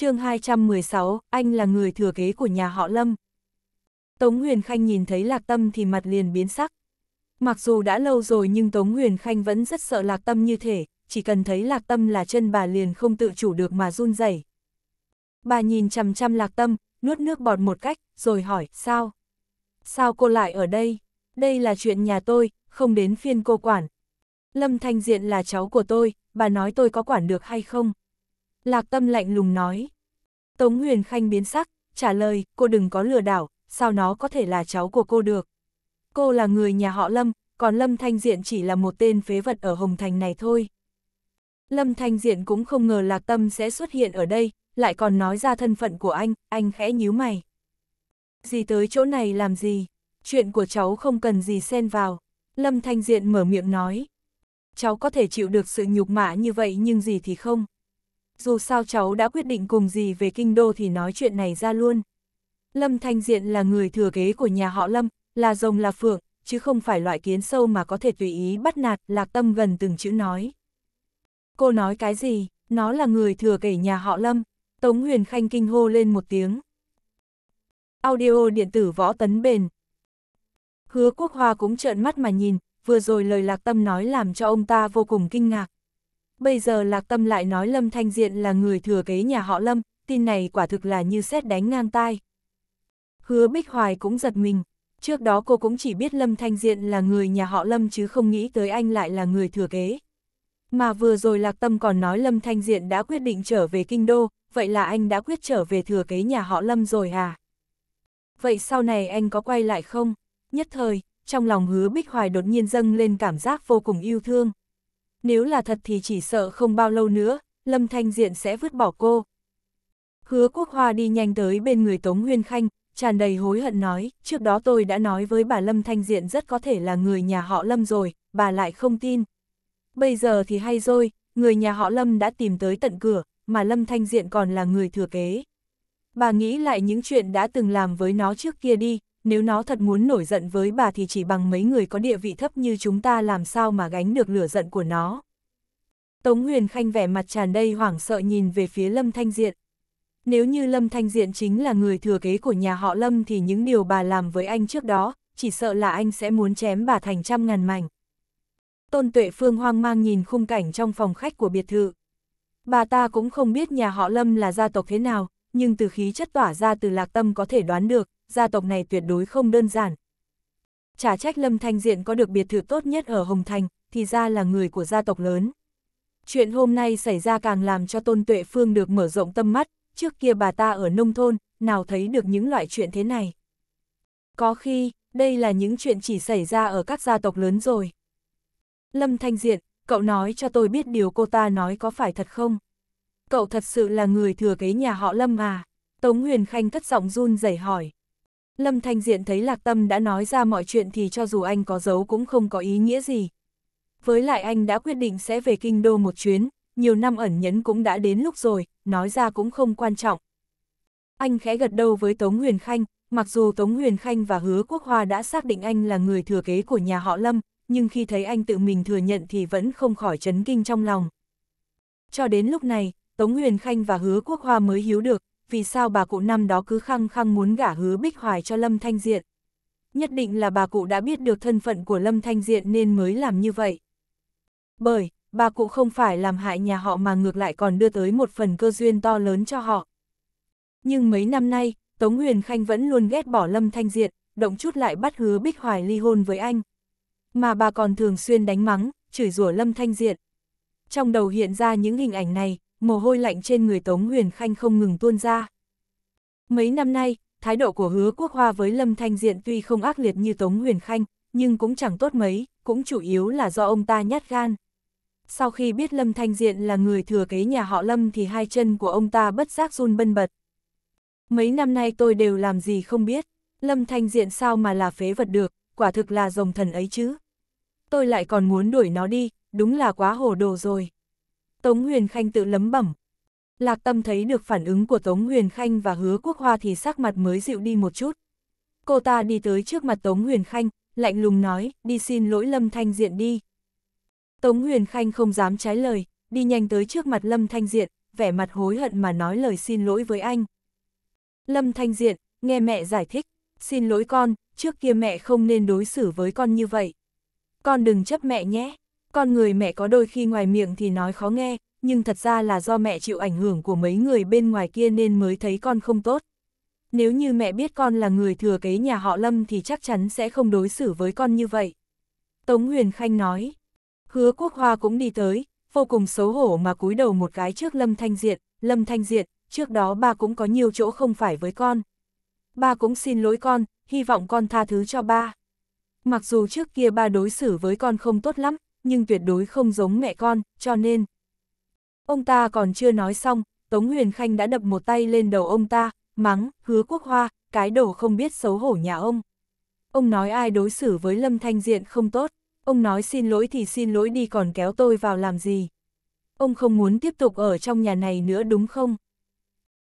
chương 216, anh là người thừa kế của nhà họ Lâm. Tống Huyền Khanh nhìn thấy Lạc Tâm thì mặt liền biến sắc. Mặc dù đã lâu rồi nhưng Tống Huyền Khanh vẫn rất sợ Lạc Tâm như thể, chỉ cần thấy Lạc Tâm là chân bà liền không tự chủ được mà run rẩy. Bà nhìn chằm chằm Lạc Tâm, nuốt nước bọt một cách, rồi hỏi, sao? Sao cô lại ở đây? Đây là chuyện nhà tôi, không đến phiên cô quản. Lâm Thanh Diện là cháu của tôi, bà nói tôi có quản được hay không? Lạc Tâm lạnh lùng nói. Tống Huyền Khanh biến sắc, trả lời, cô đừng có lừa đảo, sao nó có thể là cháu của cô được. Cô là người nhà họ Lâm, còn Lâm Thanh Diện chỉ là một tên phế vật ở Hồng Thành này thôi. Lâm Thanh Diện cũng không ngờ Lạc Tâm sẽ xuất hiện ở đây, lại còn nói ra thân phận của anh, anh khẽ nhíu mày. Gì tới chỗ này làm gì? Chuyện của cháu không cần gì xen vào. Lâm Thanh Diện mở miệng nói. Cháu có thể chịu được sự nhục mạ như vậy nhưng gì thì không dù sao cháu đã quyết định cùng gì về kinh đô thì nói chuyện này ra luôn. Lâm Thanh Diện là người thừa kế của nhà họ Lâm, là rồng là phượng, chứ không phải loại kiến sâu mà có thể tùy ý bắt nạt, lạc tâm gần từng chữ nói. Cô nói cái gì, nó là người thừa kế nhà họ Lâm, Tống Huyền Khanh kinh hô lên một tiếng. Audio điện tử võ tấn bền. Hứa Quốc Hoa cũng trợn mắt mà nhìn, vừa rồi lời lạc tâm nói làm cho ông ta vô cùng kinh ngạc bây giờ Lạc Tâm lại nói Lâm Thanh Diện là người thừa kế nhà họ Lâm, tin này quả thực là như xét đánh ngang tai. Hứa Bích Hoài cũng giật mình, trước đó cô cũng chỉ biết Lâm Thanh Diện là người nhà họ Lâm chứ không nghĩ tới anh lại là người thừa kế. Mà vừa rồi Lạc Tâm còn nói Lâm Thanh Diện đã quyết định trở về Kinh Đô, vậy là anh đã quyết trở về thừa kế nhà họ Lâm rồi à? Vậy sau này anh có quay lại không? Nhất thời, trong lòng hứa Bích Hoài đột nhiên dâng lên cảm giác vô cùng yêu thương nếu là thật thì chỉ sợ không bao lâu nữa, Lâm Thanh Diện sẽ vứt bỏ cô. Hứa Quốc Hoa đi nhanh tới bên người Tống Huyên Khanh, tràn đầy hối hận nói, trước đó tôi đã nói với bà Lâm Thanh Diện rất có thể là người nhà họ Lâm rồi, bà lại không tin. Bây giờ thì hay rồi, người nhà họ Lâm đã tìm tới tận cửa, mà Lâm Thanh Diện còn là người thừa kế. Bà nghĩ lại những chuyện đã từng làm với nó trước kia đi, nếu nó thật muốn nổi giận với bà thì chỉ bằng mấy người có địa vị thấp như chúng ta làm sao mà gánh được lửa giận của nó. Tống Huyền Khanh vẻ mặt tràn đầy hoảng sợ nhìn về phía Lâm Thanh Diện. Nếu như Lâm Thanh Diện chính là người thừa kế của nhà họ Lâm thì những điều bà làm với anh trước đó, chỉ sợ là anh sẽ muốn chém bà thành trăm ngàn mảnh. Tôn Tuệ Phương hoang mang nhìn khung cảnh trong phòng khách của biệt thự. Bà ta cũng không biết nhà họ Lâm là gia tộc thế nào, nhưng từ khí chất tỏa ra từ lạc tâm có thể đoán được, gia tộc này tuyệt đối không đơn giản. Trả trách Lâm Thanh Diện có được biệt thự tốt nhất ở Hồng Thành, thì ra là người của gia tộc lớn. Chuyện hôm nay xảy ra càng làm cho Tôn Tuệ Phương được mở rộng tâm mắt, trước kia bà ta ở nông thôn, nào thấy được những loại chuyện thế này. Có khi, đây là những chuyện chỉ xảy ra ở các gia tộc lớn rồi. Lâm Thanh Diện, cậu nói cho tôi biết điều cô ta nói có phải thật không? Cậu thật sự là người thừa kế nhà họ Lâm à? Tống Huyền Khanh thất giọng run rẩy hỏi. Lâm Thanh Diện thấy Lạc Tâm đã nói ra mọi chuyện thì cho dù anh có giấu cũng không có ý nghĩa gì. Với lại anh đã quyết định sẽ về kinh đô một chuyến, nhiều năm ẩn nhẫn cũng đã đến lúc rồi, nói ra cũng không quan trọng. Anh khẽ gật đầu với Tống Huyền Khanh, mặc dù Tống Huyền Khanh và Hứa Quốc Hoa đã xác định anh là người thừa kế của nhà họ Lâm, nhưng khi thấy anh tự mình thừa nhận thì vẫn không khỏi chấn kinh trong lòng. Cho đến lúc này, Tống Huyền Khanh và Hứa Quốc Hoa mới hiếu được, vì sao bà cụ năm đó cứ khăng khăng muốn gả hứa bích hoài cho Lâm Thanh Diện. Nhất định là bà cụ đã biết được thân phận của Lâm Thanh Diện nên mới làm như vậy. Bởi, bà cụ không phải làm hại nhà họ mà ngược lại còn đưa tới một phần cơ duyên to lớn cho họ. Nhưng mấy năm nay, Tống Huyền Khanh vẫn luôn ghét bỏ Lâm Thanh Diện, động chút lại bắt hứa Bích Hoài ly hôn với anh. Mà bà còn thường xuyên đánh mắng, chửi rủa Lâm Thanh Diện. Trong đầu hiện ra những hình ảnh này, mồ hôi lạnh trên người Tống Huyền Khanh không ngừng tuôn ra. Mấy năm nay, thái độ của hứa quốc hoa với Lâm Thanh Diện tuy không ác liệt như Tống Huyền Khanh, nhưng cũng chẳng tốt mấy, cũng chủ yếu là do ông ta nhát gan. Sau khi biết Lâm Thanh Diện là người thừa kế nhà họ Lâm thì hai chân của ông ta bất giác run bân bật. Mấy năm nay tôi đều làm gì không biết, Lâm Thanh Diện sao mà là phế vật được, quả thực là rồng thần ấy chứ. Tôi lại còn muốn đuổi nó đi, đúng là quá hồ đồ rồi. Tống Huyền Khanh tự lấm bẩm. Lạc Tâm thấy được phản ứng của Tống Huyền Khanh và hứa quốc hoa thì sắc mặt mới dịu đi một chút. Cô ta đi tới trước mặt Tống Huyền Khanh, lạnh lùng nói, đi xin lỗi Lâm Thanh Diện đi. Tống Huyền Khanh không dám trái lời, đi nhanh tới trước mặt Lâm Thanh Diện, vẻ mặt hối hận mà nói lời xin lỗi với anh. Lâm Thanh Diện, nghe mẹ giải thích, xin lỗi con, trước kia mẹ không nên đối xử với con như vậy. Con đừng chấp mẹ nhé. Con người mẹ có đôi khi ngoài miệng thì nói khó nghe, nhưng thật ra là do mẹ chịu ảnh hưởng của mấy người bên ngoài kia nên mới thấy con không tốt. Nếu như mẹ biết con là người thừa kế nhà họ Lâm thì chắc chắn sẽ không đối xử với con như vậy. Tống Huyền Khanh nói, hứa quốc hoa cũng đi tới, vô cùng xấu hổ mà cúi đầu một cái trước Lâm Thanh Diệt, Lâm Thanh Diệt, trước đó ba cũng có nhiều chỗ không phải với con. Ba cũng xin lỗi con, hy vọng con tha thứ cho ba. Mặc dù trước kia ba đối xử với con không tốt lắm, nhưng tuyệt đối không giống mẹ con, cho nên... Ông ta còn chưa nói xong, Tống Huyền Khanh đã đập một tay lên đầu ông ta, mắng, hứa quốc hoa, cái đồ không biết xấu hổ nhà ông. Ông nói ai đối xử với Lâm Thanh Diện không tốt, ông nói xin lỗi thì xin lỗi đi còn kéo tôi vào làm gì. Ông không muốn tiếp tục ở trong nhà này nữa đúng không?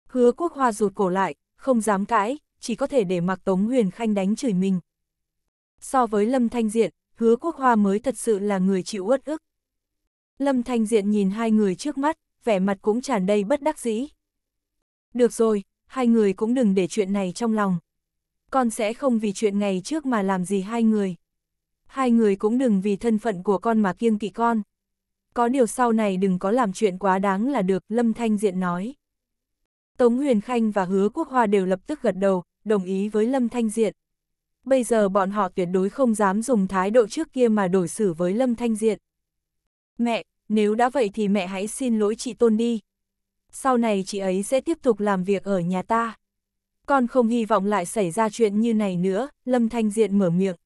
Hứa quốc hoa rụt cổ lại, không dám cãi, chỉ có thể để mặc Tống Huyền Khanh đánh chửi mình. So với Lâm Thanh Diện, hứa quốc hoa mới thật sự là người chịu uất ức. Lâm Thanh Diện nhìn hai người trước mắt, vẻ mặt cũng tràn đầy bất đắc dĩ. Được rồi, hai người cũng đừng để chuyện này trong lòng. Con sẽ không vì chuyện ngày trước mà làm gì hai người. Hai người cũng đừng vì thân phận của con mà kiêng kỵ con. Có điều sau này đừng có làm chuyện quá đáng là được, Lâm Thanh Diện nói. Tống Huyền Khanh và Hứa Quốc Hoa đều lập tức gật đầu, đồng ý với Lâm Thanh Diện bây giờ bọn họ tuyệt đối không dám dùng thái độ trước kia mà đối xử với Lâm Thanh Diện. Mẹ, nếu đã vậy thì mẹ hãy xin lỗi chị Tôn đi. Sau này chị ấy sẽ tiếp tục làm việc ở nhà ta. Con không hy vọng lại xảy ra chuyện như này nữa, Lâm Thanh Diện mở miệng.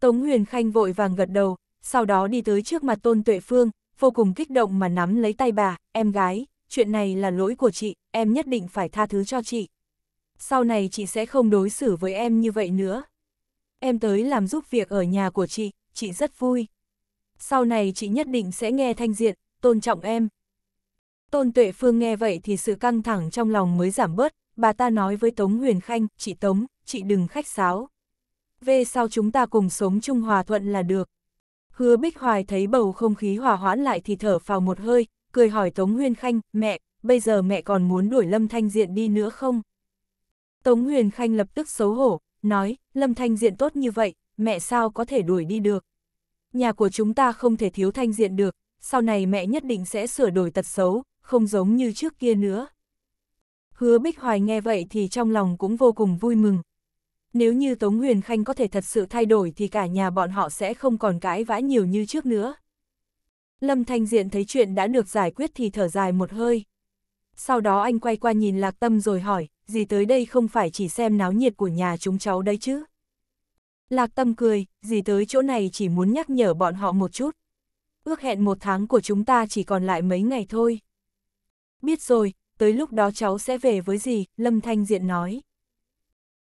Tống Huyền Khanh vội vàng gật đầu, sau đó đi tới trước mặt Tôn Tuệ Phương, vô cùng kích động mà nắm lấy tay bà, em gái, chuyện này là lỗi của chị, em nhất định phải tha thứ cho chị sau này chị sẽ không đối xử với em như vậy nữa. Em tới làm giúp việc ở nhà của chị, chị rất vui. Sau này chị nhất định sẽ nghe thanh diện, tôn trọng em. Tôn Tuệ Phương nghe vậy thì sự căng thẳng trong lòng mới giảm bớt, bà ta nói với Tống Huyền Khanh, chị Tống, chị đừng khách sáo. Về sau chúng ta cùng sống chung hòa thuận là được. Hứa Bích Hoài thấy bầu không khí hòa hoãn lại thì thở phào một hơi, cười hỏi Tống Huyền Khanh, mẹ, bây giờ mẹ còn muốn đuổi Lâm Thanh Diện đi nữa không? Tống Huyền Khanh lập tức xấu hổ, nói, Lâm Thanh Diện tốt như vậy, mẹ sao có thể đuổi đi được. Nhà của chúng ta không thể thiếu Thanh Diện được, sau này mẹ nhất định sẽ sửa đổi tật xấu, không giống như trước kia nữa. Hứa Bích Hoài nghe vậy thì trong lòng cũng vô cùng vui mừng. Nếu như Tống Huyền Khanh có thể thật sự thay đổi thì cả nhà bọn họ sẽ không còn cãi vã nhiều như trước nữa. Lâm Thanh Diện thấy chuyện đã được giải quyết thì thở dài một hơi. Sau đó anh quay qua nhìn Lạc Tâm rồi hỏi, gì tới đây không phải chỉ xem náo nhiệt của nhà chúng cháu đấy chứ. Lạc tâm cười, gì tới chỗ này chỉ muốn nhắc nhở bọn họ một chút. Ước hẹn một tháng của chúng ta chỉ còn lại mấy ngày thôi. Biết rồi, tới lúc đó cháu sẽ về với gì, Lâm Thanh Diện nói.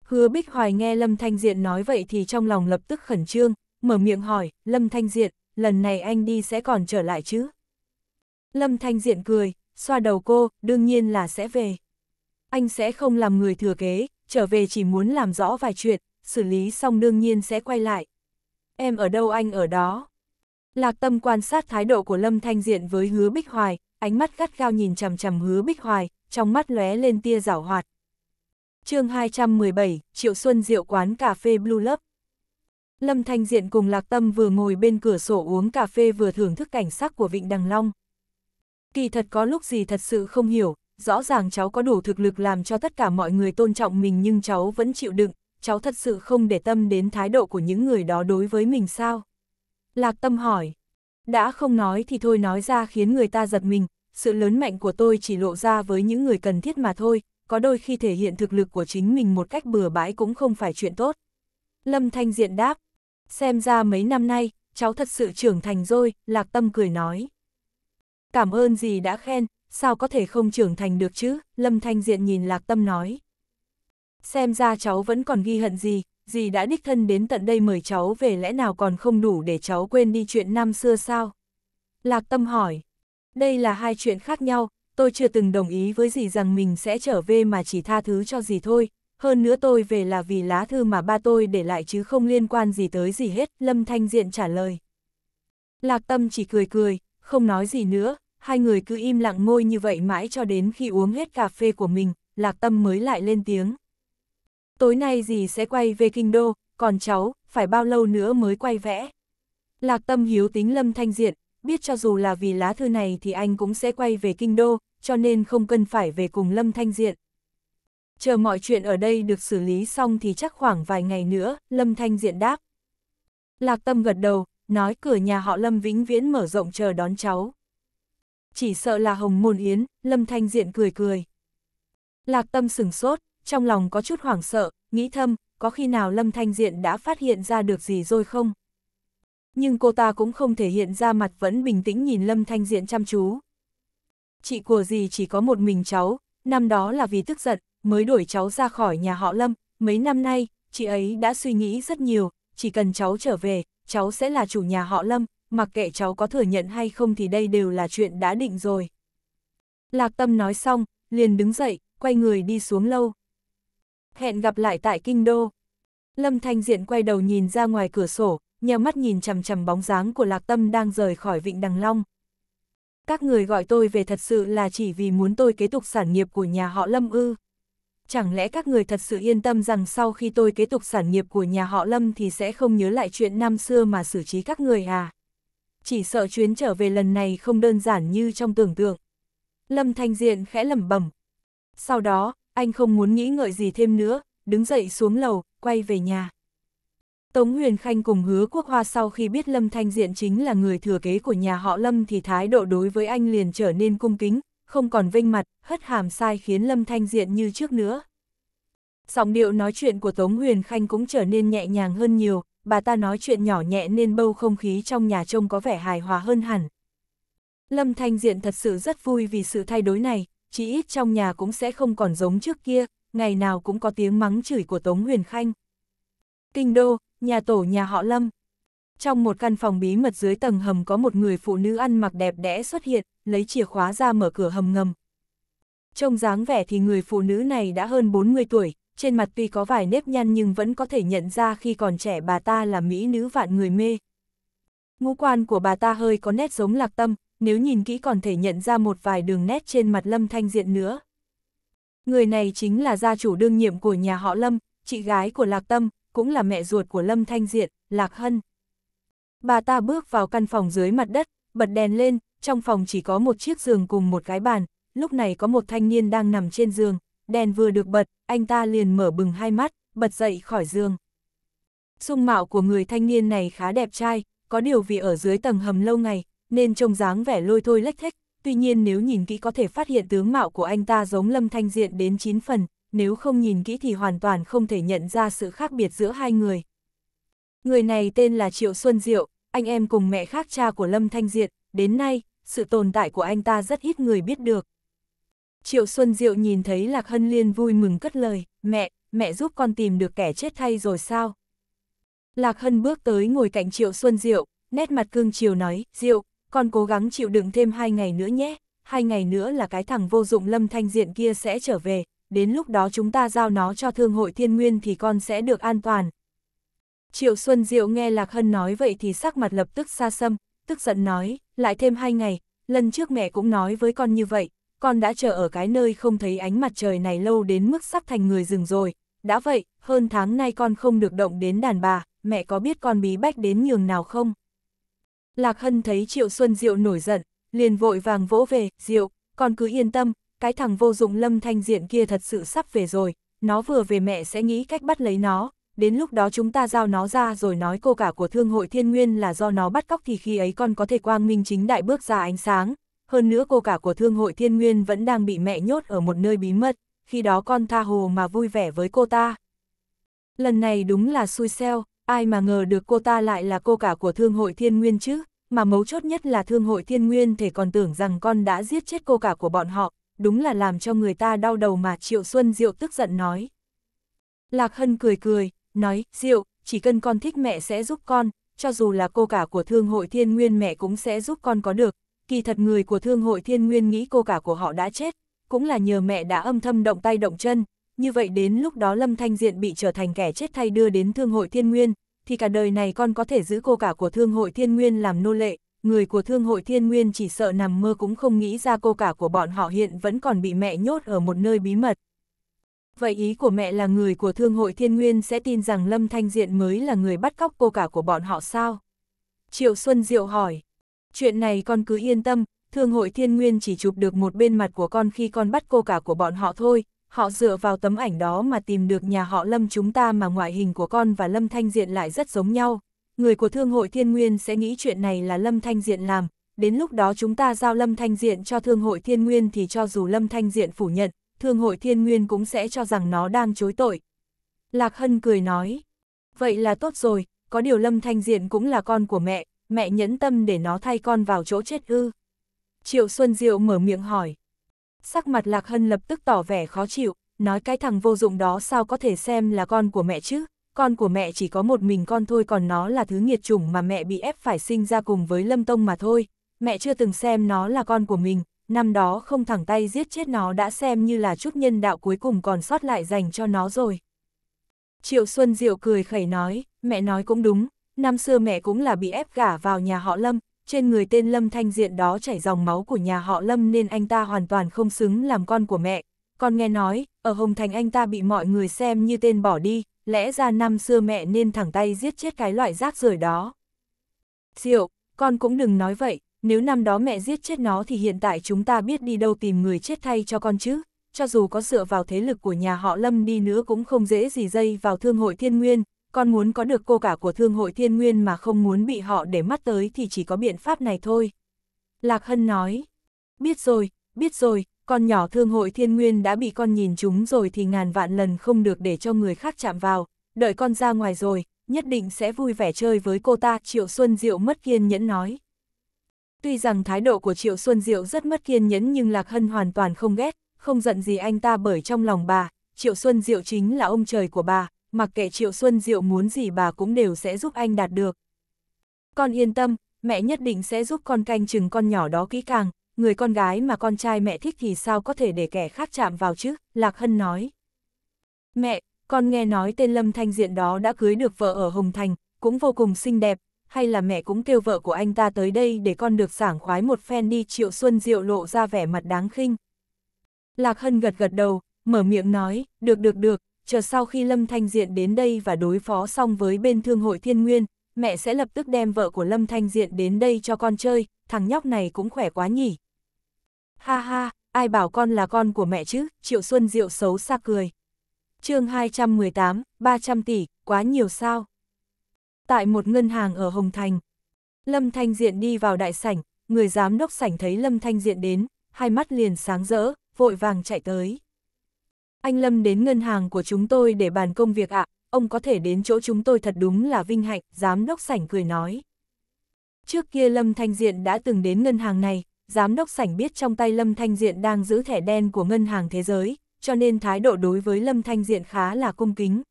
Hứa Bích Hoài nghe Lâm Thanh Diện nói vậy thì trong lòng lập tức khẩn trương, mở miệng hỏi, Lâm Thanh Diện, lần này anh đi sẽ còn trở lại chứ? Lâm Thanh Diện cười, xoa đầu cô, đương nhiên là sẽ về anh sẽ không làm người thừa kế, trở về chỉ muốn làm rõ vài chuyện, xử lý xong đương nhiên sẽ quay lại. Em ở đâu anh ở đó. Lạc tâm quan sát thái độ của Lâm Thanh Diện với hứa Bích Hoài, ánh mắt gắt gao nhìn chằm chằm hứa Bích Hoài, trong mắt lóe lên tia rảo hoạt. chương 217, Triệu Xuân Diệu quán cà phê Blue Love. Lâm Thanh Diện cùng Lạc Tâm vừa ngồi bên cửa sổ uống cà phê vừa thưởng thức cảnh sắc của Vịnh Đằng Long. Kỳ thật có lúc gì thật sự không hiểu, rõ ràng cháu có đủ thực lực làm cho tất cả mọi người tôn trọng mình nhưng cháu vẫn chịu đựng, cháu thật sự không để tâm đến thái độ của những người đó đối với mình sao? Lạc tâm hỏi, đã không nói thì thôi nói ra khiến người ta giật mình, sự lớn mạnh của tôi chỉ lộ ra với những người cần thiết mà thôi, có đôi khi thể hiện thực lực của chính mình một cách bừa bãi cũng không phải chuyện tốt. Lâm Thanh Diện đáp, xem ra mấy năm nay, cháu thật sự trưởng thành rồi, Lạc Tâm cười nói. Cảm ơn gì đã khen, sao có thể không trưởng thành được chứ, Lâm Thanh Diện nhìn Lạc Tâm nói. Xem ra cháu vẫn còn ghi hận gì, gì đã đích thân đến tận đây mời cháu về lẽ nào còn không đủ để cháu quên đi chuyện năm xưa sao? Lạc Tâm hỏi, đây là hai chuyện khác nhau, tôi chưa từng đồng ý với dì rằng mình sẽ trở về mà chỉ tha thứ cho dì thôi. Hơn nữa tôi về là vì lá thư mà ba tôi để lại chứ không liên quan gì tới gì hết, Lâm Thanh Diện trả lời. Lạc Tâm chỉ cười cười, không nói gì nữa, hai người cứ im lặng ngồi như vậy mãi cho đến khi uống hết cà phê của mình, Lạc Tâm mới lại lên tiếng. Tối nay dì sẽ quay về kinh đô, còn cháu, phải bao lâu nữa mới quay vẽ? Lạc Tâm hiếu tính Lâm Thanh Diện, biết cho dù là vì lá thư này thì anh cũng sẽ quay về kinh đô, cho nên không cần phải về cùng Lâm Thanh Diện. Chờ mọi chuyện ở đây được xử lý xong thì chắc khoảng vài ngày nữa, Lâm Thanh Diện đáp. Lạc Tâm gật đầu, nói cửa nhà họ Lâm vĩnh viễn mở rộng chờ đón cháu chỉ sợ là hồng môn yến, lâm thanh diện cười cười. Lạc tâm sừng sốt, trong lòng có chút hoảng sợ, nghĩ thâm, có khi nào lâm thanh diện đã phát hiện ra được gì rồi không? Nhưng cô ta cũng không thể hiện ra mặt vẫn bình tĩnh nhìn lâm thanh diện chăm chú. Chị của gì chỉ có một mình cháu, năm đó là vì tức giận, mới đuổi cháu ra khỏi nhà họ lâm, mấy năm nay, chị ấy đã suy nghĩ rất nhiều, chỉ cần cháu trở về, cháu sẽ là chủ nhà họ lâm, mặc kệ cháu có thừa nhận hay không thì đây đều là chuyện đã định rồi. Lạc Tâm nói xong, liền đứng dậy, quay người đi xuống lâu. Hẹn gặp lại tại Kinh Đô. Lâm Thanh Diện quay đầu nhìn ra ngoài cửa sổ, nheo mắt nhìn chằm chằm bóng dáng của Lạc Tâm đang rời khỏi Vịnh Đằng Long. Các người gọi tôi về thật sự là chỉ vì muốn tôi kế tục sản nghiệp của nhà họ Lâm ư. Chẳng lẽ các người thật sự yên tâm rằng sau khi tôi kế tục sản nghiệp của nhà họ Lâm thì sẽ không nhớ lại chuyện năm xưa mà xử trí các người à? chỉ sợ chuyến trở về lần này không đơn giản như trong tưởng tượng. Lâm Thanh Diện khẽ lẩm bẩm. Sau đó, anh không muốn nghĩ ngợi gì thêm nữa, đứng dậy xuống lầu, quay về nhà. Tống Huyền Khanh cùng hứa quốc hoa sau khi biết Lâm Thanh Diện chính là người thừa kế của nhà họ Lâm thì thái độ đối với anh liền trở nên cung kính, không còn vinh mặt, hất hàm sai khiến Lâm Thanh Diện như trước nữa. Giọng điệu nói chuyện của Tống Huyền Khanh cũng trở nên nhẹ nhàng hơn nhiều, bà ta nói chuyện nhỏ nhẹ nên bầu không khí trong nhà trông có vẻ hài hòa hơn hẳn. Lâm Thanh Diện thật sự rất vui vì sự thay đổi này, chỉ ít trong nhà cũng sẽ không còn giống trước kia, ngày nào cũng có tiếng mắng chửi của Tống Huyền Khanh. Kinh đô, nhà tổ nhà họ Lâm. Trong một căn phòng bí mật dưới tầng hầm có một người phụ nữ ăn mặc đẹp đẽ xuất hiện, lấy chìa khóa ra mở cửa hầm ngầm. Trông dáng vẻ thì người phụ nữ này đã hơn 40 tuổi, trên mặt tuy có vài nếp nhăn nhưng vẫn có thể nhận ra khi còn trẻ bà ta là mỹ nữ vạn người mê. Ngũ quan của bà ta hơi có nét giống lạc tâm, nếu nhìn kỹ còn thể nhận ra một vài đường nét trên mặt Lâm Thanh Diện nữa. Người này chính là gia chủ đương nhiệm của nhà họ Lâm, chị gái của Lạc Tâm, cũng là mẹ ruột của Lâm Thanh Diện, Lạc Hân. Bà ta bước vào căn phòng dưới mặt đất, bật đèn lên, trong phòng chỉ có một chiếc giường cùng một cái bàn, lúc này có một thanh niên đang nằm trên giường, đèn vừa được bật, anh ta liền mở bừng hai mắt, bật dậy khỏi giường. Dung mạo của người thanh niên này khá đẹp trai, có điều vì ở dưới tầng hầm lâu ngày, nên trông dáng vẻ lôi thôi lách thách, tuy nhiên nếu nhìn kỹ có thể phát hiện tướng mạo của anh ta giống Lâm Thanh Diện đến 9 phần, nếu không nhìn kỹ thì hoàn toàn không thể nhận ra sự khác biệt giữa hai người. Người này tên là Triệu Xuân Diệu, anh em cùng mẹ khác cha của Lâm Thanh Diện, đến nay, sự tồn tại của anh ta rất ít người biết được. Triệu Xuân Diệu nhìn thấy Lạc Hân Liên vui mừng cất lời, mẹ, mẹ giúp con tìm được kẻ chết thay rồi sao? Lạc Hân bước tới ngồi cạnh Triệu Xuân Diệu, nét mặt cương chiều nói, Diệu, con cố gắng chịu đựng thêm hai ngày nữa nhé, hai ngày nữa là cái thằng vô dụng lâm thanh diện kia sẽ trở về, đến lúc đó chúng ta giao nó cho thương hội thiên nguyên thì con sẽ được an toàn. Triệu Xuân Diệu nghe Lạc Hân nói vậy thì sắc mặt lập tức xa xăm, tức giận nói, lại thêm hai ngày, lần trước mẹ cũng nói với con như vậy, con đã chờ ở cái nơi không thấy ánh mặt trời này lâu đến mức sắp thành người rừng rồi. Đã vậy, hơn tháng nay con không được động đến đàn bà, mẹ có biết con bí bách đến nhường nào không? Lạc Hân thấy Triệu Xuân Diệu nổi giận, liền vội vàng vỗ về, Diệu, con cứ yên tâm, cái thằng vô dụng lâm thanh diện kia thật sự sắp về rồi, nó vừa về mẹ sẽ nghĩ cách bắt lấy nó, đến lúc đó chúng ta giao nó ra rồi nói cô cả của thương hội thiên nguyên là do nó bắt cóc thì khi ấy con có thể quang minh chính đại bước ra ánh sáng, hơn nữa cô cả của Thương hội Thiên Nguyên vẫn đang bị mẹ nhốt ở một nơi bí mật, khi đó con tha hồ mà vui vẻ với cô ta. Lần này đúng là xui xeo, ai mà ngờ được cô ta lại là cô cả của Thương hội Thiên Nguyên chứ, mà mấu chốt nhất là Thương hội Thiên Nguyên thể còn tưởng rằng con đã giết chết cô cả của bọn họ, đúng là làm cho người ta đau đầu mà Triệu Xuân Diệu tức giận nói. Lạc Hân cười cười, nói, Diệu, chỉ cần con thích mẹ sẽ giúp con, cho dù là cô cả của Thương hội Thiên Nguyên mẹ cũng sẽ giúp con có được, kỳ thật người của thương hội thiên nguyên nghĩ cô cả của họ đã chết, cũng là nhờ mẹ đã âm thâm động tay động chân, như vậy đến lúc đó Lâm Thanh Diện bị trở thành kẻ chết thay đưa đến thương hội thiên nguyên, thì cả đời này con có thể giữ cô cả của thương hội thiên nguyên làm nô lệ, người của thương hội thiên nguyên chỉ sợ nằm mơ cũng không nghĩ ra cô cả của bọn họ hiện vẫn còn bị mẹ nhốt ở một nơi bí mật. Vậy ý của mẹ là người của thương hội thiên nguyên sẽ tin rằng Lâm Thanh Diện mới là người bắt cóc cô cả của bọn họ sao? Triệu Xuân Diệu hỏi chuyện này con cứ yên tâm, thương hội thiên nguyên chỉ chụp được một bên mặt của con khi con bắt cô cả của bọn họ thôi, họ dựa vào tấm ảnh đó mà tìm được nhà họ Lâm chúng ta mà ngoại hình của con và Lâm Thanh Diện lại rất giống nhau. Người của thương hội thiên nguyên sẽ nghĩ chuyện này là Lâm Thanh Diện làm, đến lúc đó chúng ta giao Lâm Thanh Diện cho thương hội thiên nguyên thì cho dù Lâm Thanh Diện phủ nhận, thương hội thiên nguyên cũng sẽ cho rằng nó đang chối tội. Lạc Hân cười nói, vậy là tốt rồi, có điều Lâm Thanh Diện cũng là con của mẹ, mẹ nhẫn tâm để nó thay con vào chỗ chết ư. Triệu Xuân Diệu mở miệng hỏi. Sắc mặt Lạc Hân lập tức tỏ vẻ khó chịu, nói cái thằng vô dụng đó sao có thể xem là con của mẹ chứ, con của mẹ chỉ có một mình con thôi còn nó là thứ nghiệt chủng mà mẹ bị ép phải sinh ra cùng với Lâm Tông mà thôi, mẹ chưa từng xem nó là con của mình, năm đó không thẳng tay giết chết nó đã xem như là chút nhân đạo cuối cùng còn sót lại dành cho nó rồi. Triệu Xuân Diệu cười khẩy nói, mẹ nói cũng đúng, năm xưa mẹ cũng là bị ép gả vào nhà họ Lâm, trên người tên Lâm Thanh Diện đó chảy dòng máu của nhà họ Lâm nên anh ta hoàn toàn không xứng làm con của mẹ. Con nghe nói, ở Hồng Thành anh ta bị mọi người xem như tên bỏ đi, lẽ ra năm xưa mẹ nên thẳng tay giết chết cái loại rác rưởi đó. Diệu, con cũng đừng nói vậy, nếu năm đó mẹ giết chết nó thì hiện tại chúng ta biết đi đâu tìm người chết thay cho con chứ, cho dù có dựa vào thế lực của nhà họ Lâm đi nữa cũng không dễ gì dây vào thương hội thiên nguyên, con muốn có được cô cả của Thương hội Thiên Nguyên mà không muốn bị họ để mắt tới thì chỉ có biện pháp này thôi. Lạc Hân nói, biết rồi, biết rồi, con nhỏ Thương hội Thiên Nguyên đã bị con nhìn chúng rồi thì ngàn vạn lần không được để cho người khác chạm vào, đợi con ra ngoài rồi, nhất định sẽ vui vẻ chơi với cô ta, Triệu Xuân Diệu mất kiên nhẫn nói. Tuy rằng thái độ của Triệu Xuân Diệu rất mất kiên nhẫn nhưng Lạc Hân hoàn toàn không ghét, không giận gì anh ta bởi trong lòng bà, Triệu Xuân Diệu chính là ông trời của bà, mặc kệ Triệu Xuân Diệu muốn gì bà cũng đều sẽ giúp anh đạt được. Con yên tâm, mẹ nhất định sẽ giúp con canh chừng con nhỏ đó kỹ càng, người con gái mà con trai mẹ thích thì sao có thể để kẻ khác chạm vào chứ, Lạc Hân nói. Mẹ, con nghe nói tên Lâm Thanh Diện đó đã cưới được vợ ở Hồng Thành, cũng vô cùng xinh đẹp, hay là mẹ cũng kêu vợ của anh ta tới đây để con được sảng khoái một phen đi Triệu Xuân Diệu lộ ra vẻ mặt đáng khinh. Lạc Hân gật gật đầu, mở miệng nói, được được được, chờ sau khi Lâm Thanh Diện đến đây và đối phó xong với bên thương hội thiên nguyên, mẹ sẽ lập tức đem vợ của Lâm Thanh Diện đến đây cho con chơi, thằng nhóc này cũng khỏe quá nhỉ. Ha ha, ai bảo con là con của mẹ chứ, Triệu Xuân Diệu xấu xa cười. chương 218, 300 tỷ, quá nhiều sao. Tại một ngân hàng ở Hồng Thành, Lâm Thanh Diện đi vào đại sảnh, người giám đốc sảnh thấy Lâm Thanh Diện đến, hai mắt liền sáng rỡ, vội vàng chạy tới anh Lâm đến ngân hàng của chúng tôi để bàn công việc ạ, ông có thể đến chỗ chúng tôi thật đúng là vinh hạnh, giám đốc sảnh cười nói. Trước kia Lâm Thanh Diện đã từng đến ngân hàng này, giám đốc sảnh biết trong tay Lâm Thanh Diện đang giữ thẻ đen của ngân hàng thế giới, cho nên thái độ đối với Lâm Thanh Diện khá là cung kính.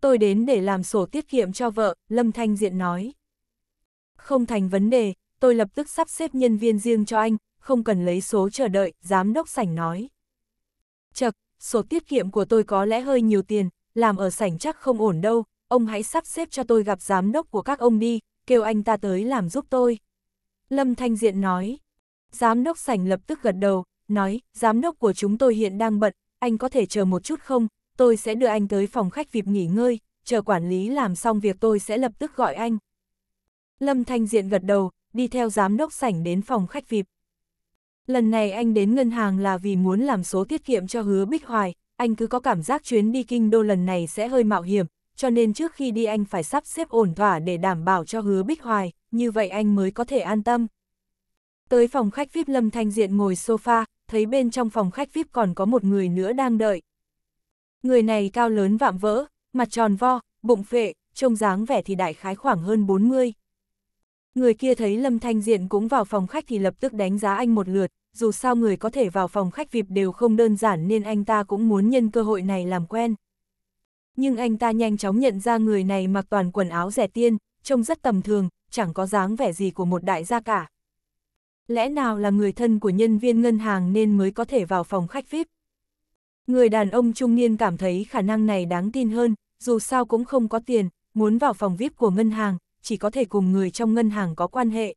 Tôi đến để làm sổ tiết kiệm cho vợ, Lâm Thanh Diện nói. Không thành vấn đề, tôi lập tức sắp xếp nhân viên riêng cho anh, không cần lấy số chờ đợi, giám đốc sảnh nói. Chật, sổ tiết kiệm của tôi có lẽ hơi nhiều tiền, làm ở sảnh chắc không ổn đâu, ông hãy sắp xếp cho tôi gặp giám đốc của các ông đi, kêu anh ta tới làm giúp tôi. Lâm Thanh Diện nói, giám đốc sảnh lập tức gật đầu, nói, giám đốc của chúng tôi hiện đang bận, anh có thể chờ một chút không, tôi sẽ đưa anh tới phòng khách vịp nghỉ ngơi, chờ quản lý làm xong việc tôi sẽ lập tức gọi anh. Lâm Thanh Diện gật đầu, đi theo giám đốc sảnh đến phòng khách vịp. Lần này anh đến ngân hàng là vì muốn làm số tiết kiệm cho hứa Bích Hoài, anh cứ có cảm giác chuyến đi kinh đô lần này sẽ hơi mạo hiểm, cho nên trước khi đi anh phải sắp xếp ổn thỏa để đảm bảo cho hứa Bích Hoài, như vậy anh mới có thể an tâm. Tới phòng khách VIP Lâm Thanh Diện ngồi sofa, thấy bên trong phòng khách VIP còn có một người nữa đang đợi. Người này cao lớn vạm vỡ, mặt tròn vo, bụng phệ, trông dáng vẻ thì đại khái khoảng hơn 40. Người kia thấy Lâm Thanh Diện cũng vào phòng khách thì lập tức đánh giá anh một lượt, dù sao người có thể vào phòng khách VIP đều không đơn giản nên anh ta cũng muốn nhân cơ hội này làm quen. Nhưng anh ta nhanh chóng nhận ra người này mặc toàn quần áo rẻ tiên, trông rất tầm thường, chẳng có dáng vẻ gì của một đại gia cả. Lẽ nào là người thân của nhân viên ngân hàng nên mới có thể vào phòng khách VIP? Người đàn ông trung niên cảm thấy khả năng này đáng tin hơn, dù sao cũng không có tiền, muốn vào phòng VIP của ngân hàng, chỉ có thể cùng người trong ngân hàng có quan hệ.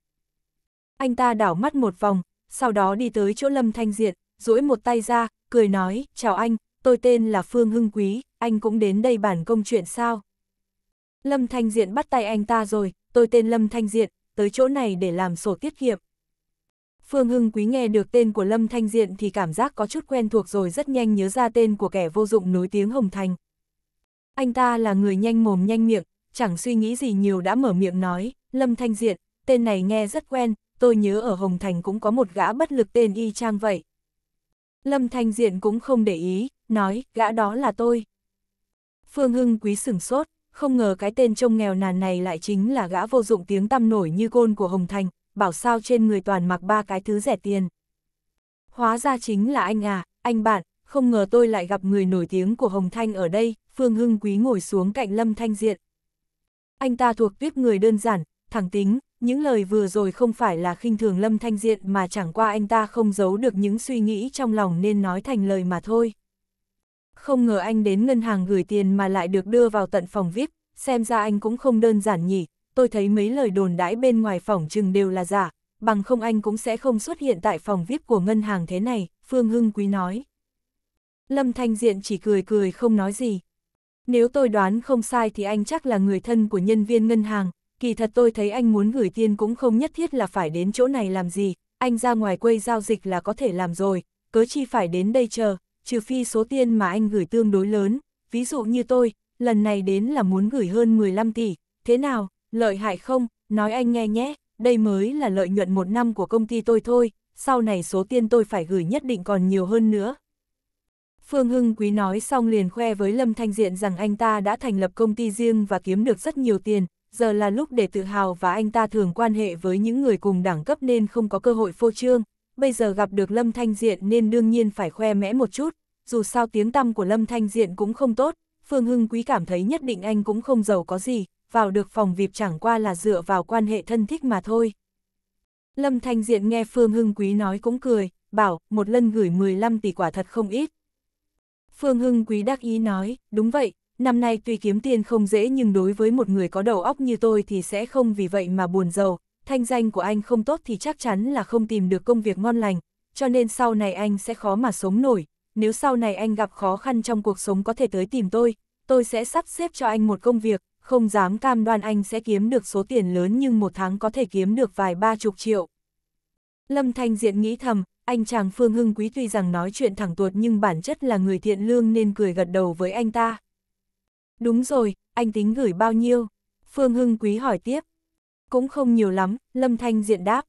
Anh ta đảo mắt một vòng, sau đó đi tới chỗ Lâm Thanh Diện, duỗi một tay ra, cười nói, chào anh, tôi tên là Phương Hưng Quý, anh cũng đến đây bản công chuyện sao? Lâm Thanh Diện bắt tay anh ta rồi, tôi tên Lâm Thanh Diện, tới chỗ này để làm sổ tiết kiệm. Phương Hưng Quý nghe được tên của Lâm Thanh Diện thì cảm giác có chút quen thuộc rồi rất nhanh nhớ ra tên của kẻ vô dụng nổi tiếng Hồng Thành. Anh ta là người nhanh mồm nhanh miệng, chẳng suy nghĩ gì nhiều đã mở miệng nói, Lâm Thanh Diện, tên này nghe rất quen, tôi nhớ ở Hồng Thành cũng có một gã bất lực tên y chang vậy. Lâm Thanh Diện cũng không để ý, nói, gã đó là tôi. Phương Hưng quý sửng sốt, không ngờ cái tên trông nghèo nàn này lại chính là gã vô dụng tiếng tăm nổi như côn của Hồng Thành, bảo sao trên người toàn mặc ba cái thứ rẻ tiền. Hóa ra chính là anh à, anh bạn, không ngờ tôi lại gặp người nổi tiếng của Hồng Thanh ở đây, Phương Hưng Quý ngồi xuống cạnh Lâm Thanh Diện. Anh ta thuộc tuyết người đơn giản, thẳng tính, những lời vừa rồi không phải là khinh thường Lâm Thanh Diện mà chẳng qua anh ta không giấu được những suy nghĩ trong lòng nên nói thành lời mà thôi. Không ngờ anh đến ngân hàng gửi tiền mà lại được đưa vào tận phòng VIP, xem ra anh cũng không đơn giản nhỉ, tôi thấy mấy lời đồn đãi bên ngoài phòng chừng đều là giả, bằng không anh cũng sẽ không xuất hiện tại phòng VIP của ngân hàng thế này, Phương Hưng Quý nói. Lâm Thanh Diện chỉ cười cười không nói gì. Nếu tôi đoán không sai thì anh chắc là người thân của nhân viên ngân hàng, kỳ thật tôi thấy anh muốn gửi tiền cũng không nhất thiết là phải đến chỗ này làm gì, anh ra ngoài quay giao dịch là có thể làm rồi, cớ chi phải đến đây chờ, trừ phi số tiền mà anh gửi tương đối lớn, ví dụ như tôi, lần này đến là muốn gửi hơn 15 tỷ, thế nào, lợi hại không, nói anh nghe nhé, đây mới là lợi nhuận một năm của công ty tôi thôi, sau này số tiền tôi phải gửi nhất định còn nhiều hơn nữa. Phương Hưng Quý nói xong liền khoe với Lâm Thanh Diện rằng anh ta đã thành lập công ty riêng và kiếm được rất nhiều tiền, giờ là lúc để tự hào và anh ta thường quan hệ với những người cùng đẳng cấp nên không có cơ hội phô trương, bây giờ gặp được Lâm Thanh Diện nên đương nhiên phải khoe mẽ một chút, dù sao tiếng tăm của Lâm Thanh Diện cũng không tốt, Phương Hưng Quý cảm thấy nhất định anh cũng không giàu có gì, vào được phòng vip chẳng qua là dựa vào quan hệ thân thích mà thôi. Lâm Thanh Diện nghe Phương Hưng Quý nói cũng cười, bảo, một lần gửi 15 tỷ quả thật không ít. Phương Hưng Quý đắc ý nói, đúng vậy, năm nay tuy kiếm tiền không dễ nhưng đối với một người có đầu óc như tôi thì sẽ không vì vậy mà buồn giàu, thanh danh của anh không tốt thì chắc chắn là không tìm được công việc ngon lành, cho nên sau này anh sẽ khó mà sống nổi, nếu sau này anh gặp khó khăn trong cuộc sống có thể tới tìm tôi, tôi sẽ sắp xếp cho anh một công việc, không dám cam đoan anh sẽ kiếm được số tiền lớn nhưng một tháng có thể kiếm được vài ba chục triệu. Lâm Thanh Diện nghĩ thầm, anh chàng Phương Hưng Quý tuy rằng nói chuyện thẳng tuột nhưng bản chất là người thiện lương nên cười gật đầu với anh ta. Đúng rồi, anh tính gửi bao nhiêu? Phương Hưng Quý hỏi tiếp. Cũng không nhiều lắm, Lâm Thanh Diện đáp.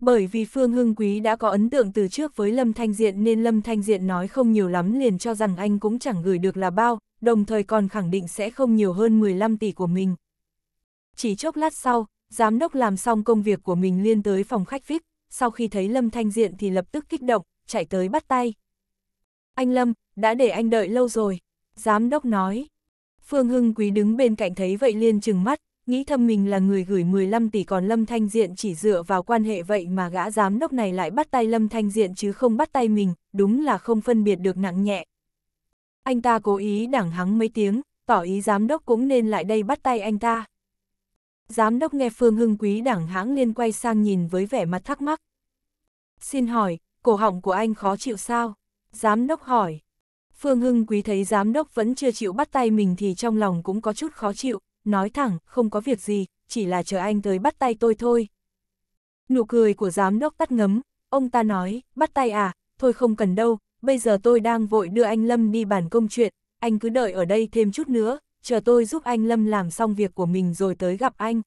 Bởi vì Phương Hưng Quý đã có ấn tượng từ trước với Lâm Thanh Diện nên Lâm Thanh Diện nói không nhiều lắm liền cho rằng anh cũng chẳng gửi được là bao, đồng thời còn khẳng định sẽ không nhiều hơn 15 tỷ của mình. Chỉ chốc lát sau, giám đốc làm xong công việc của mình liên tới phòng khách VIP, sau khi thấy Lâm Thanh Diện thì lập tức kích động, chạy tới bắt tay. Anh Lâm, đã để anh đợi lâu rồi, giám đốc nói. Phương Hưng Quý đứng bên cạnh thấy vậy liền chừng mắt, nghĩ thầm mình là người gửi 15 tỷ còn Lâm Thanh Diện chỉ dựa vào quan hệ vậy mà gã giám đốc này lại bắt tay Lâm Thanh Diện chứ không bắt tay mình, đúng là không phân biệt được nặng nhẹ. Anh ta cố ý đẳng hắng mấy tiếng, tỏ ý giám đốc cũng nên lại đây bắt tay anh ta. Giám đốc nghe Phương Hưng Quý đẳng hãng liên quay sang nhìn với vẻ mặt thắc mắc. Xin hỏi, cổ họng của anh khó chịu sao? Giám đốc hỏi, Phương Hưng Quý thấy giám đốc vẫn chưa chịu bắt tay mình thì trong lòng cũng có chút khó chịu, nói thẳng, không có việc gì, chỉ là chờ anh tới bắt tay tôi thôi. Nụ cười của giám đốc tắt ngấm, ông ta nói, bắt tay à, thôi không cần đâu, bây giờ tôi đang vội đưa anh Lâm đi bàn công chuyện, anh cứ đợi ở đây thêm chút nữa, chờ tôi giúp anh Lâm làm xong việc của mình rồi tới gặp anh.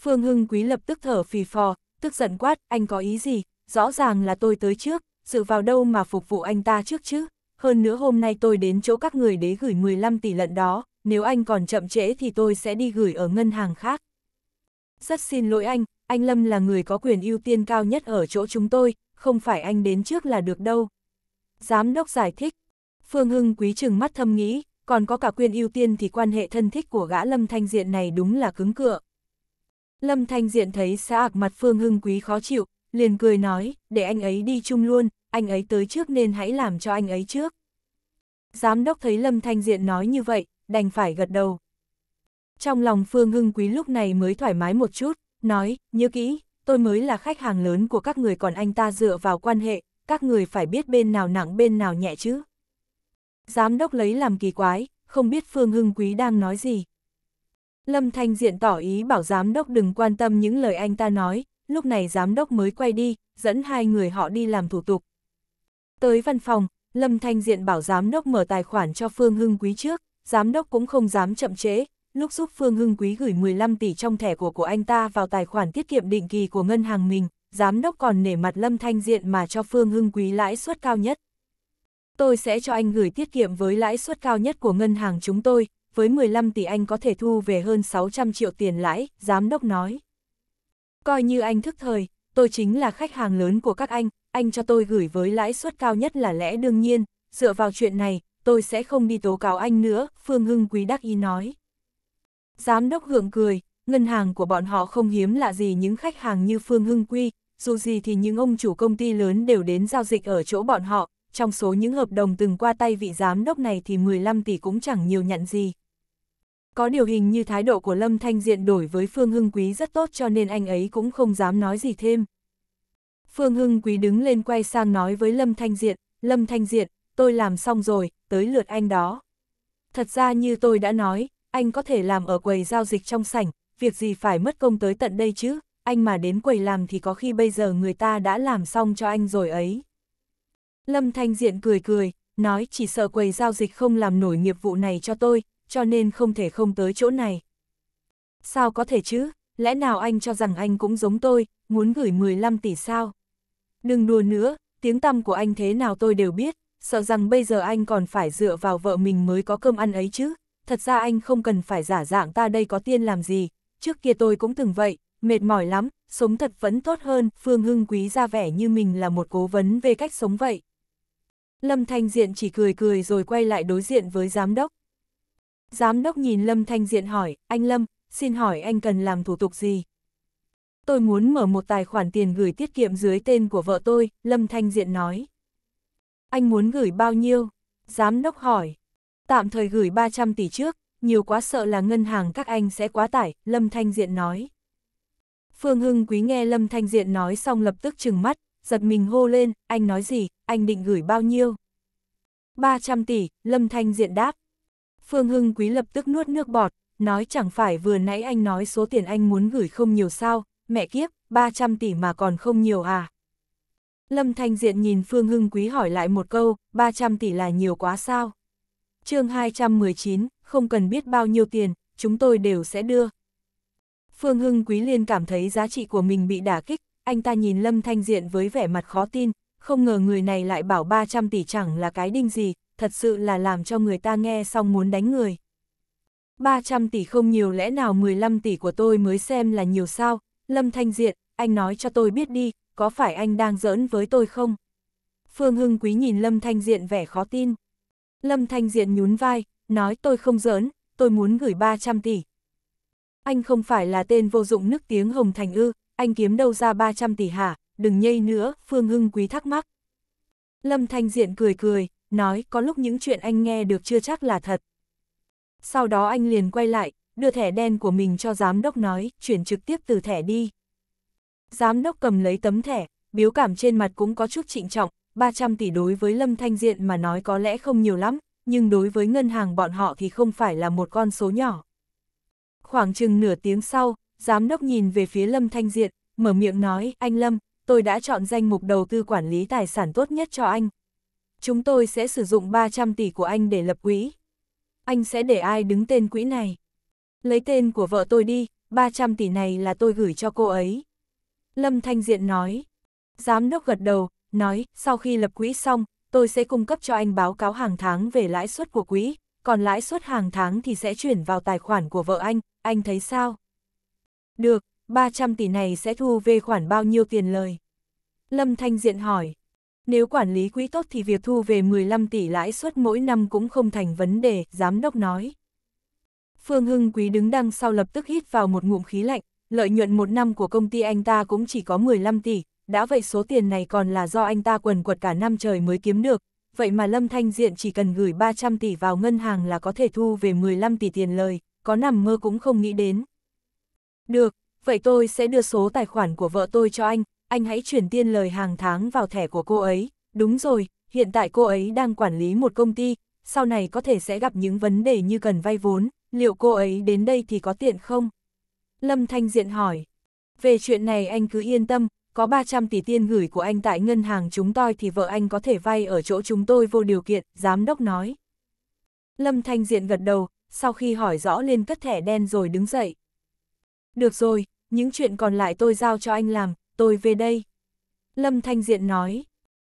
Phương Hưng Quý lập tức thở phì phò, tức giận quát, anh có ý gì, rõ ràng là tôi tới trước, dựa vào đâu mà phục vụ anh ta trước chứ hơn nữa hôm nay tôi đến chỗ các người đế gửi 15 tỷ lận đó, nếu anh còn chậm trễ thì tôi sẽ đi gửi ở ngân hàng khác. Rất xin lỗi anh, anh Lâm là người có quyền ưu tiên cao nhất ở chỗ chúng tôi, không phải anh đến trước là được đâu. Giám đốc giải thích, Phương Hưng quý trừng mắt thâm nghĩ, còn có cả quyền ưu tiên thì quan hệ thân thích của gã Lâm Thanh Diện này đúng là cứng cựa. Lâm Thanh Diện thấy xã ạc mặt Phương Hưng quý khó chịu, liền cười nói, để anh ấy đi chung luôn, anh ấy tới trước nên hãy làm cho anh ấy trước. Giám đốc thấy Lâm Thanh Diện nói như vậy, đành phải gật đầu. Trong lòng Phương Hưng Quý lúc này mới thoải mái một chút, nói, nhớ kỹ, tôi mới là khách hàng lớn của các người còn anh ta dựa vào quan hệ, các người phải biết bên nào nặng bên nào nhẹ chứ. Giám đốc lấy làm kỳ quái, không biết Phương Hưng Quý đang nói gì. Lâm Thanh Diện tỏ ý bảo giám đốc đừng quan tâm những lời anh ta nói, lúc này giám đốc mới quay đi, dẫn hai người họ đi làm thủ tục, Tới văn phòng, Lâm Thanh Diện bảo giám đốc mở tài khoản cho Phương Hưng Quý trước, giám đốc cũng không dám chậm trễ, lúc giúp Phương Hưng Quý gửi 15 tỷ trong thẻ của của anh ta vào tài khoản tiết kiệm định kỳ của ngân hàng mình, giám đốc còn nể mặt Lâm Thanh Diện mà cho Phương Hưng Quý lãi suất cao nhất. Tôi sẽ cho anh gửi tiết kiệm với lãi suất cao nhất của ngân hàng chúng tôi, với 15 tỷ anh có thể thu về hơn 600 triệu tiền lãi, giám đốc nói. Coi như anh thức thời, tôi chính là khách hàng lớn của các anh, anh cho tôi gửi với lãi suất cao nhất là lẽ đương nhiên, dựa vào chuyện này, tôi sẽ không đi tố cáo anh nữa, Phương Hưng Quý đắc ý nói. Giám đốc gượng cười, ngân hàng của bọn họ không hiếm lạ gì những khách hàng như Phương Hưng Quy, dù gì thì những ông chủ công ty lớn đều đến giao dịch ở chỗ bọn họ, trong số những hợp đồng từng qua tay vị giám đốc này thì 15 tỷ cũng chẳng nhiều nhận gì. Có điều hình như thái độ của Lâm Thanh Diện đổi với Phương Hưng Quý rất tốt cho nên anh ấy cũng không dám nói gì thêm. Phương Hưng Quý đứng lên quay sang nói với Lâm Thanh Diện, Lâm Thanh Diện, tôi làm xong rồi, tới lượt anh đó. Thật ra như tôi đã nói, anh có thể làm ở quầy giao dịch trong sảnh, việc gì phải mất công tới tận đây chứ, anh mà đến quầy làm thì có khi bây giờ người ta đã làm xong cho anh rồi ấy. Lâm Thanh Diện cười cười, nói chỉ sợ quầy giao dịch không làm nổi nghiệp vụ này cho tôi, cho nên không thể không tới chỗ này. Sao có thể chứ, lẽ nào anh cho rằng anh cũng giống tôi, muốn gửi 15 tỷ sao? Đừng đùa nữa, tiếng tăm của anh thế nào tôi đều biết, sợ rằng bây giờ anh còn phải dựa vào vợ mình mới có cơm ăn ấy chứ. Thật ra anh không cần phải giả dạng ta đây có tiên làm gì, trước kia tôi cũng từng vậy, mệt mỏi lắm, sống thật vẫn tốt hơn, Phương Hưng Quý ra vẻ như mình là một cố vấn về cách sống vậy. Lâm Thanh Diện chỉ cười cười rồi quay lại đối diện với giám đốc. Giám đốc nhìn Lâm Thanh Diện hỏi, anh Lâm, xin hỏi anh cần làm thủ tục gì? tôi muốn mở một tài khoản tiền gửi tiết kiệm dưới tên của vợ tôi, Lâm Thanh Diện nói. Anh muốn gửi bao nhiêu? Giám đốc hỏi. Tạm thời gửi 300 tỷ trước, nhiều quá sợ là ngân hàng các anh sẽ quá tải, Lâm Thanh Diện nói. Phương Hưng Quý nghe Lâm Thanh Diện nói xong lập tức trừng mắt, giật mình hô lên, anh nói gì, anh định gửi bao nhiêu? 300 tỷ, Lâm Thanh Diện đáp. Phương Hưng Quý lập tức nuốt nước bọt, nói chẳng phải vừa nãy anh nói số tiền anh muốn gửi không nhiều sao, mẹ kiếp, 300 tỷ mà còn không nhiều à. Lâm Thanh Diện nhìn Phương Hưng Quý hỏi lại một câu, 300 tỷ là nhiều quá sao? chương 219, không cần biết bao nhiêu tiền, chúng tôi đều sẽ đưa. Phương Hưng Quý Liên cảm thấy giá trị của mình bị đả kích, anh ta nhìn Lâm Thanh Diện với vẻ mặt khó tin, không ngờ người này lại bảo 300 tỷ chẳng là cái đinh gì, thật sự là làm cho người ta nghe xong muốn đánh người. 300 tỷ không nhiều lẽ nào 15 tỷ của tôi mới xem là nhiều sao, Lâm Thanh Diện, anh nói cho tôi biết đi, có phải anh đang giỡn với tôi không? Phương Hưng Quý nhìn Lâm Thanh Diện vẻ khó tin. Lâm Thanh Diện nhún vai, nói tôi không giỡn, tôi muốn gửi 300 tỷ. Anh không phải là tên vô dụng nức tiếng Hồng Thành ư, anh kiếm đâu ra 300 tỷ hả, đừng nhây nữa, Phương Hưng Quý thắc mắc. Lâm Thanh Diện cười cười, nói có lúc những chuyện anh nghe được chưa chắc là thật. Sau đó anh liền quay lại, đưa thẻ đen của mình cho giám đốc nói, chuyển trực tiếp từ thẻ đi. Giám đốc cầm lấy tấm thẻ, biếu cảm trên mặt cũng có chút trịnh trọng, 300 tỷ đối với Lâm Thanh Diện mà nói có lẽ không nhiều lắm, nhưng đối với ngân hàng bọn họ thì không phải là một con số nhỏ. Khoảng chừng nửa tiếng sau, giám đốc nhìn về phía Lâm Thanh Diện, mở miệng nói, anh Lâm, tôi đã chọn danh mục đầu tư quản lý tài sản tốt nhất cho anh. Chúng tôi sẽ sử dụng 300 tỷ của anh để lập quỹ. Anh sẽ để ai đứng tên quỹ này? Lấy tên của vợ tôi đi, 300 tỷ này là tôi gửi cho cô ấy. Lâm Thanh Diện nói. Giám đốc gật đầu, nói, sau khi lập quỹ xong, tôi sẽ cung cấp cho anh báo cáo hàng tháng về lãi suất của quỹ, còn lãi suất hàng tháng thì sẽ chuyển vào tài khoản của vợ anh, anh thấy sao? Được, 300 tỷ này sẽ thu về khoản bao nhiêu tiền lời? Lâm Thanh Diện hỏi. Nếu quản lý quỹ tốt thì việc thu về 15 tỷ lãi suất mỗi năm cũng không thành vấn đề, giám đốc nói. Phương Hưng Quý đứng đằng sau lập tức hít vào một ngụm khí lạnh, lợi nhuận một năm của công ty anh ta cũng chỉ có 15 tỷ, đã vậy số tiền này còn là do anh ta quần quật cả năm trời mới kiếm được, vậy mà Lâm Thanh Diện chỉ cần gửi 300 tỷ vào ngân hàng là có thể thu về 15 tỷ tiền lời, có nằm mơ cũng không nghĩ đến. Được, vậy tôi sẽ đưa số tài khoản của vợ tôi cho anh, anh hãy chuyển tiền lời hàng tháng vào thẻ của cô ấy, đúng rồi, hiện tại cô ấy đang quản lý một công ty, sau này có thể sẽ gặp những vấn đề như cần vay vốn, liệu cô ấy đến đây thì có tiện không? Lâm Thanh Diện hỏi. Về chuyện này anh cứ yên tâm, có 300 tỷ tiên gửi của anh tại ngân hàng chúng tôi thì vợ anh có thể vay ở chỗ chúng tôi vô điều kiện, giám đốc nói. Lâm Thanh Diện gật đầu, sau khi hỏi rõ lên cất thẻ đen rồi đứng dậy. Được rồi, những chuyện còn lại tôi giao cho anh làm, tôi về đây. Lâm Thanh Diện nói.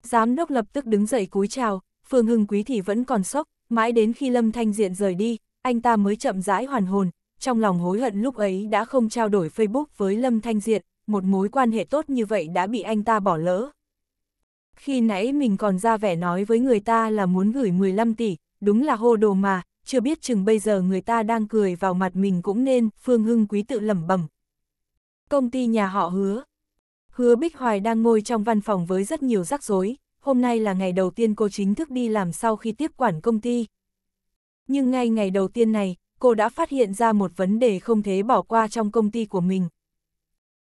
Giám đốc lập tức đứng dậy cúi chào, Phương Hưng Quý thì vẫn còn sốc, mãi đến khi Lâm Thanh Diện rời đi, anh ta mới chậm rãi hoàn hồn, trong lòng hối hận lúc ấy đã không trao đổi Facebook với Lâm Thanh Diệt, một mối quan hệ tốt như vậy đã bị anh ta bỏ lỡ. Khi nãy mình còn ra vẻ nói với người ta là muốn gửi 15 tỷ, đúng là hô đồ mà, chưa biết chừng bây giờ người ta đang cười vào mặt mình cũng nên, Phương Hưng Quý tự lẩm bẩm. Công ty nhà họ hứa. Hứa Bích Hoài đang ngồi trong văn phòng với rất nhiều rắc rối, hôm nay là ngày đầu tiên cô chính thức đi làm sau khi tiếp quản công ty, nhưng ngay ngày đầu tiên này, cô đã phát hiện ra một vấn đề không thể bỏ qua trong công ty của mình.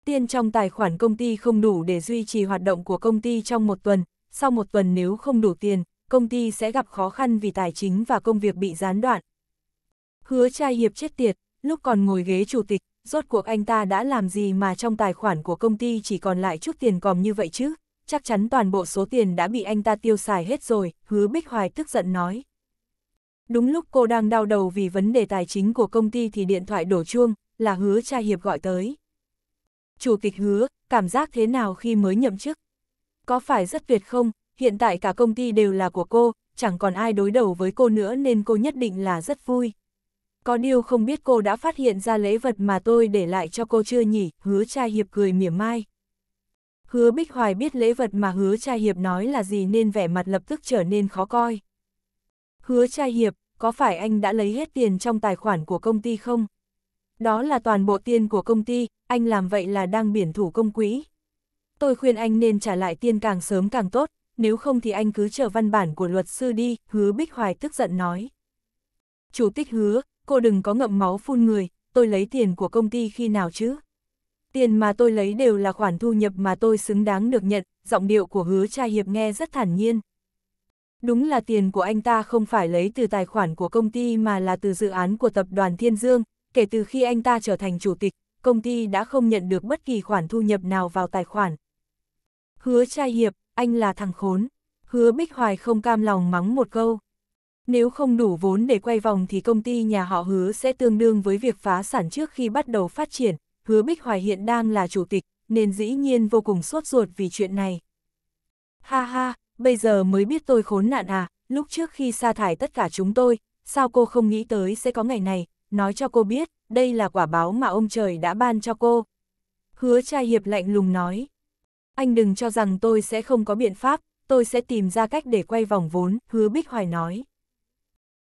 Tiền trong tài khoản công ty không đủ để duy trì hoạt động của công ty trong một tuần, sau một tuần nếu không đủ tiền, công ty sẽ gặp khó khăn vì tài chính và công việc bị gián đoạn. Hứa trai hiệp chết tiệt, lúc còn ngồi ghế chủ tịch, rốt cuộc anh ta đã làm gì mà trong tài khoản của công ty chỉ còn lại chút tiền còm như vậy chứ, chắc chắn toàn bộ số tiền đã bị anh ta tiêu xài hết rồi, hứa Bích Hoài tức giận nói. Đúng lúc cô đang đau đầu vì vấn đề tài chính của công ty thì điện thoại đổ chuông, là hứa cha hiệp gọi tới. Chủ tịch hứa, cảm giác thế nào khi mới nhậm chức? Có phải rất tuyệt không? Hiện tại cả công ty đều là của cô, chẳng còn ai đối đầu với cô nữa nên cô nhất định là rất vui. Có điều không biết cô đã phát hiện ra lễ vật mà tôi để lại cho cô chưa nhỉ? Hứa cha hiệp cười mỉa mai. Hứa Bích Hoài biết lễ vật mà hứa cha hiệp nói là gì nên vẻ mặt lập tức trở nên khó coi. Hứa trai hiệp, có phải anh đã lấy hết tiền trong tài khoản của công ty không? Đó là toàn bộ tiền của công ty, anh làm vậy là đang biển thủ công quỹ. Tôi khuyên anh nên trả lại tiền càng sớm càng tốt, nếu không thì anh cứ chờ văn bản của luật sư đi, hứa Bích Hoài tức giận nói. Chủ tịch hứa, cô đừng có ngậm máu phun người, tôi lấy tiền của công ty khi nào chứ? Tiền mà tôi lấy đều là khoản thu nhập mà tôi xứng đáng được nhận, giọng điệu của hứa trai hiệp nghe rất thản nhiên. Đúng là tiền của anh ta không phải lấy từ tài khoản của công ty mà là từ dự án của tập đoàn Thiên Dương, kể từ khi anh ta trở thành chủ tịch, công ty đã không nhận được bất kỳ khoản thu nhập nào vào tài khoản. Hứa trai hiệp, anh là thằng khốn. Hứa Bích Hoài không cam lòng mắng một câu. Nếu không đủ vốn để quay vòng thì công ty nhà họ hứa sẽ tương đương với việc phá sản trước khi bắt đầu phát triển. Hứa Bích Hoài hiện đang là chủ tịch, nên dĩ nhiên vô cùng sốt ruột vì chuyện này. Ha ha, bây giờ mới biết tôi khốn nạn à, lúc trước khi sa thải tất cả chúng tôi, sao cô không nghĩ tới sẽ có ngày này, nói cho cô biết, đây là quả báo mà ông trời đã ban cho cô. Hứa trai hiệp lạnh lùng nói, anh đừng cho rằng tôi sẽ không có biện pháp, tôi sẽ tìm ra cách để quay vòng vốn, hứa Bích Hoài nói.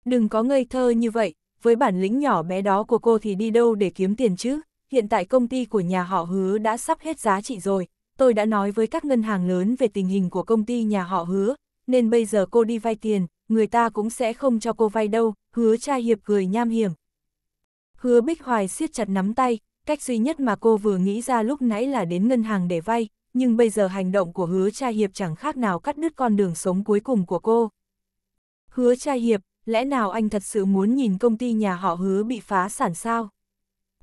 Đừng có ngây thơ như vậy, với bản lĩnh nhỏ bé đó của cô thì đi đâu để kiếm tiền chứ, hiện tại công ty của nhà họ hứa đã sắp hết giá trị rồi, tôi đã nói với các ngân hàng lớn về tình hình của công ty nhà họ hứa, nên bây giờ cô đi vay tiền, người ta cũng sẽ không cho cô vay đâu, hứa cha hiệp cười nham hiểm. Hứa Bích Hoài siết chặt nắm tay, cách duy nhất mà cô vừa nghĩ ra lúc nãy là đến ngân hàng để vay, nhưng bây giờ hành động của hứa cha hiệp chẳng khác nào cắt đứt con đường sống cuối cùng của cô. Hứa cha hiệp, lẽ nào anh thật sự muốn nhìn công ty nhà họ hứa bị phá sản sao?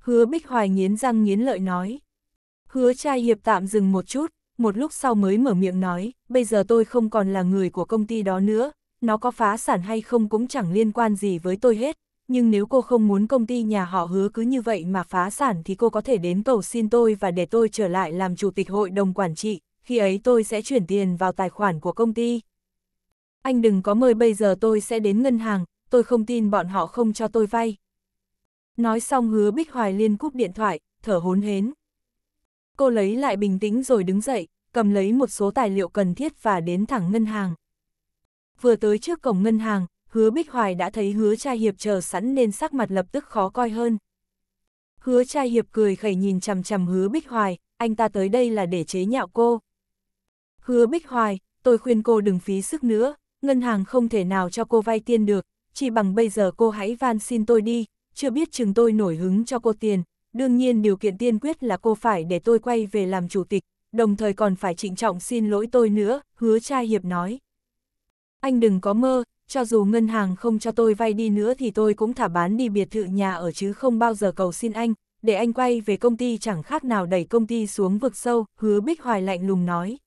Hứa Bích Hoài nghiến răng nghiến lợi nói. Hứa trai hiệp tạm dừng một chút, một lúc sau mới mở miệng nói, bây giờ tôi không còn là người của công ty đó nữa, nó có phá sản hay không cũng chẳng liên quan gì với tôi hết, nhưng nếu cô không muốn công ty nhà họ hứa cứ như vậy mà phá sản thì cô có thể đến cầu xin tôi và để tôi trở lại làm chủ tịch hội đồng quản trị, khi ấy tôi sẽ chuyển tiền vào tài khoản của công ty. Anh đừng có mời bây giờ tôi sẽ đến ngân hàng, tôi không tin bọn họ không cho tôi vay. Nói xong hứa Bích Hoài Liên cúp điện thoại, thở hốn hến. Cô lấy lại bình tĩnh rồi đứng dậy, cầm lấy một số tài liệu cần thiết và đến thẳng ngân hàng. Vừa tới trước cổng ngân hàng, hứa Bích Hoài đã thấy hứa trai hiệp chờ sẵn nên sắc mặt lập tức khó coi hơn. Hứa trai hiệp cười khẩy nhìn chằm chằm hứa Bích Hoài, anh ta tới đây là để chế nhạo cô. Hứa Bích Hoài, tôi khuyên cô đừng phí sức nữa, ngân hàng không thể nào cho cô vay tiền được, chỉ bằng bây giờ cô hãy van xin tôi đi, chưa biết chừng tôi nổi hứng cho cô tiền, đương nhiên điều kiện tiên quyết là cô phải để tôi quay về làm chủ tịch, đồng thời còn phải trịnh trọng xin lỗi tôi nữa, hứa trai hiệp nói. Anh đừng có mơ, cho dù ngân hàng không cho tôi vay đi nữa thì tôi cũng thả bán đi biệt thự nhà ở chứ không bao giờ cầu xin anh, để anh quay về công ty chẳng khác nào đẩy công ty xuống vực sâu, hứa Bích Hoài lạnh lùng nói.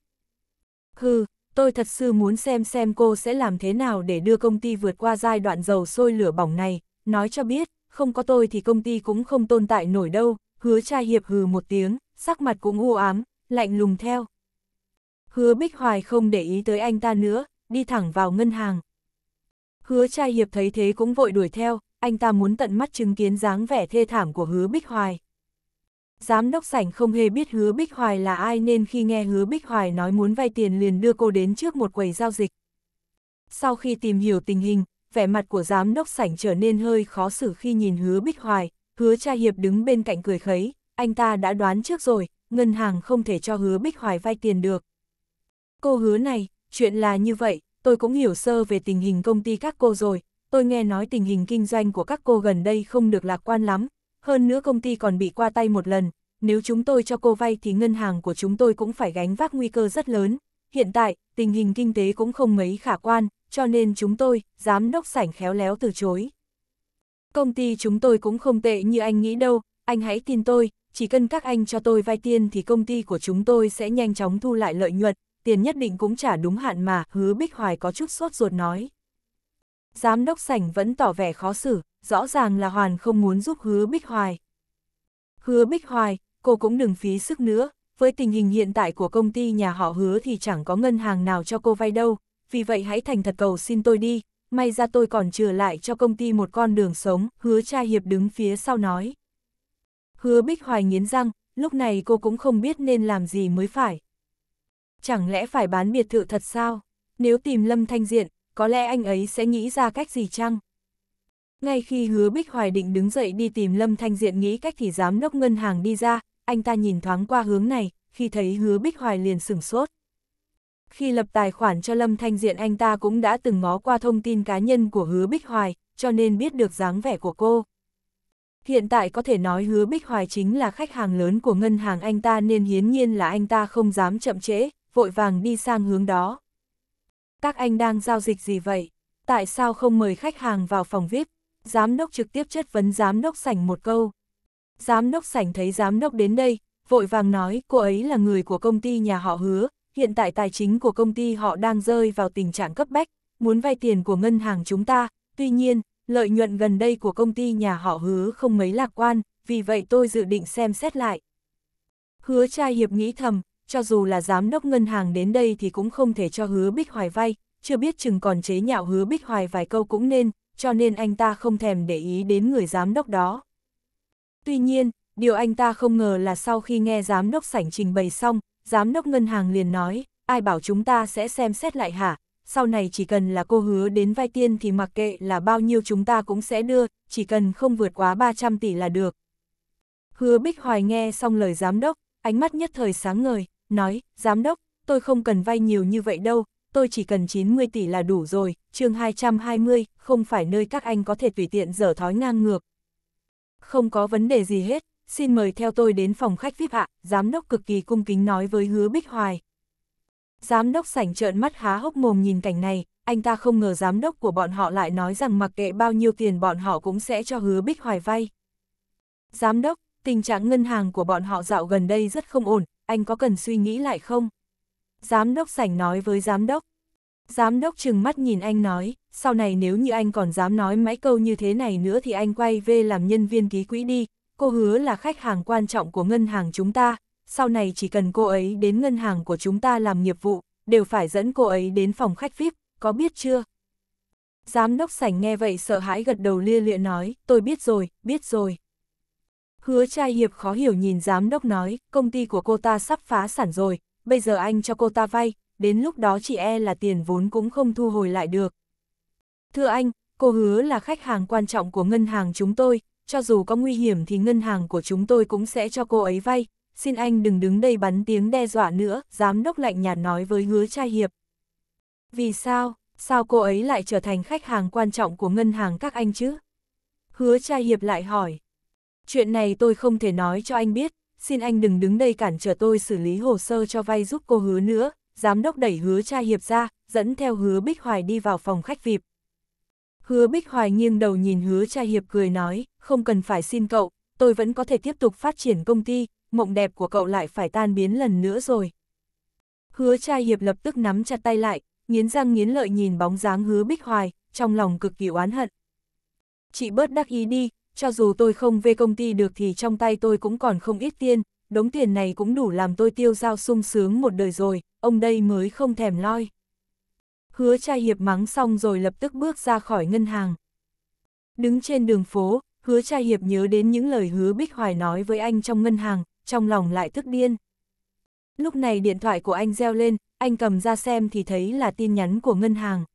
Hừ, tôi thật sự muốn xem xem cô sẽ làm thế nào để đưa công ty vượt qua giai đoạn dầu sôi lửa bỏng này, nói cho biết không có tôi thì công ty cũng không tồn tại nổi đâu, hứa trai hiệp hừ một tiếng, sắc mặt cũng u ám, lạnh lùng theo. Hứa Bích Hoài không để ý tới anh ta nữa, đi thẳng vào ngân hàng. Hứa trai hiệp thấy thế cũng vội đuổi theo, anh ta muốn tận mắt chứng kiến dáng vẻ thê thảm của hứa Bích Hoài. Giám đốc sảnh không hề biết hứa Bích Hoài là ai nên khi nghe hứa Bích Hoài nói muốn vay tiền liền đưa cô đến trước một quầy giao dịch. Sau khi tìm hiểu tình hình, vẻ mặt của giám đốc sảnh trở nên hơi khó xử khi nhìn hứa Bích Hoài, hứa cha hiệp đứng bên cạnh cười khấy, anh ta đã đoán trước rồi, ngân hàng không thể cho hứa Bích Hoài vay tiền được. Cô hứa này, chuyện là như vậy, tôi cũng hiểu sơ về tình hình công ty các cô rồi, tôi nghe nói tình hình kinh doanh của các cô gần đây không được lạc quan lắm, hơn nữa công ty còn bị qua tay một lần, nếu chúng tôi cho cô vay thì ngân hàng của chúng tôi cũng phải gánh vác nguy cơ rất lớn. Hiện tại, tình hình kinh tế cũng không mấy khả quan, cho nên chúng tôi, giám đốc sảnh khéo léo từ chối. Công ty chúng tôi cũng không tệ như anh nghĩ đâu, anh hãy tin tôi, chỉ cần các anh cho tôi vay tiền thì công ty của chúng tôi sẽ nhanh chóng thu lại lợi nhuận, tiền nhất định cũng trả đúng hạn mà, hứa Bích Hoài có chút sốt ruột nói. Giám đốc sảnh vẫn tỏ vẻ khó xử, rõ ràng là Hoàn không muốn giúp hứa Bích Hoài. Hứa Bích Hoài, cô cũng đừng phí sức nữa, với tình hình hiện tại của công ty nhà họ hứa thì chẳng có ngân hàng nào cho cô vay đâu, vì vậy hãy thành thật cầu xin tôi đi, may ra tôi còn chừa lại cho công ty một con đường sống, hứa cha hiệp đứng phía sau nói. Hứa Bích Hoài nghiến răng, lúc này cô cũng không biết nên làm gì mới phải. Chẳng lẽ phải bán biệt thự thật sao? Nếu tìm Lâm Thanh Diện, có lẽ anh ấy sẽ nghĩ ra cách gì chăng? Ngay khi hứa Bích Hoài định đứng dậy đi tìm Lâm Thanh Diện nghĩ cách thì giám đốc ngân hàng đi ra, anh ta nhìn thoáng qua hướng này, khi thấy hứa Bích Hoài liền sửng sốt. Khi lập tài khoản cho Lâm Thanh Diện anh ta cũng đã từng ngó qua thông tin cá nhân của Hứa Bích Hoài, cho nên biết được dáng vẻ của cô. Hiện tại có thể nói Hứa Bích Hoài chính là khách hàng lớn của ngân hàng anh ta nên hiến nhiên là anh ta không dám chậm trễ, vội vàng đi sang hướng đó. Các anh đang giao dịch gì vậy? Tại sao không mời khách hàng vào phòng VIP? Giám đốc trực tiếp chất vấn giám đốc sảnh một câu. Giám đốc sảnh thấy giám đốc đến đây, vội vàng nói cô ấy là người của công ty nhà họ hứa, hiện tại tài chính của công ty họ đang rơi vào tình trạng cấp bách, muốn vay tiền của ngân hàng chúng ta, tuy nhiên, lợi nhuận gần đây của công ty nhà họ hứa không mấy lạc quan, vì vậy tôi dự định xem xét lại. Hứa trai hiệp nghĩ thầm, cho dù là giám đốc ngân hàng đến đây thì cũng không thể cho hứa Bích Hoài vay, chưa biết chừng còn chế nhạo hứa Bích Hoài vài câu cũng nên, cho nên anh ta không thèm để ý đến người giám đốc đó. Tuy nhiên, điều anh ta không ngờ là sau khi nghe giám đốc sảnh trình bày xong, giám đốc ngân hàng liền nói, ai bảo chúng ta sẽ xem xét lại hả, sau này chỉ cần là cô hứa đến vay tiền thì mặc kệ là bao nhiêu chúng ta cũng sẽ đưa, chỉ cần không vượt quá 300 tỷ là được. Hứa Bích Hoài nghe xong lời giám đốc, ánh mắt nhất thời sáng ngời, nói, giám đốc, tôi không cần vay nhiều như vậy đâu, tôi chỉ cần 90 tỷ là đủ rồi, chương 220, không phải nơi các anh có thể tùy tiện dở thói ngang ngược. Không có vấn đề gì hết, xin mời theo tôi đến phòng khách VIP ạ, giám đốc cực kỳ cung kính nói với hứa Bích Hoài. Giám đốc sảnh trợn mắt há hốc mồm nhìn cảnh này, anh ta không ngờ giám đốc của bọn họ lại nói rằng mặc kệ bao nhiêu tiền bọn họ cũng sẽ cho hứa Bích Hoài vay. Giám đốc, tình trạng ngân hàng của bọn họ dạo gần đây rất không ổn, anh có cần suy nghĩ lại không? Giám đốc sảnh nói với giám đốc. Giám đốc trừng mắt nhìn anh nói, sau này nếu như anh còn dám nói mấy câu như thế này nữa thì anh quay về làm nhân viên ký quỹ đi, cô hứa là khách hàng quan trọng của ngân hàng chúng ta, sau này chỉ cần cô ấy đến ngân hàng của chúng ta làm nghiệp vụ, đều phải dẫn cô ấy đến phòng khách VIP, có biết chưa? Giám đốc sảnh nghe vậy sợ hãi gật đầu lia lịa nói, tôi biết rồi, biết rồi. Hứa trai hiệp khó hiểu nhìn giám đốc nói, công ty của cô ta sắp phá sản rồi, bây giờ anh cho cô ta vay, đến lúc đó chị e là tiền vốn cũng không thu hồi lại được. Thưa anh, cô hứa là khách hàng quan trọng của ngân hàng chúng tôi, cho dù có nguy hiểm thì ngân hàng của chúng tôi cũng sẽ cho cô ấy vay, xin anh đừng đứng đây bắn tiếng đe dọa nữa, giám đốc lạnh nhạt nói với hứa trai hiệp. Vì sao, sao cô ấy lại trở thành khách hàng quan trọng của ngân hàng các anh chứ? Hứa trai hiệp lại hỏi. Chuyện này tôi không thể nói cho anh biết, xin anh đừng đứng đây cản trở tôi xử lý hồ sơ cho vay giúp cô hứa nữa. Giám đốc đẩy hứa trai hiệp ra, dẫn theo hứa Bích Hoài đi vào phòng khách vip. Hứa Bích Hoài nghiêng đầu nhìn hứa cha hiệp cười nói, không cần phải xin cậu, tôi vẫn có thể tiếp tục phát triển công ty, mộng đẹp của cậu lại phải tan biến lần nữa rồi. Hứa cha hiệp lập tức nắm chặt tay lại, nghiến răng nghiến lợi nhìn bóng dáng hứa Bích Hoài, trong lòng cực kỳ oán hận. Chị bớt đắc ý đi, cho dù tôi không về công ty được thì trong tay tôi cũng còn không ít tiền, đống tiền này cũng đủ làm tôi tiêu giao sung sướng một đời rồi, ông đây mới không thèm loi hứa trai hiệp mắng xong rồi lập tức bước ra khỏi ngân hàng. Đứng trên đường phố, hứa trai hiệp nhớ đến những lời hứa Bích Hoài nói với anh trong ngân hàng, trong lòng lại thức điên. Lúc này điện thoại của anh reo lên, anh cầm ra xem thì thấy là tin nhắn của ngân hàng.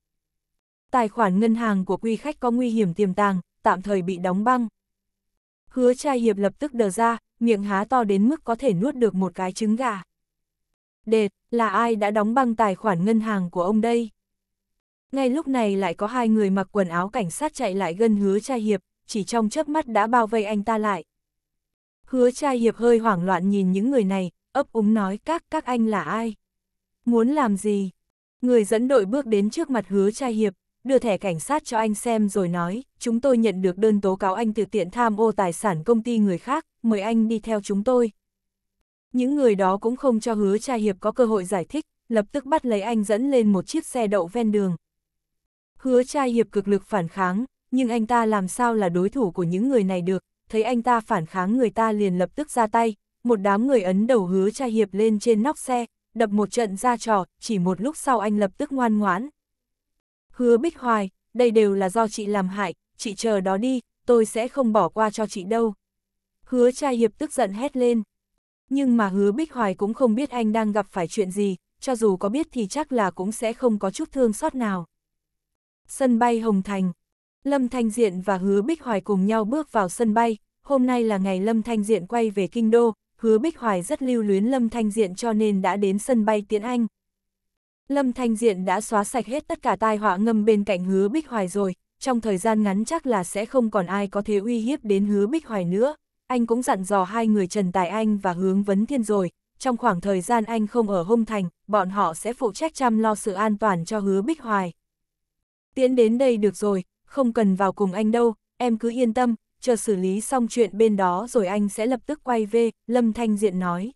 Tài khoản ngân hàng của quy khách có nguy hiểm tiềm tàng, tạm thời bị đóng băng. Hứa trai hiệp lập tức đờ ra, miệng há to đến mức có thể nuốt được một cái trứng gà. Đệt, là ai đã đóng băng tài khoản ngân hàng của ông đây? ngay lúc này lại có hai người mặc quần áo cảnh sát chạy lại gần hứa trai hiệp, chỉ trong chớp mắt đã bao vây anh ta lại. Hứa trai hiệp hơi hoảng loạn nhìn những người này, ấp úng nói các các anh là ai? Muốn làm gì? Người dẫn đội bước đến trước mặt hứa trai hiệp, đưa thẻ cảnh sát cho anh xem rồi nói, chúng tôi nhận được đơn tố cáo anh từ tiện tham ô tài sản công ty người khác, mời anh đi theo chúng tôi. Những người đó cũng không cho hứa trai hiệp có cơ hội giải thích, lập tức bắt lấy anh dẫn lên một chiếc xe đậu ven đường, Hứa trai hiệp cực lực phản kháng, nhưng anh ta làm sao là đối thủ của những người này được, thấy anh ta phản kháng người ta liền lập tức ra tay, một đám người ấn đầu hứa trai hiệp lên trên nóc xe, đập một trận ra trò, chỉ một lúc sau anh lập tức ngoan ngoãn. Hứa Bích Hoài, đây đều là do chị làm hại, chị chờ đó đi, tôi sẽ không bỏ qua cho chị đâu. Hứa trai hiệp tức giận hét lên. Nhưng mà hứa Bích Hoài cũng không biết anh đang gặp phải chuyện gì, cho dù có biết thì chắc là cũng sẽ không có chút thương xót nào sân bay Hồng Thành. Lâm Thanh Diện và Hứa Bích Hoài cùng nhau bước vào sân bay, hôm nay là ngày Lâm Thanh Diện quay về Kinh Đô, Hứa Bích Hoài rất lưu luyến Lâm Thanh Diện cho nên đã đến sân bay Tiến Anh. Lâm Thanh Diện đã xóa sạch hết tất cả tai họa ngâm bên cạnh Hứa Bích Hoài rồi, trong thời gian ngắn chắc là sẽ không còn ai có thể uy hiếp đến Hứa Bích Hoài nữa. Anh cũng dặn dò hai người Trần Tài Anh và Hướng Vấn Thiên rồi, trong khoảng thời gian anh không ở Hông Thành, bọn họ sẽ phụ trách chăm lo sự an toàn cho Hứa Bích Hoài. Tiễn đến đây được rồi, không cần vào cùng anh đâu, em cứ yên tâm, chờ xử lý xong chuyện bên đó rồi anh sẽ lập tức quay về, Lâm Thanh Diện nói.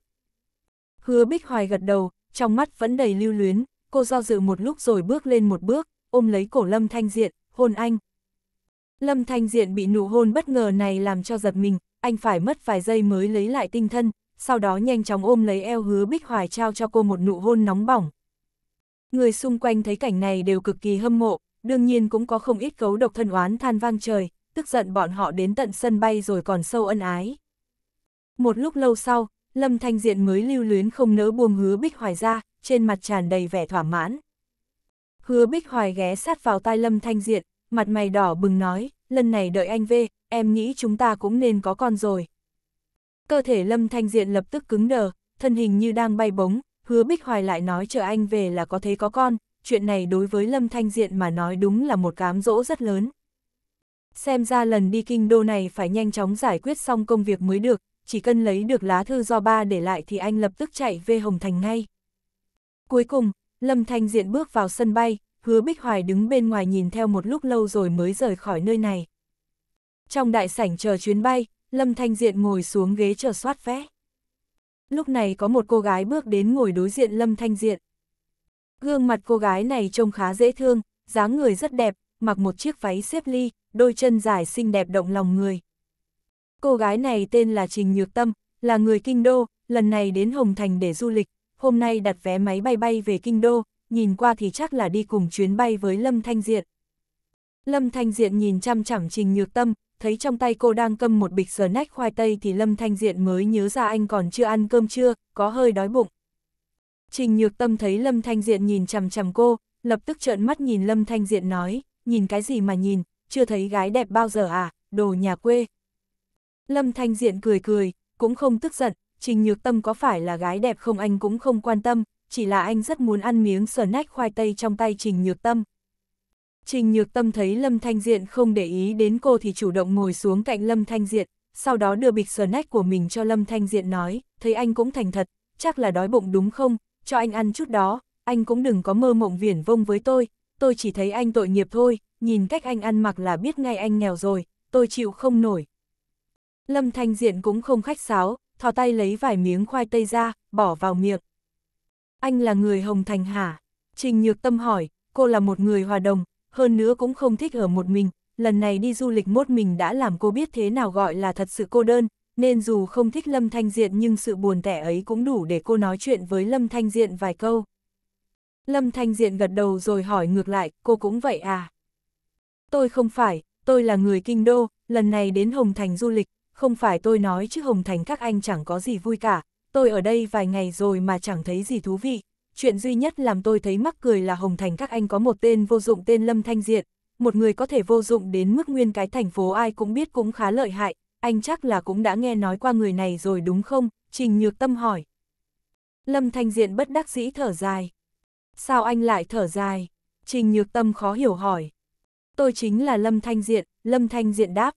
Hứa Bích Hoài gật đầu, trong mắt vẫn đầy lưu luyến, cô do dự một lúc rồi bước lên một bước, ôm lấy cổ Lâm Thanh Diện, hôn anh. Lâm Thanh Diện bị nụ hôn bất ngờ này làm cho giật mình, anh phải mất vài giây mới lấy lại tinh thân, sau đó nhanh chóng ôm lấy eo hứa Bích Hoài trao cho cô một nụ hôn nóng bỏng. Người xung quanh thấy cảnh này đều cực kỳ hâm mộ, đương nhiên cũng có không ít cấu độc thân oán than vang trời, tức giận bọn họ đến tận sân bay rồi còn sâu ân ái. Một lúc lâu sau, Lâm Thanh Diện mới lưu luyến không nỡ buông hứa Bích Hoài ra, trên mặt tràn đầy vẻ thỏa mãn. Hứa Bích Hoài ghé sát vào tai Lâm Thanh Diện, mặt mày đỏ bừng nói, lần này đợi anh về, em nghĩ chúng ta cũng nên có con rồi. Cơ thể Lâm Thanh Diện lập tức cứng đờ, thân hình như đang bay bóng, hứa Bích Hoài lại nói chờ anh về là có thấy có con, chuyện này đối với Lâm Thanh Diện mà nói đúng là một cám dỗ rất lớn. Xem ra lần đi kinh đô này phải nhanh chóng giải quyết xong công việc mới được, chỉ cần lấy được lá thư do ba để lại thì anh lập tức chạy về Hồng Thành ngay. Cuối cùng, Lâm Thanh Diện bước vào sân bay, hứa Bích Hoài đứng bên ngoài nhìn theo một lúc lâu rồi mới rời khỏi nơi này. Trong đại sảnh chờ chuyến bay, Lâm Thanh Diện ngồi xuống ghế chờ soát vé. Lúc này có một cô gái bước đến ngồi đối diện Lâm Thanh Diện. Gương mặt cô gái này trông khá dễ thương, dáng người rất đẹp, mặc một chiếc váy xếp ly, đôi chân dài xinh đẹp động lòng người. Cô gái này tên là Trình Nhược Tâm, là người Kinh Đô, lần này đến Hồng Thành để du lịch, hôm nay đặt vé máy bay bay về Kinh Đô, nhìn qua thì chắc là đi cùng chuyến bay với Lâm Thanh Diện. Lâm Thanh Diện nhìn chăm chằm Trình Nhược Tâm, thấy trong tay cô đang cầm một bịch sờ nách khoai tây thì Lâm Thanh Diện mới nhớ ra anh còn chưa ăn cơm chưa, có hơi đói bụng. Trình Nhược Tâm thấy Lâm Thanh Diện nhìn chằm chằm cô, lập tức trợn mắt nhìn Lâm Thanh Diện nói, nhìn cái gì mà nhìn, chưa thấy gái đẹp bao giờ à, đồ nhà quê. Lâm Thanh Diện cười cười, cũng không tức giận, Trình Nhược Tâm có phải là gái đẹp không anh cũng không quan tâm, chỉ là anh rất muốn ăn miếng sờ nách khoai tây trong tay Trình Nhược Tâm. Trình Nhược Tâm thấy Lâm Thanh Diện không để ý đến cô thì chủ động ngồi xuống cạnh Lâm Thanh Diện, sau đó đưa bịch sờ nách của mình cho Lâm Thanh Diện nói, thấy anh cũng thành thật, chắc là đói bụng đúng không, cho anh ăn chút đó, anh cũng đừng có mơ mộng viển vông với tôi, tôi chỉ thấy anh tội nghiệp thôi, nhìn cách anh ăn mặc là biết ngay anh nghèo rồi, tôi chịu không nổi. Lâm Thanh Diện cũng không khách sáo, thò tay lấy vài miếng khoai tây ra, bỏ vào miệng. Anh là người Hồng Thành hả? Trình Nhược Tâm hỏi, cô là một người hòa đồng, hơn nữa cũng không thích ở một mình, lần này đi du lịch một mình đã làm cô biết thế nào gọi là thật sự cô đơn, nên dù không thích Lâm Thanh Diện nhưng sự buồn tẻ ấy cũng đủ để cô nói chuyện với Lâm Thanh Diện vài câu. Lâm Thanh Diện gật đầu rồi hỏi ngược lại, cô cũng vậy à? Tôi không phải, tôi là người kinh đô, lần này đến Hồng Thành du lịch, không phải tôi nói chứ Hồng Thành các anh chẳng có gì vui cả, tôi ở đây vài ngày rồi mà chẳng thấy gì thú vị. Chuyện duy nhất làm tôi thấy mắc cười là Hồng Thành các anh có một tên vô dụng tên Lâm Thanh Diện, một người có thể vô dụng đến mức nguyên cái thành phố ai cũng biết cũng khá lợi hại, anh chắc là cũng đã nghe nói qua người này rồi đúng không? Trình Nhược Tâm hỏi. Lâm Thanh Diện bất đắc dĩ thở dài. Sao anh lại thở dài? Trình Nhược Tâm khó hiểu hỏi. Tôi chính là Lâm Thanh Diện, Lâm Thanh Diện đáp.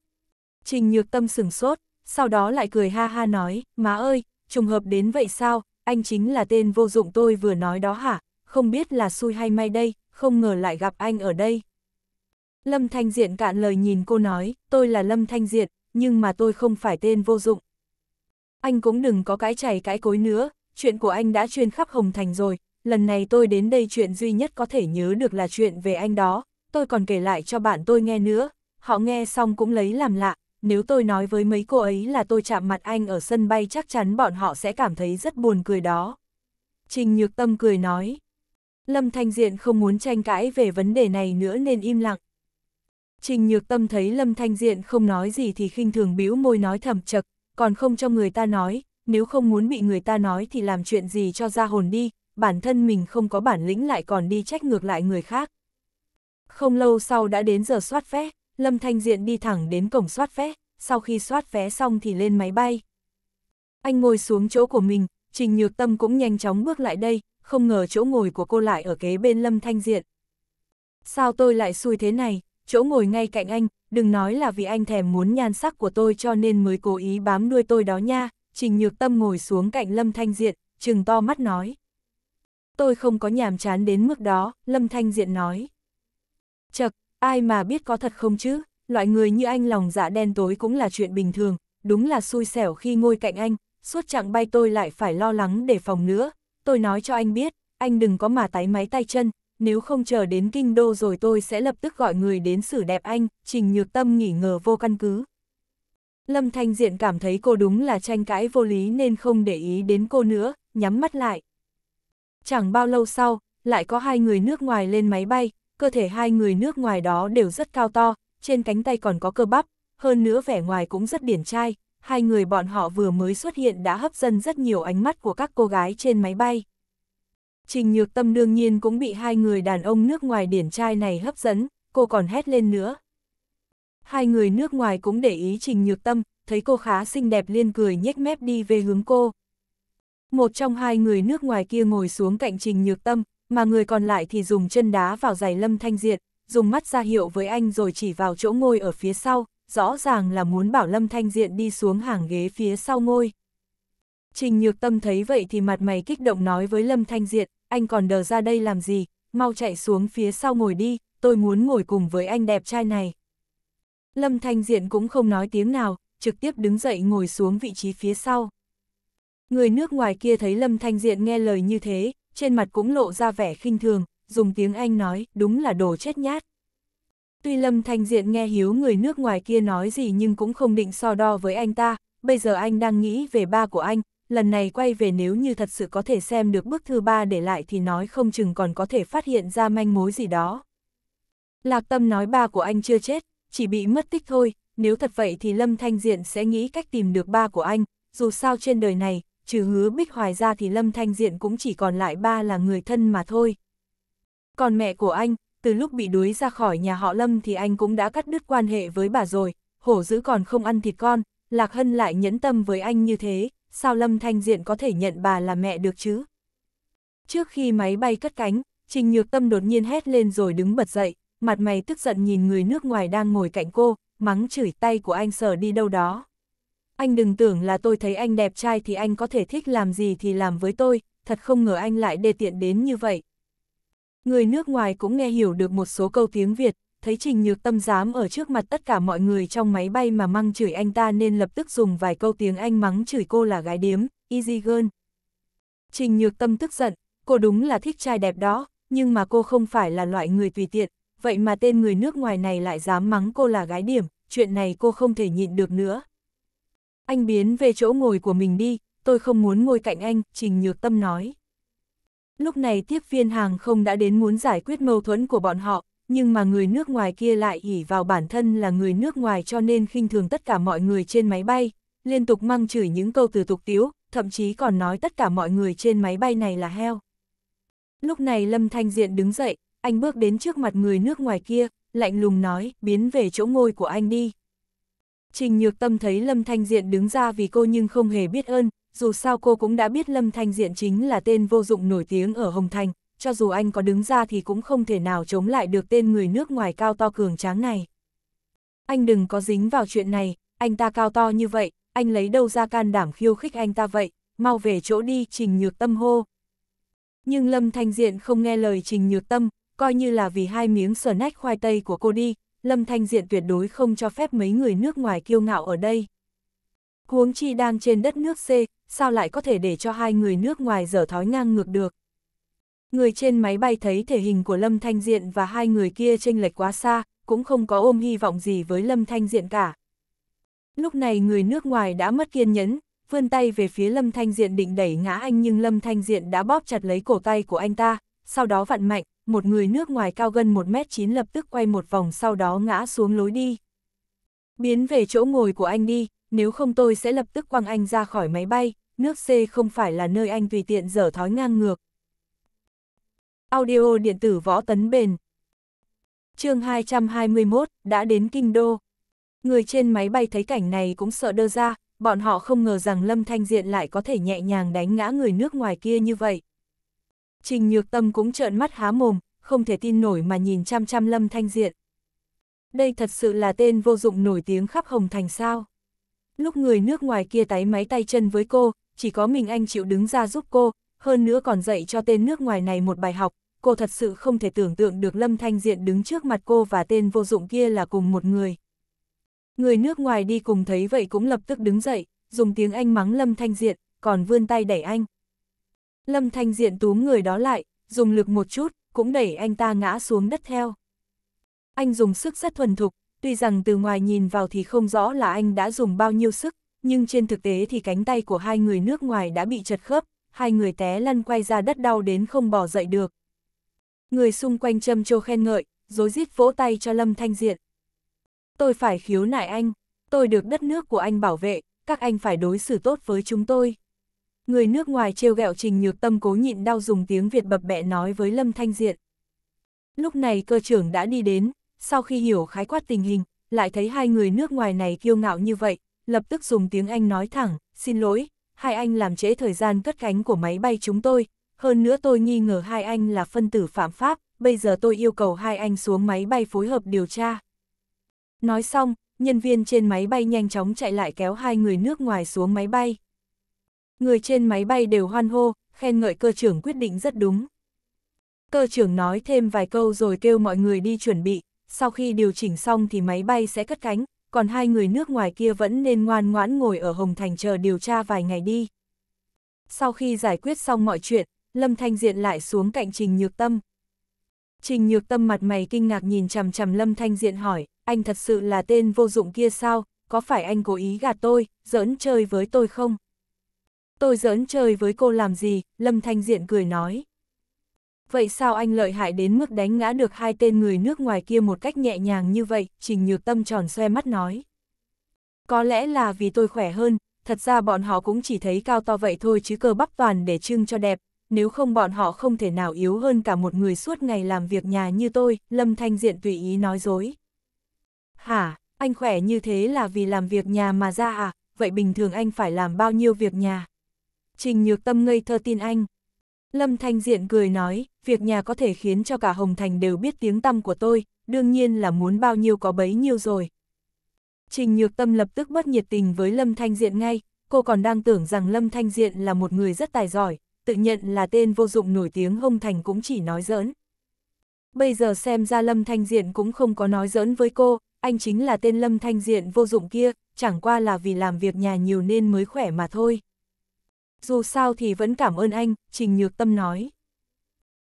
Trình Nhược Tâm sửng sốt, sau đó lại cười ha ha nói, má ơi, trùng hợp đến vậy sao, anh chính là tên vô dụng tôi vừa nói đó hả, không biết là xui hay may đây, không ngờ lại gặp anh ở đây. Lâm Thanh Diện cạn lời nhìn cô nói, tôi là Lâm Thanh Diện, nhưng mà tôi không phải tên vô dụng. Anh cũng đừng có cái chảy cái cối nữa, chuyện của anh đã truyền khắp Hồng Thành rồi, lần này tôi đến đây chuyện duy nhất có thể nhớ được là chuyện về anh đó, tôi còn kể lại cho bạn tôi nghe nữa, họ nghe xong cũng lấy làm lạ, nếu tôi nói với mấy cô ấy là tôi chạm mặt anh ở sân bay chắc chắn bọn họ sẽ cảm thấy rất buồn cười đó. Trình Nhược Tâm cười nói. Lâm Thanh Diện không muốn tranh cãi về vấn đề này nữa nên im lặng. Trình nhược tâm thấy Lâm Thanh Diện không nói gì thì khinh thường bĩu môi nói thầm chật, còn không cho người ta nói, nếu không muốn bị người ta nói thì làm chuyện gì cho ra hồn đi, bản thân mình không có bản lĩnh lại còn đi trách ngược lại người khác. Không lâu sau đã đến giờ soát vé, Lâm Thanh Diện đi thẳng đến cổng soát vé, sau khi soát vé xong thì lên máy bay. Anh ngồi xuống chỗ của mình, Trình Nhược Tâm cũng nhanh chóng bước lại đây, không ngờ chỗ ngồi của cô lại ở kế bên Lâm Thanh Diện. Sao tôi lại xui thế này? chỗ ngồi ngay cạnh anh, đừng nói là vì anh thèm muốn nhan sắc của tôi cho nên mới cố ý bám đuôi tôi đó nha, Trình Nhược Tâm ngồi xuống cạnh Lâm Thanh Diện, trừng to mắt nói. Tôi không có nhàm chán đến mức đó, Lâm Thanh Diện nói. Chật, ai mà biết có thật không chứ, loại người như anh lòng dạ đen tối cũng là chuyện bình thường, đúng là xui xẻo khi ngồi cạnh anh, suốt chặng bay tôi lại phải lo lắng để phòng nữa, tôi nói cho anh biết, anh đừng có mà tái máy tay chân, nếu không chờ đến kinh đô rồi tôi sẽ lập tức gọi người đến xử đẹp anh, trình nhược tâm nghỉ ngờ vô căn cứ. Lâm Thanh Diện cảm thấy cô đúng là tranh cãi vô lý nên không để ý đến cô nữa, nhắm mắt lại. Chẳng bao lâu sau, lại có hai người nước ngoài lên máy bay, cơ thể hai người nước ngoài đó đều rất cao to, trên cánh tay còn có cơ bắp, hơn nữa vẻ ngoài cũng rất điển trai, hai người bọn họ vừa mới xuất hiện đã hấp dẫn rất nhiều ánh mắt của các cô gái trên máy bay. Trình Nhược Tâm đương nhiên cũng bị hai người đàn ông nước ngoài điển trai này hấp dẫn, cô còn hét lên nữa. Hai người nước ngoài cũng để ý Trình Nhược Tâm, thấy cô khá xinh đẹp liên cười nhếch mép đi về hướng cô. Một trong hai người nước ngoài kia ngồi xuống cạnh Trình Nhược Tâm, mà người còn lại thì dùng chân đá vào giày Lâm Thanh Diệt, dùng mắt ra hiệu với anh rồi chỉ vào chỗ ngồi ở phía sau, rõ ràng là muốn bảo Lâm Thanh Diện đi xuống hàng ghế phía sau ngôi. Trình Nhược Tâm thấy vậy thì mặt mày kích động nói với Lâm Thanh Diệt, anh còn đờ ra đây làm gì, mau chạy xuống phía sau ngồi đi, tôi muốn ngồi cùng với anh đẹp trai này. Lâm Thanh Diện cũng không nói tiếng nào, trực tiếp đứng dậy ngồi xuống vị trí phía sau. Người nước ngoài kia thấy Lâm Thanh Diện nghe lời như thế, trên mặt cũng lộ ra vẻ khinh thường, dùng tiếng Anh nói, đúng là đồ chết nhát. Tuy Lâm Thanh Diện nghe hiếu người nước ngoài kia nói gì nhưng cũng không định so đo với anh ta, bây giờ anh đang nghĩ về ba của anh, lần này quay về nếu như thật sự có thể xem được bức thư ba để lại thì nói không chừng còn có thể phát hiện ra manh mối gì đó. Lạc tâm nói ba của anh chưa chết, chỉ bị mất tích thôi, nếu thật vậy thì Lâm Thanh Diện sẽ nghĩ cách tìm được ba của anh, dù sao trên đời này, trừ hứa bích hoài ra thì Lâm Thanh Diện cũng chỉ còn lại ba là người thân mà thôi. Còn mẹ của anh, từ lúc bị đuối ra khỏi nhà họ Lâm thì anh cũng đã cắt đứt quan hệ với bà rồi, hổ dữ còn không ăn thịt con, Lạc Hân lại nhẫn tâm với anh như thế, sao Lâm Thanh Diện có thể nhận bà là mẹ được chứ? Trước khi máy bay cất cánh, Trình Nhược Tâm đột nhiên hét lên rồi đứng bật dậy, mặt mày tức giận nhìn người nước ngoài đang ngồi cạnh cô, mắng chửi tay của anh sờ đi đâu đó. Anh đừng tưởng là tôi thấy anh đẹp trai thì anh có thể thích làm gì thì làm với tôi, thật không ngờ anh lại đề tiện đến như vậy. Người nước ngoài cũng nghe hiểu được một số câu tiếng Việt, thấy Trình Nhược Tâm dám ở trước mặt tất cả mọi người trong máy bay mà măng chửi anh ta nên lập tức dùng vài câu tiếng Anh mắng chửi cô là gái điếm, easy girl. Trình Nhược Tâm tức giận, cô đúng là thích trai đẹp đó, nhưng mà cô không phải là loại người tùy tiện, vậy mà tên người nước ngoài này lại dám mắng cô là gái điểm, chuyện này cô không thể nhịn được nữa. Anh biến về chỗ ngồi của mình đi, tôi không muốn ngồi cạnh anh, Trình Nhược Tâm nói. Lúc này tiếp viên hàng không đã đến muốn giải quyết mâu thuẫn của bọn họ, nhưng mà người nước ngoài kia lại ỉ vào bản thân là người nước ngoài cho nên khinh thường tất cả mọi người trên máy bay, liên tục măng chửi những câu từ tục tiếu, thậm chí còn nói tất cả mọi người trên máy bay này là heo. Lúc này Lâm Thanh Diện đứng dậy, anh bước đến trước mặt người nước ngoài kia, lạnh lùng nói, biến về chỗ ngôi của anh đi. Trình Nhược Tâm thấy Lâm Thanh Diện đứng ra vì cô nhưng không hề biết ơn, dù sao cô cũng đã biết Lâm Thanh Diện chính là tên vô dụng nổi tiếng ở Hồng Thành, cho dù anh có đứng ra thì cũng không thể nào chống lại được tên người nước ngoài cao to cường tráng này. Anh đừng có dính vào chuyện này, anh ta cao to như vậy, anh lấy đâu ra can đảm khiêu khích anh ta vậy, mau về chỗ đi, Trình Nhược Tâm hô. Nhưng Lâm Thanh Diện không nghe lời Trình Nhược Tâm, coi như là vì hai miếng sờ nách khoai tây của cô đi, Lâm Thanh Diện tuyệt đối không cho phép mấy người nước ngoài kiêu ngạo ở đây. Huống chi đang trên đất nước C, sao lại có thể để cho hai người nước ngoài dở thói ngang ngược được. Người trên máy bay thấy thể hình của Lâm Thanh Diện và hai người kia chênh lệch quá xa, cũng không có ôm hy vọng gì với Lâm Thanh Diện cả. Lúc này người nước ngoài đã mất kiên nhẫn, vươn tay về phía Lâm Thanh Diện định đẩy ngã anh nhưng Lâm Thanh Diện đã bóp chặt lấy cổ tay của anh ta, sau đó vặn mạnh, một người nước ngoài cao gần 1m9 lập tức quay một vòng sau đó ngã xuống lối đi. Biến về chỗ ngồi của anh đi, nếu không tôi sẽ lập tức quăng anh ra khỏi máy bay, nước C không phải là nơi anh tùy tiện dở thói ngang ngược. Audio điện tử võ tấn bền. chương 221, đã đến kinh đô. Người trên máy bay thấy cảnh này cũng sợ đơ ra, bọn họ không ngờ rằng Lâm Thanh Diện lại có thể nhẹ nhàng đánh ngã người nước ngoài kia như vậy. Trình Nhược Tâm cũng trợn mắt há mồm, không thể tin nổi mà nhìn chăm chăm Lâm Thanh Diện. Đây thật sự là tên vô dụng nổi tiếng khắp Hồng Thành sao. Lúc người nước ngoài kia tái máy tay chân với cô, chỉ có mình anh chịu đứng ra giúp cô, hơn nữa còn dạy cho tên nước ngoài này một bài học, cô thật sự không thể tưởng tượng được Lâm Thanh Diện đứng trước mặt cô và tên vô dụng kia là cùng một người. Người nước ngoài đi cùng thấy vậy cũng lập tức đứng dậy, dùng tiếng Anh mắng Lâm Thanh Diện, còn vươn tay đẩy anh. Lâm Thanh Diện túm người đó lại, dùng lực một chút, cũng đẩy anh ta ngã xuống đất theo. Anh dùng sức rất thuần thục, tuy rằng từ ngoài nhìn vào thì không rõ là anh đã dùng bao nhiêu sức, nhưng trên thực tế thì cánh tay của hai người nước ngoài đã bị chật khớp, hai người té lăn quay ra đất đau đến không bỏ dậy được người xung quanh châm trô khen ngợi, dối rít vỗ tay cho Lâm Thanh Diện. Tôi phải khiếu nại anh, tôi được đất nước của anh bảo vệ, các anh phải đối xử tốt với chúng tôi. Người nước ngoài trêu ghẹo Trình Nhược Tâm cố nhịn đau dùng tiếng Việt bập bẹ nói với Lâm Thanh Diện. Lúc này cơ trưởng đã đi đến, sau khi hiểu khái quát tình hình, lại thấy hai người nước ngoài này kiêu ngạo như vậy, lập tức dùng tiếng Anh nói thẳng, xin lỗi, hai anh làm trễ thời gian cất cánh của máy bay chúng tôi, hơn nữa tôi nghi ngờ hai anh là phân tử phạm pháp, bây giờ tôi yêu cầu hai anh xuống máy bay phối hợp điều tra. Nói xong, nhân viên trên máy bay nhanh chóng chạy lại kéo hai người nước ngoài xuống máy bay. Người trên máy bay đều hoan hô, khen ngợi cơ trưởng quyết định rất đúng. Cơ trưởng nói thêm vài câu rồi kêu mọi người đi chuẩn bị, sau khi điều chỉnh xong thì máy bay sẽ cất cánh, còn hai người nước ngoài kia vẫn nên ngoan ngoãn ngồi ở Hồng Thành chờ điều tra vài ngày đi. Sau khi giải quyết xong mọi chuyện, Lâm Thanh Diện lại xuống cạnh Trình Nhược Tâm. Trình Nhược Tâm mặt mày kinh ngạc nhìn chằm chằm Lâm Thanh Diện hỏi, anh thật sự là tên vô dụng kia sao, có phải anh cố ý gạt tôi, giỡn chơi với tôi không? Tôi giỡn chơi với cô làm gì, Lâm Thanh Diện cười nói. Vậy sao anh lợi hại đến mức đánh ngã được hai tên người nước ngoài kia một cách nhẹ nhàng như vậy, Trình Nhược Tâm tròn xoe mắt nói. Có lẽ là vì tôi khỏe hơn, thật ra bọn họ cũng chỉ thấy cao to vậy thôi chứ cơ bắp toàn để trưng cho đẹp, nếu không bọn họ không thể nào yếu hơn cả một người suốt ngày làm việc nhà như tôi, Lâm Thanh Diện tùy ý nói dối. Hả, anh khỏe như thế là vì làm việc nhà mà ra à, vậy bình thường anh phải làm bao nhiêu việc nhà? Trình Nhược Tâm ngây thơ tin anh. Lâm Thanh Diện cười nói, việc nhà có thể khiến cho cả Hồng Thành đều biết tiếng tăm của tôi, đương nhiên là muốn bao nhiêu có bấy nhiêu rồi. Trình Nhược Tâm lập tức bất nhiệt tình với Lâm Thanh Diện ngay, cô còn đang tưởng rằng Lâm Thanh Diện là một người rất tài giỏi, tự nhận là tên vô dụng nổi tiếng hông thành cũng chỉ nói giỡn. Bây giờ xem ra Lâm Thanh Diện cũng không có nói giỡn với cô, anh chính là tên Lâm Thanh Diện vô dụng kia, chẳng qua là vì làm việc nhà nhiều nên mới khỏe mà thôi. Dù sao thì vẫn cảm ơn anh, Trình Nhược Tâm nói.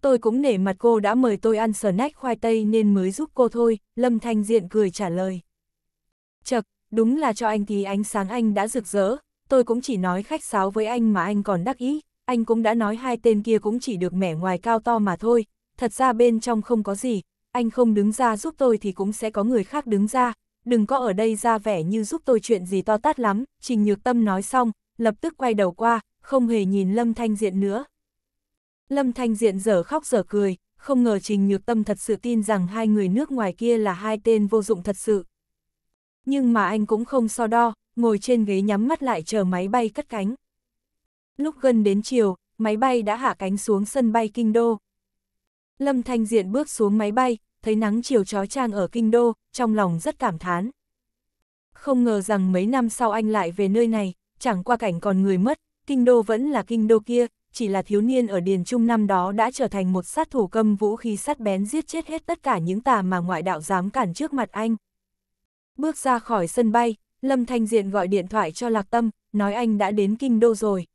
Tôi cũng nể mặt cô đã mời tôi ăn nách khoai tây nên mới giúp cô thôi, Lâm Thanh Diện cười trả lời. Chật, đúng là cho anh thì ánh sáng anh đã rực rỡ, tôi cũng chỉ nói khách sáo với anh mà anh còn đắc ý anh cũng đã nói hai tên kia cũng chỉ được mẻ ngoài cao to mà thôi, thật ra bên trong không có gì, anh không đứng ra giúp tôi thì cũng sẽ có người khác đứng ra, đừng có ở đây ra vẻ như giúp tôi chuyện gì to tát lắm, Trình Nhược Tâm nói xong, lập tức quay đầu qua, không hề nhìn Lâm Thanh Diện nữa. Lâm Thanh Diện dở khóc dở cười, không ngờ Trình Nhược Tâm thật sự tin rằng hai người nước ngoài kia là hai tên vô dụng thật sự. Nhưng mà anh cũng không so đo, ngồi trên ghế nhắm mắt lại chờ máy bay cất cánh lúc gần đến chiều, máy bay đã hạ cánh xuống sân bay Kinh Đô. Lâm Thanh Diện bước xuống máy bay, thấy nắng chiều trói trang ở Kinh Đô, trong lòng rất cảm thán. Không ngờ rằng mấy năm sau anh lại về nơi này, chẳng qua cảnh còn người mất, Kinh Đô vẫn là Kinh Đô kia, chỉ là thiếu niên ở Điền Trung năm đó đã trở thành một sát thủ cầm vũ khí sát bén giết chết hết tất cả những tà mà ngoại đạo dám cản trước mặt anh. Bước ra khỏi sân bay, Lâm Thanh Diện gọi điện thoại cho Lạc Tâm, nói anh đã đến Kinh Đô rồi.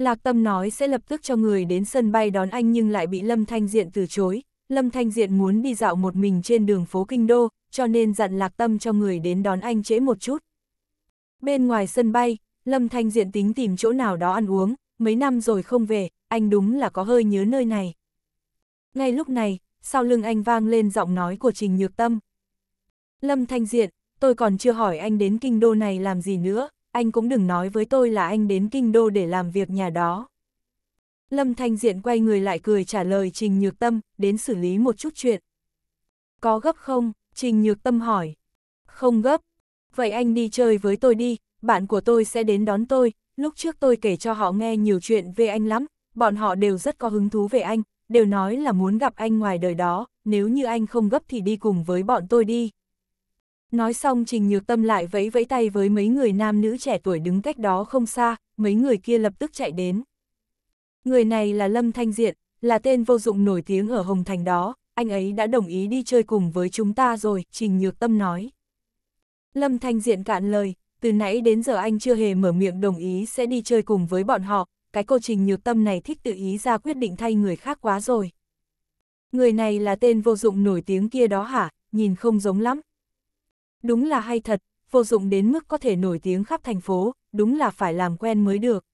Lạc Tâm nói sẽ lập tức cho người đến sân bay đón anh nhưng lại bị Lâm Thanh Diện từ chối. Lâm Thanh Diện muốn đi dạo một mình trên đường phố Kinh Đô, cho nên dặn Lạc Tâm cho người đến đón anh trễ một chút. Bên ngoài sân bay, Lâm Thanh Diện tính tìm chỗ nào đó ăn uống, mấy năm rồi không về, anh đúng là có hơi nhớ nơi này. Ngay lúc này, sau lưng anh vang lên giọng nói của Trình Nhược Tâm. Lâm Thanh Diện, tôi còn chưa hỏi anh đến kinh đô này làm gì nữa, anh cũng đừng nói với tôi là anh đến kinh đô để làm việc nhà đó. Lâm Thanh Diện quay người lại cười trả lời Trình Nhược Tâm, đến xử lý một chút chuyện. Có gấp không? Trình Nhược Tâm hỏi. Không gấp. Vậy anh đi chơi với tôi đi, bạn của tôi sẽ đến đón tôi, lúc trước tôi kể cho họ nghe nhiều chuyện về anh lắm, bọn họ đều rất có hứng thú về anh, đều nói là muốn gặp anh ngoài đời đó, nếu như anh không gấp thì đi cùng với bọn tôi đi. Nói xong Trình Nhược Tâm lại vẫy vẫy tay với mấy người nam nữ trẻ tuổi đứng cách đó không xa, mấy người kia lập tức chạy đến. Người này là Lâm Thanh Diện, là tên vô dụng nổi tiếng ở Hồng Thành đó, anh ấy đã đồng ý đi chơi cùng với chúng ta rồi, Trình Nhược Tâm nói. Lâm Thanh Diện cạn lời, từ nãy đến giờ anh chưa hề mở miệng đồng ý sẽ đi chơi cùng với bọn họ, cái cô Trình Nhược Tâm này thích tự ý ra quyết định thay người khác quá rồi. Người này là tên vô dụng nổi tiếng kia đó hả, nhìn không giống lắm, Đúng là hay thật, vô dụng đến mức có thể nổi tiếng khắp thành phố, đúng là phải làm quen mới được.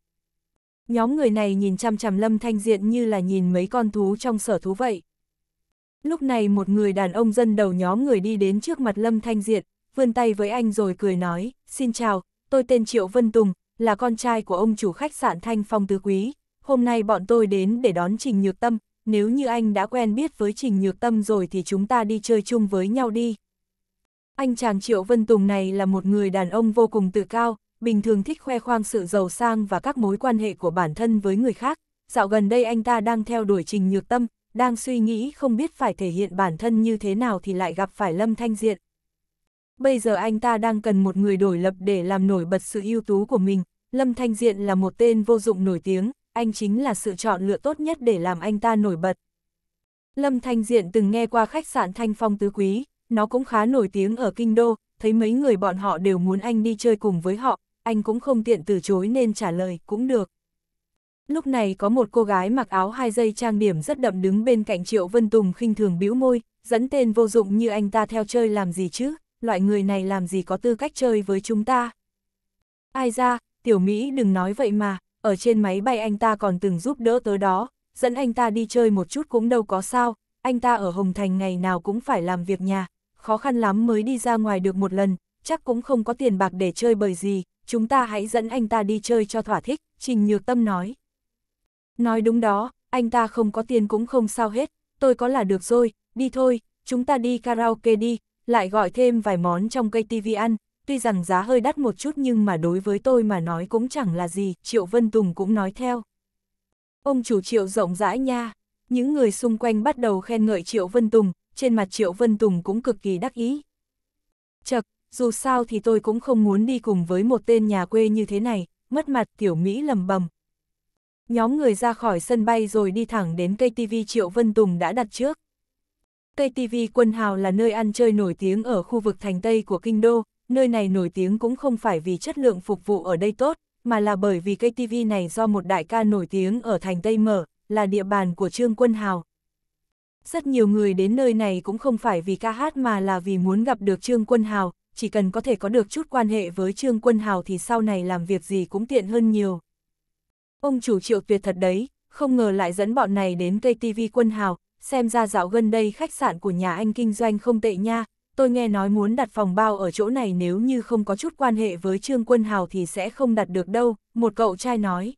Nhóm người này nhìn chăm chằm Lâm Thanh Diện như là nhìn mấy con thú trong sở thú vậy. Lúc này một người đàn ông dân đầu nhóm người đi đến trước mặt Lâm Thanh Diện, vươn tay với anh rồi cười nói, xin chào, tôi tên Triệu Vân Tùng, là con trai của ông chủ khách sạn Thanh Phong Tứ Quý, hôm nay bọn tôi đến để đón Trình Nhược Tâm, nếu như anh đã quen biết với Trình Nhược Tâm rồi thì chúng ta đi chơi chung với nhau đi. Anh chàng Triệu Vân Tùng này là một người đàn ông vô cùng tự cao, bình thường thích khoe khoang sự giàu sang và các mối quan hệ của bản thân với người khác. Dạo gần đây anh ta đang theo đuổi Trình Nhược Tâm, đang suy nghĩ không biết phải thể hiện bản thân như thế nào thì lại gặp phải Lâm Thanh Diện. Bây giờ anh ta đang cần một người đổi lập để làm nổi bật sự ưu tú của mình. Lâm Thanh Diện là một tên vô dụng nổi tiếng, anh chính là sự chọn lựa tốt nhất để làm anh ta nổi bật. Lâm Thanh Diện từng nghe qua khách sạn Thanh Phong Tứ Quý, nó cũng khá nổi tiếng ở kinh đô, thấy mấy người bọn họ đều muốn anh đi chơi cùng với họ, anh cũng không tiện từ chối nên trả lời, cũng được. Lúc này có một cô gái mặc áo hai dây trang điểm rất đậm đứng bên cạnh Triệu Vân Tùng khinh thường bĩu môi, dẫn tên vô dụng như anh ta theo chơi làm gì chứ, loại người này làm gì có tư cách chơi với chúng ta. Ai ra, tiểu Mỹ đừng nói vậy mà, ở trên máy bay anh ta còn từng giúp đỡ tới đó, dẫn anh ta đi chơi một chút cũng đâu có sao, anh ta ở Hồng Thành ngày nào cũng phải làm việc nhà, khó khăn lắm mới đi ra ngoài được một lần, chắc cũng không có tiền bạc để chơi bởi gì, chúng ta hãy dẫn anh ta đi chơi cho thỏa thích, Trình Nhược Tâm nói. Nói đúng đó, anh ta không có tiền cũng không sao hết, tôi có là được rồi, đi thôi, chúng ta đi karaoke đi, lại gọi thêm vài món trong cây TV ăn, tuy rằng giá hơi đắt một chút nhưng mà đối với tôi mà nói cũng chẳng là gì, Triệu Vân Tùng cũng nói theo. Ông chủ Triệu rộng rãi nha, những người xung quanh bắt đầu khen ngợi Triệu Vân Tùng, trên mặt Triệu Vân Tùng cũng cực kỳ đắc ý. Chật, dù sao thì tôi cũng không muốn đi cùng với một tên nhà quê như thế này, mất mặt tiểu Mỹ lầm bầm. Nhóm người ra khỏi sân bay rồi đi thẳng đến cây TV Triệu Vân Tùng đã đặt trước. Cây TV Quân Hào là nơi ăn chơi nổi tiếng ở khu vực thành Tây của Kinh Đô, nơi này nổi tiếng cũng không phải vì chất lượng phục vụ ở đây tốt, mà là bởi vì cây TV này do một đại ca nổi tiếng ở thành Tây mở, là địa bàn của Trương Quân Hào, rất nhiều người đến nơi này cũng không phải vì ca hát mà là vì muốn gặp được Trương Quân Hào, chỉ cần có thể có được chút quan hệ với Trương Quân Hào thì sau này làm việc gì cũng tiện hơn nhiều. Ông chủ triệu tuyệt thật đấy, không ngờ lại dẫn bọn này đến cây KTV Quân Hào, xem ra dạo gần đây khách sạn của nhà anh kinh doanh không tệ nha, tôi nghe nói muốn đặt phòng bao ở chỗ này nếu như không có chút quan hệ với Trương Quân Hào thì sẽ không đặt được đâu, một cậu trai nói.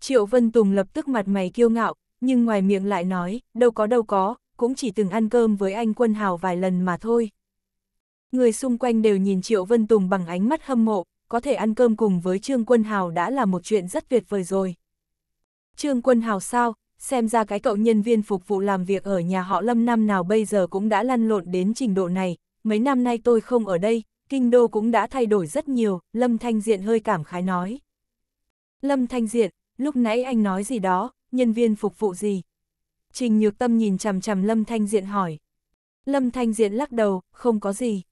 Triệu Vân Tùng lập tức mặt mày kiêu ngạo, nhưng ngoài miệng lại nói, đâu có đâu có, cũng chỉ từng ăn cơm với anh Quân Hào vài lần mà thôi. Người xung quanh đều nhìn Triệu Vân Tùng bằng ánh mắt hâm mộ, có thể ăn cơm cùng với Trương Quân Hào đã là một chuyện rất tuyệt vời rồi. Trương Quân Hào sao, xem ra cái cậu nhân viên phục vụ làm việc ở nhà họ Lâm năm nào bây giờ cũng đã lăn lộn đến trình độ này, mấy năm nay tôi không ở đây, kinh đô cũng đã thay đổi rất nhiều, Lâm Thanh Diện hơi cảm khái nói. Lâm Thanh Diện, lúc nãy anh nói gì đó, nhân viên phục vụ gì? Trình Nhược Tâm nhìn chằm chằm Lâm Thanh Diện hỏi. Lâm Thanh Diện lắc đầu, không có gì.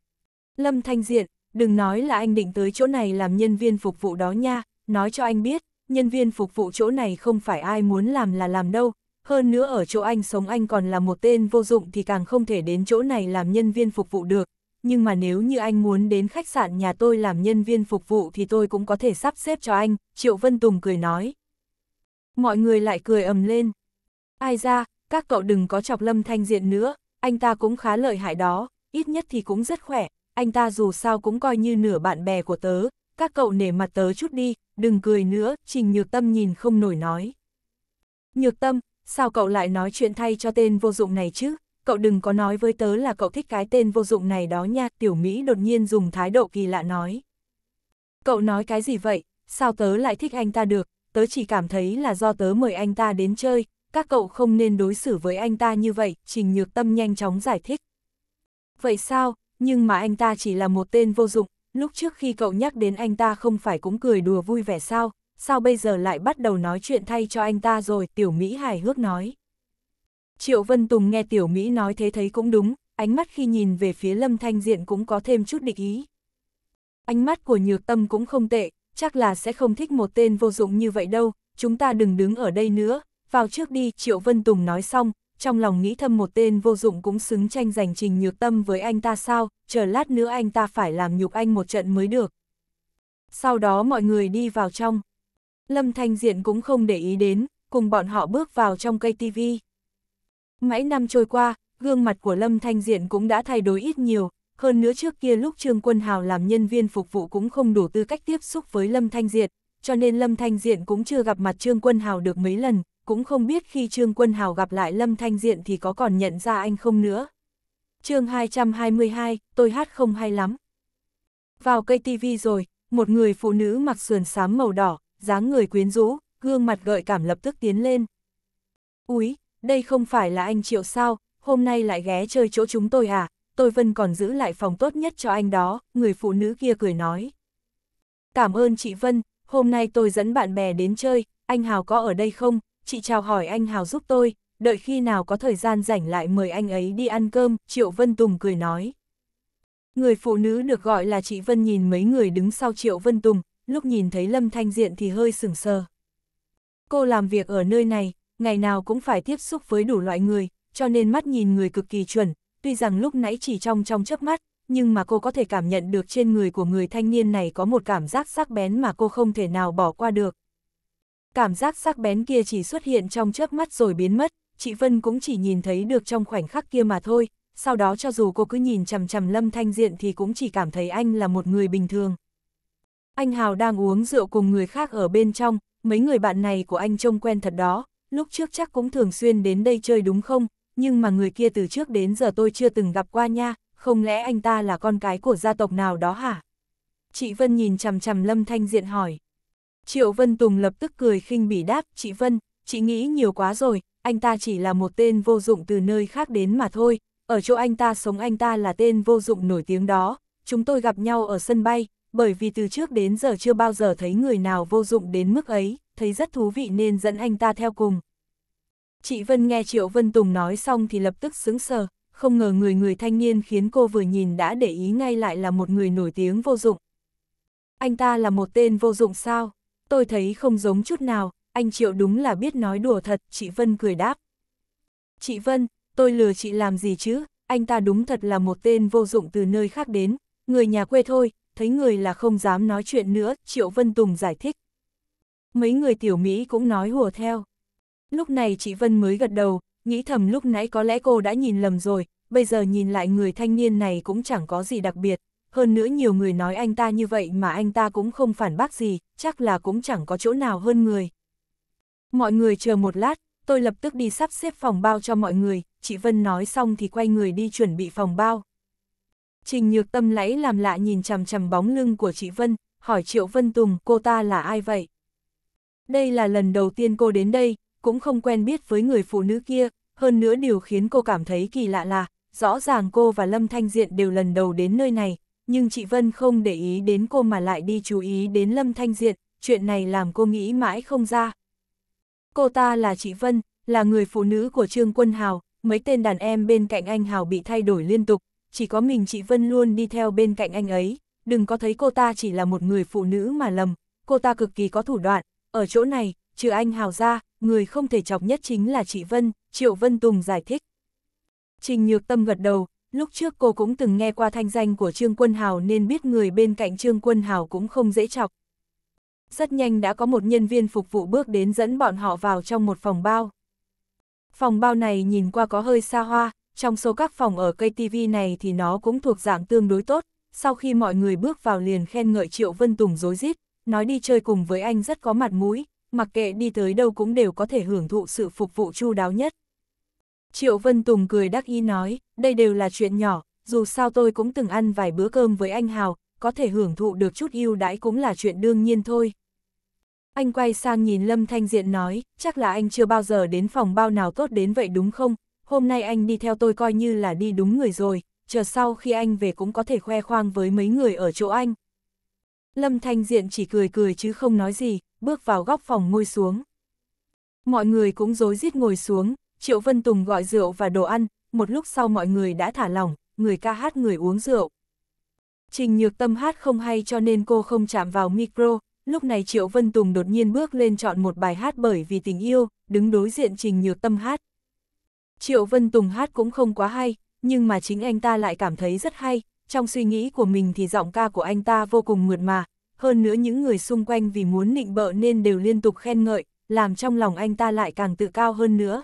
Lâm Thanh Diện, đừng nói là anh định tới chỗ này làm nhân viên phục vụ đó nha, nói cho anh biết, nhân viên phục vụ chỗ này không phải ai muốn làm là làm đâu, hơn nữa ở chỗ anh sống anh còn là một tên vô dụng thì càng không thể đến chỗ này làm nhân viên phục vụ được, nhưng mà nếu như anh muốn đến khách sạn nhà tôi làm nhân viên phục vụ thì tôi cũng có thể sắp xếp cho anh, Triệu Vân Tùng cười nói, Mọi người lại cười ầm lên. Ai ra, các cậu đừng có chọc lâm thanh diện nữa, anh ta cũng khá lợi hại đó, ít nhất thì cũng rất khỏe, anh ta dù sao cũng coi như nửa bạn bè của tớ, các cậu nể mặt tớ chút đi, đừng cười nữa, Trình Nhược Tâm nhìn không nổi nói. Nhược Tâm, sao cậu lại nói chuyện thay cho tên vô dụng này chứ, cậu đừng có nói với tớ là cậu thích cái tên vô dụng này đó nha, Tiểu Mỹ đột nhiên dùng thái độ kỳ lạ nói. Cậu nói cái gì vậy, sao tớ lại thích anh ta được, tớ chỉ cảm thấy là do tớ mời anh ta đến chơi, các cậu không nên đối xử với anh ta như vậy, Trình Nhược Tâm nhanh chóng giải thích. Vậy sao, nhưng mà anh ta chỉ là một tên vô dụng, lúc trước khi cậu nhắc đến anh ta không phải cũng cười đùa vui vẻ sao, sao bây giờ lại bắt đầu nói chuyện thay cho anh ta rồi, Tiểu Mỹ hài hước nói. Triệu Vân Tùng nghe Tiểu Mỹ nói thế thấy cũng đúng, ánh mắt khi nhìn về phía Lâm Thanh Diện cũng có thêm chút địch ý. Ánh mắt của Nhược Tâm cũng không tệ, chắc là sẽ không thích một tên vô dụng như vậy đâu, chúng ta đừng đứng ở đây nữa, vào trước đi, Triệu Vân Tùng nói xong, trong lòng nghĩ thầm một tên vô dụng cũng xứng tranh giành trình nhược tâm với anh ta sao, chờ lát nữa anh ta phải làm nhục anh một trận mới được. Sau đó mọi người đi vào trong. Lâm Thanh Diện cũng không để ý đến, cùng bọn họ bước vào trong cây tivi. Mãi năm trôi qua, gương mặt của Lâm Thanh Diện cũng đã thay đổi ít nhiều, hơn nữa trước kia lúc Trương Quân Hào làm nhân viên phục vụ cũng không đủ tư cách tiếp xúc với Lâm Thanh Diệt, cho nên Lâm Thanh Diện cũng chưa gặp mặt Trương Quân Hào được mấy lần, cũng không biết khi Trương Quân Hào gặp lại Lâm Thanh Diện thì có còn nhận ra anh không nữa. chương 222, tôi hát không hay lắm. Vào cây KTV rồi, một người phụ nữ mặc sườn xám màu đỏ, dáng người quyến rũ, gương mặt gợi cảm lập tức tiến lên. Úi, đây không phải là anh Triệu sao, hôm nay lại ghé chơi chỗ chúng tôi à, tôi vẫn còn giữ lại phòng tốt nhất cho anh đó, người phụ nữ kia cười nói. Cảm ơn chị Vân, hôm nay tôi dẫn bạn bè đến chơi, anh Hào có ở đây không? Chị chào hỏi anh Hào giúp tôi, đợi khi nào có thời gian rảnh lại mời anh ấy đi ăn cơm, Triệu Vân Tùng cười nói. Người phụ nữ được gọi là chị Vân nhìn mấy người đứng sau Triệu Vân Tùng, lúc nhìn thấy Lâm Thanh Diện thì hơi sừng sờ. Cô làm việc ở nơi này, ngày nào cũng phải tiếp xúc với đủ loại người, cho nên mắt nhìn người cực kỳ chuẩn, tuy rằng lúc nãy chỉ trong trong chớp mắt, nhưng mà cô có thể cảm nhận được trên người của người thanh niên này có một cảm giác sắc bén mà cô không thể nào bỏ qua được. Cảm giác sắc bén kia chỉ xuất hiện trong chớp mắt rồi biến mất, chị Vân cũng chỉ nhìn thấy được trong khoảnh khắc kia mà thôi, sau đó cho dù cô cứ nhìn chằm chằm Lâm Thanh Diện thì cũng chỉ cảm thấy anh là một người bình thường. Anh Hào đang uống rượu cùng người khác ở bên trong, mấy người bạn này của anh trông quen thật đó, lúc trước chắc cũng thường xuyên đến đây chơi đúng không, nhưng mà người kia từ trước đến giờ tôi chưa từng gặp qua nha, không lẽ anh ta là con cái của gia tộc nào đó hả? Chị Vân nhìn chằm chằm Lâm Thanh Diện hỏi. Triệu Vân Tùng lập tức cười khinh bỉ đáp, chị Vân, chị nghĩ nhiều quá rồi, anh ta chỉ là một tên vô dụng từ nơi khác đến mà thôi, ở chỗ anh ta sống anh ta là tên vô dụng nổi tiếng đó, chúng tôi gặp nhau ở sân bay, bởi vì từ trước đến giờ chưa bao giờ thấy người nào vô dụng đến mức ấy, thấy rất thú vị nên dẫn anh ta theo cùng. Chị Vân nghe Triệu Vân Tùng nói xong thì lập tức sững sờ, không ngờ người người thanh niên khiến cô vừa nhìn đã để ý ngay lại là một người nổi tiếng vô dụng. Anh ta là một tên vô dụng sao? Tôi thấy không giống chút nào, anh Triệu đúng là biết nói đùa thật, chị Vân cười đáp. Chị Vân, tôi lừa chị làm gì chứ, anh ta đúng thật là một tên vô dụng từ nơi khác đến, người nhà quê thôi, thấy người là không dám nói chuyện nữa, Triệu Vân Tùng giải thích. Mấy người tiểu Mỹ cũng nói hùa theo. Lúc này chị Vân mới gật đầu, nghĩ thầm lúc nãy có lẽ cô đã nhìn lầm rồi, bây giờ nhìn lại người thanh niên này cũng chẳng có gì đặc biệt. Hơn nữa nhiều người nói anh ta như vậy mà anh ta cũng không phản bác gì, chắc là cũng chẳng có chỗ nào hơn người. Mọi người chờ một lát, tôi lập tức đi sắp xếp phòng bao cho mọi người, chị Vân nói xong thì quay người đi chuẩn bị phòng bao. Trình nhược tâm lấy làm lạ nhìn chằm chằm bóng lưng của chị Vân, hỏi Triệu Vân Tùng cô ta là ai vậy? Đây là lần đầu tiên cô đến đây, cũng không quen biết với người phụ nữ kia, hơn nữa điều khiến cô cảm thấy kỳ lạ là, rõ ràng cô và Lâm Thanh Diện đều lần đầu đến nơi này, nhưng chị Vân không để ý đến cô mà lại đi chú ý đến Lâm Thanh Diện, chuyện này làm cô nghĩ mãi không ra. Cô ta là chị Vân, là người phụ nữ của Trương Quân Hào, mấy tên đàn em bên cạnh anh Hào bị thay đổi liên tục, chỉ có mình chị Vân luôn đi theo bên cạnh anh ấy, đừng có thấy cô ta chỉ là một người phụ nữ mà lầm, cô ta cực kỳ có thủ đoạn, ở chỗ này, trừ anh Hào ra, người không thể chọc nhất chính là chị Vân, Triệu Vân Tùng giải thích. Trình Nhược Tâm gật đầu, lúc trước cô cũng từng nghe qua thanh danh của Trương Quân Hào nên biết người bên cạnh Trương Quân Hào cũng không dễ chọc. Rất nhanh đã có một nhân viên phục vụ bước đến dẫn bọn họ vào trong một phòng bao. Phòng bao này nhìn qua có hơi xa hoa, trong số các phòng ở cây TV này thì nó cũng thuộc dạng tương đối tốt. Sau khi mọi người bước vào liền khen ngợi Triệu Vân Tùng dối rít nói đi chơi cùng với anh rất có mặt mũi, mặc kệ đi tới đâu cũng đều có thể hưởng thụ sự phục vụ chu đáo nhất. Triệu Vân Tùng cười đắc ý nói, đây đều là chuyện nhỏ, dù sao tôi cũng từng ăn vài bữa cơm với anh Hào, có thể hưởng thụ được chút ưu đãi cũng là chuyện đương nhiên thôi. Anh quay sang nhìn Lâm Thanh Diện nói, chắc là anh chưa bao giờ đến phòng bao nào tốt đến vậy đúng không? Hôm nay anh đi theo tôi coi như là đi đúng người rồi, chờ sau khi anh về cũng có thể khoe khoang với mấy người ở chỗ anh. Lâm Thanh Diện chỉ cười cười chứ không nói gì, bước vào góc phòng ngồi xuống. Mọi người cũng rối rít ngồi xuống, Triệu Vân Tùng gọi rượu và đồ ăn, một lúc sau mọi người đã thả lỏng, người ca hát người uống rượu. Trình Nhược Tâm hát không hay cho nên cô không chạm vào micro, lúc này Triệu Vân Tùng đột nhiên bước lên chọn một bài hát bởi vì tình yêu, đứng đối diện Trình Nhược Tâm hát. Triệu Vân Tùng hát cũng không quá hay, nhưng mà chính anh ta lại cảm thấy rất hay, trong suy nghĩ của mình thì giọng ca của anh ta vô cùng mượt mà, hơn nữa những người xung quanh vì muốn nịnh bợ nên đều liên tục khen ngợi, làm trong lòng anh ta lại càng tự cao hơn nữa.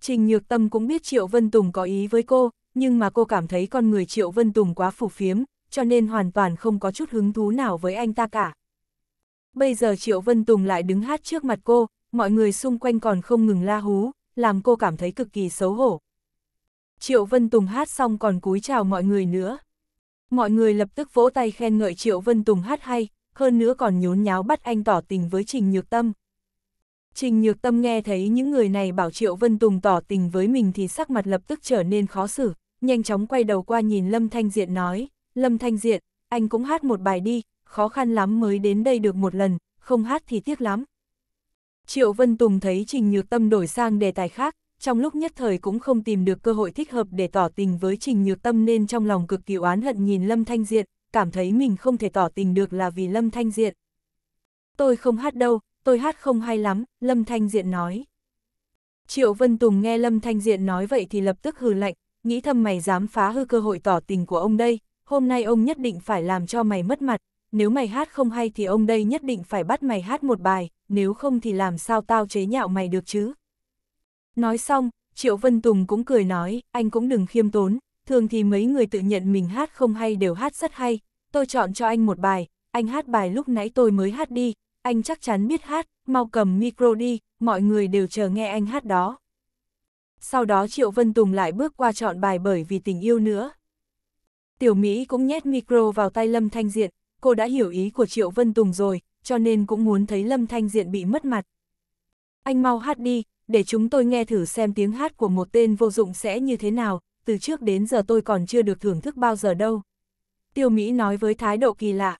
Trình Nhược Tâm cũng biết Triệu Vân Tùng có ý với cô, nhưng mà cô cảm thấy con người Triệu Vân Tùng quá phủ phiếm, cho nên hoàn toàn không có chút hứng thú nào với anh ta cả. Bây giờ Triệu Vân Tùng lại đứng hát trước mặt cô, mọi người xung quanh còn không ngừng la hú, làm cô cảm thấy cực kỳ xấu hổ. Triệu Vân Tùng hát xong còn cúi chào mọi người nữa. Mọi người lập tức vỗ tay khen ngợi Triệu Vân Tùng hát hay, hơn nữa còn nhốn nháo bắt anh tỏ tình với Trình Nhược Tâm. Trình Nhược Tâm nghe thấy những người này bảo Triệu Vân Tùng tỏ tình với mình thì sắc mặt lập tức trở nên khó xử, nhanh chóng quay đầu qua nhìn Lâm Thanh Diện nói, Lâm Thanh Diện, anh cũng hát một bài đi, khó khăn lắm mới đến đây được một lần, không hát thì tiếc lắm. Triệu Vân Tùng thấy Trình Nhược Tâm đổi sang đề tài khác, trong lúc nhất thời cũng không tìm được cơ hội thích hợp để tỏ tình với Trình Nhược Tâm nên trong lòng cực kỳ oán hận nhìn Lâm Thanh Diện, cảm thấy mình không thể tỏ tình được là vì Lâm Thanh Diện. Tôi không hát đâu, tôi hát không hay lắm, Lâm Thanh Diện nói. Triệu Vân Tùng nghe Lâm Thanh Diện nói vậy thì lập tức hừ lạnh, nghĩ thầm mày dám phá hư cơ hội tỏ tình của ông đây, hôm nay ông nhất định phải làm cho mày mất mặt, nếu mày hát không hay thì ông đây nhất định phải bắt mày hát một bài, nếu không thì làm sao tao chế nhạo mày được chứ, Nói xong, Triệu Vân Tùng cũng cười nói, anh cũng đừng khiêm tốn, thường thì mấy người tự nhận mình hát không hay đều hát rất hay, tôi chọn cho anh một bài, anh hát bài lúc nãy tôi mới hát đi, anh chắc chắn biết hát, mau cầm micro đi, mọi người đều chờ nghe anh hát đó. Sau đó Triệu Vân Tùng lại bước qua chọn bài bởi vì tình yêu nữa. Tiểu Mỹ cũng nhét micro vào tay Lâm Thanh Diện, cô đã hiểu ý của Triệu Vân Tùng rồi, cho nên cũng muốn thấy Lâm Thanh Diện bị mất mặt. Anh mau hát đi, để chúng tôi nghe thử xem tiếng hát của một tên vô dụng sẽ như thế nào, từ trước đến giờ tôi còn chưa được thưởng thức bao giờ đâu. Tiêu Mỹ nói với thái độ kỳ lạ.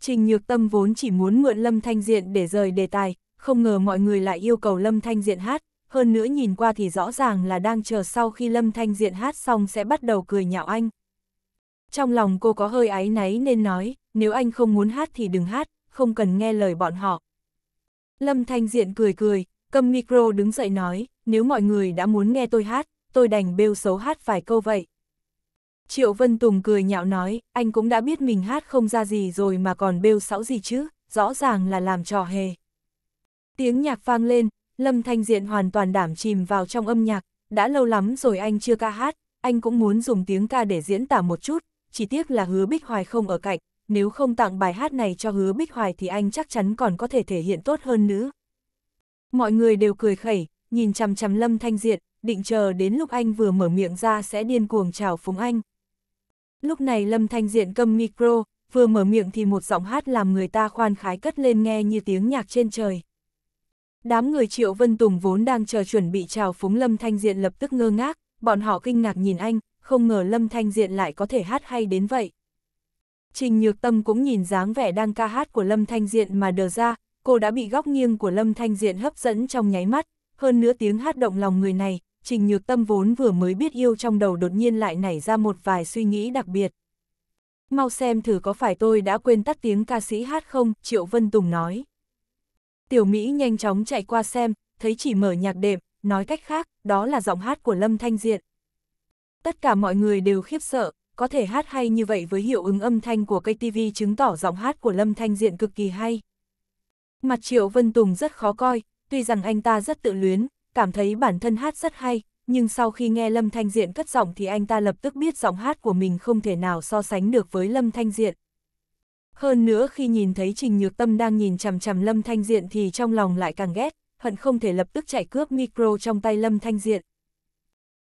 Trình Nhược Tâm vốn chỉ muốn mượn Lâm Thanh Diện để rời đề tài, không ngờ mọi người lại yêu cầu Lâm Thanh Diện hát, hơn nữa nhìn qua thì rõ ràng là đang chờ sau khi Lâm Thanh Diện hát xong sẽ bắt đầu cười nhạo anh. Trong lòng cô có hơi áy náy nên nói, nếu anh không muốn hát thì đừng hát, không cần nghe lời bọn họ. Lâm Thanh Diện cười cười, Cầm micro đứng dậy nói, nếu mọi người đã muốn nghe tôi hát, tôi đành bêu xấu hát vài câu vậy. Triệu Vân Tùng cười nhạo nói, anh cũng đã biết mình hát không ra gì rồi mà còn bêu xấu gì chứ, rõ ràng là làm trò hề. Tiếng nhạc vang lên, Lâm Thanh Diện hoàn toàn đảm chìm vào trong âm nhạc, đã lâu lắm rồi anh chưa ca hát, anh cũng muốn dùng tiếng ca để diễn tả một chút, chỉ tiếc là hứa Bích Hoài không ở cạnh, nếu không tặng bài hát này cho hứa Bích Hoài thì anh chắc chắn còn có thể thể hiện tốt hơn nữa. Mọi người đều cười khẩy, nhìn chằm chằm Lâm Thanh Diện, định chờ đến lúc anh vừa mở miệng ra sẽ điên cuồng chào phúng anh. Lúc này Lâm Thanh Diện cầm micro, vừa mở miệng thì một giọng hát làm người ta khoan khái cất lên nghe như tiếng nhạc trên trời. Đám người Triệu Vân Tùng vốn đang chờ chuẩn bị chào phúng Lâm Thanh Diện lập tức ngơ ngác, bọn họ kinh ngạc nhìn anh, không ngờ Lâm Thanh Diện lại có thể hát hay đến vậy. Trình Nhược Tâm cũng nhìn dáng vẻ đang ca hát của Lâm Thanh Diện mà đờ ra, cô đã bị góc nghiêng của Lâm Thanh Diện hấp dẫn trong nháy mắt, hơn nữa tiếng hát động lòng người này, Trình Nhược Tâm vốn vừa mới biết yêu trong đầu đột nhiên lại nảy ra một vài suy nghĩ đặc biệt. Mau xem thử có phải tôi đã quên tắt tiếng ca sĩ hát không, Triệu Vân Tùng nói. Tiểu Mỹ nhanh chóng chạy qua xem, thấy chỉ mở nhạc đệm, nói cách khác, đó là giọng hát của Lâm Thanh Diện. Tất cả mọi người đều khiếp sợ, có thể hát hay như vậy với hiệu ứng âm thanh của KTV chứng tỏ giọng hát của Lâm Thanh Diện cực kỳ hay. Mặt Triệu Vân Tùng rất khó coi, tuy rằng anh ta rất tự luyến, cảm thấy bản thân hát rất hay, nhưng sau khi nghe Lâm Thanh Diện cất giọng thì anh ta lập tức biết giọng hát của mình không thể nào so sánh được với Lâm Thanh Diện. Hơn nữa khi nhìn thấy Trình Nhược Tâm đang nhìn chằm chằm Lâm Thanh Diện thì trong lòng lại càng ghét, hận không thể lập tức chạy cướp micro trong tay Lâm Thanh Diện.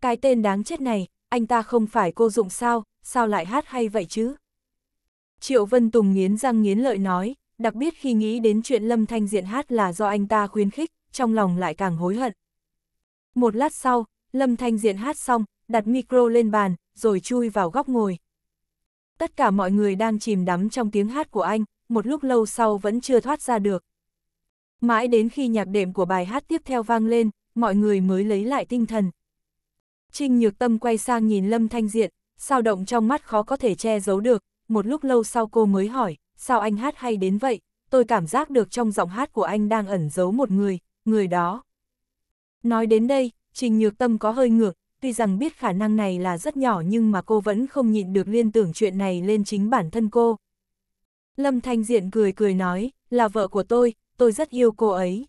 Cái tên đáng chết này, anh ta không phải cô dụng sao, sao lại hát hay vậy chứ? Triệu Vân Tùng nghiến răng nghiến lợi nói, đặc biệt khi nghĩ đến chuyện Lâm Thanh Diện hát là do anh ta khuyến khích, trong lòng lại càng hối hận. Một lát sau, Lâm Thanh Diện hát xong, đặt micro lên bàn, rồi chui vào góc ngồi. Tất cả mọi người đang chìm đắm trong tiếng hát của anh, một lúc lâu sau vẫn chưa thoát ra được. Mãi đến khi nhạc đệm của bài hát tiếp theo vang lên, mọi người mới lấy lại tinh thần. Trinh Nhược Tâm quay sang nhìn Lâm Thanh Diện, sao động trong mắt khó có thể che giấu được, một lúc lâu sau cô mới hỏi, sao anh hát hay đến vậy, tôi cảm giác được trong giọng hát của anh đang ẩn giấu một người, người đó. Nói đến đây, Trình Nhược Tâm có hơi ngược, tuy rằng biết khả năng này là rất nhỏ nhưng mà cô vẫn không nhịn được liên tưởng chuyện này lên chính bản thân cô. Lâm Thanh Diện cười cười nói, là vợ của tôi, tôi rất yêu cô ấy.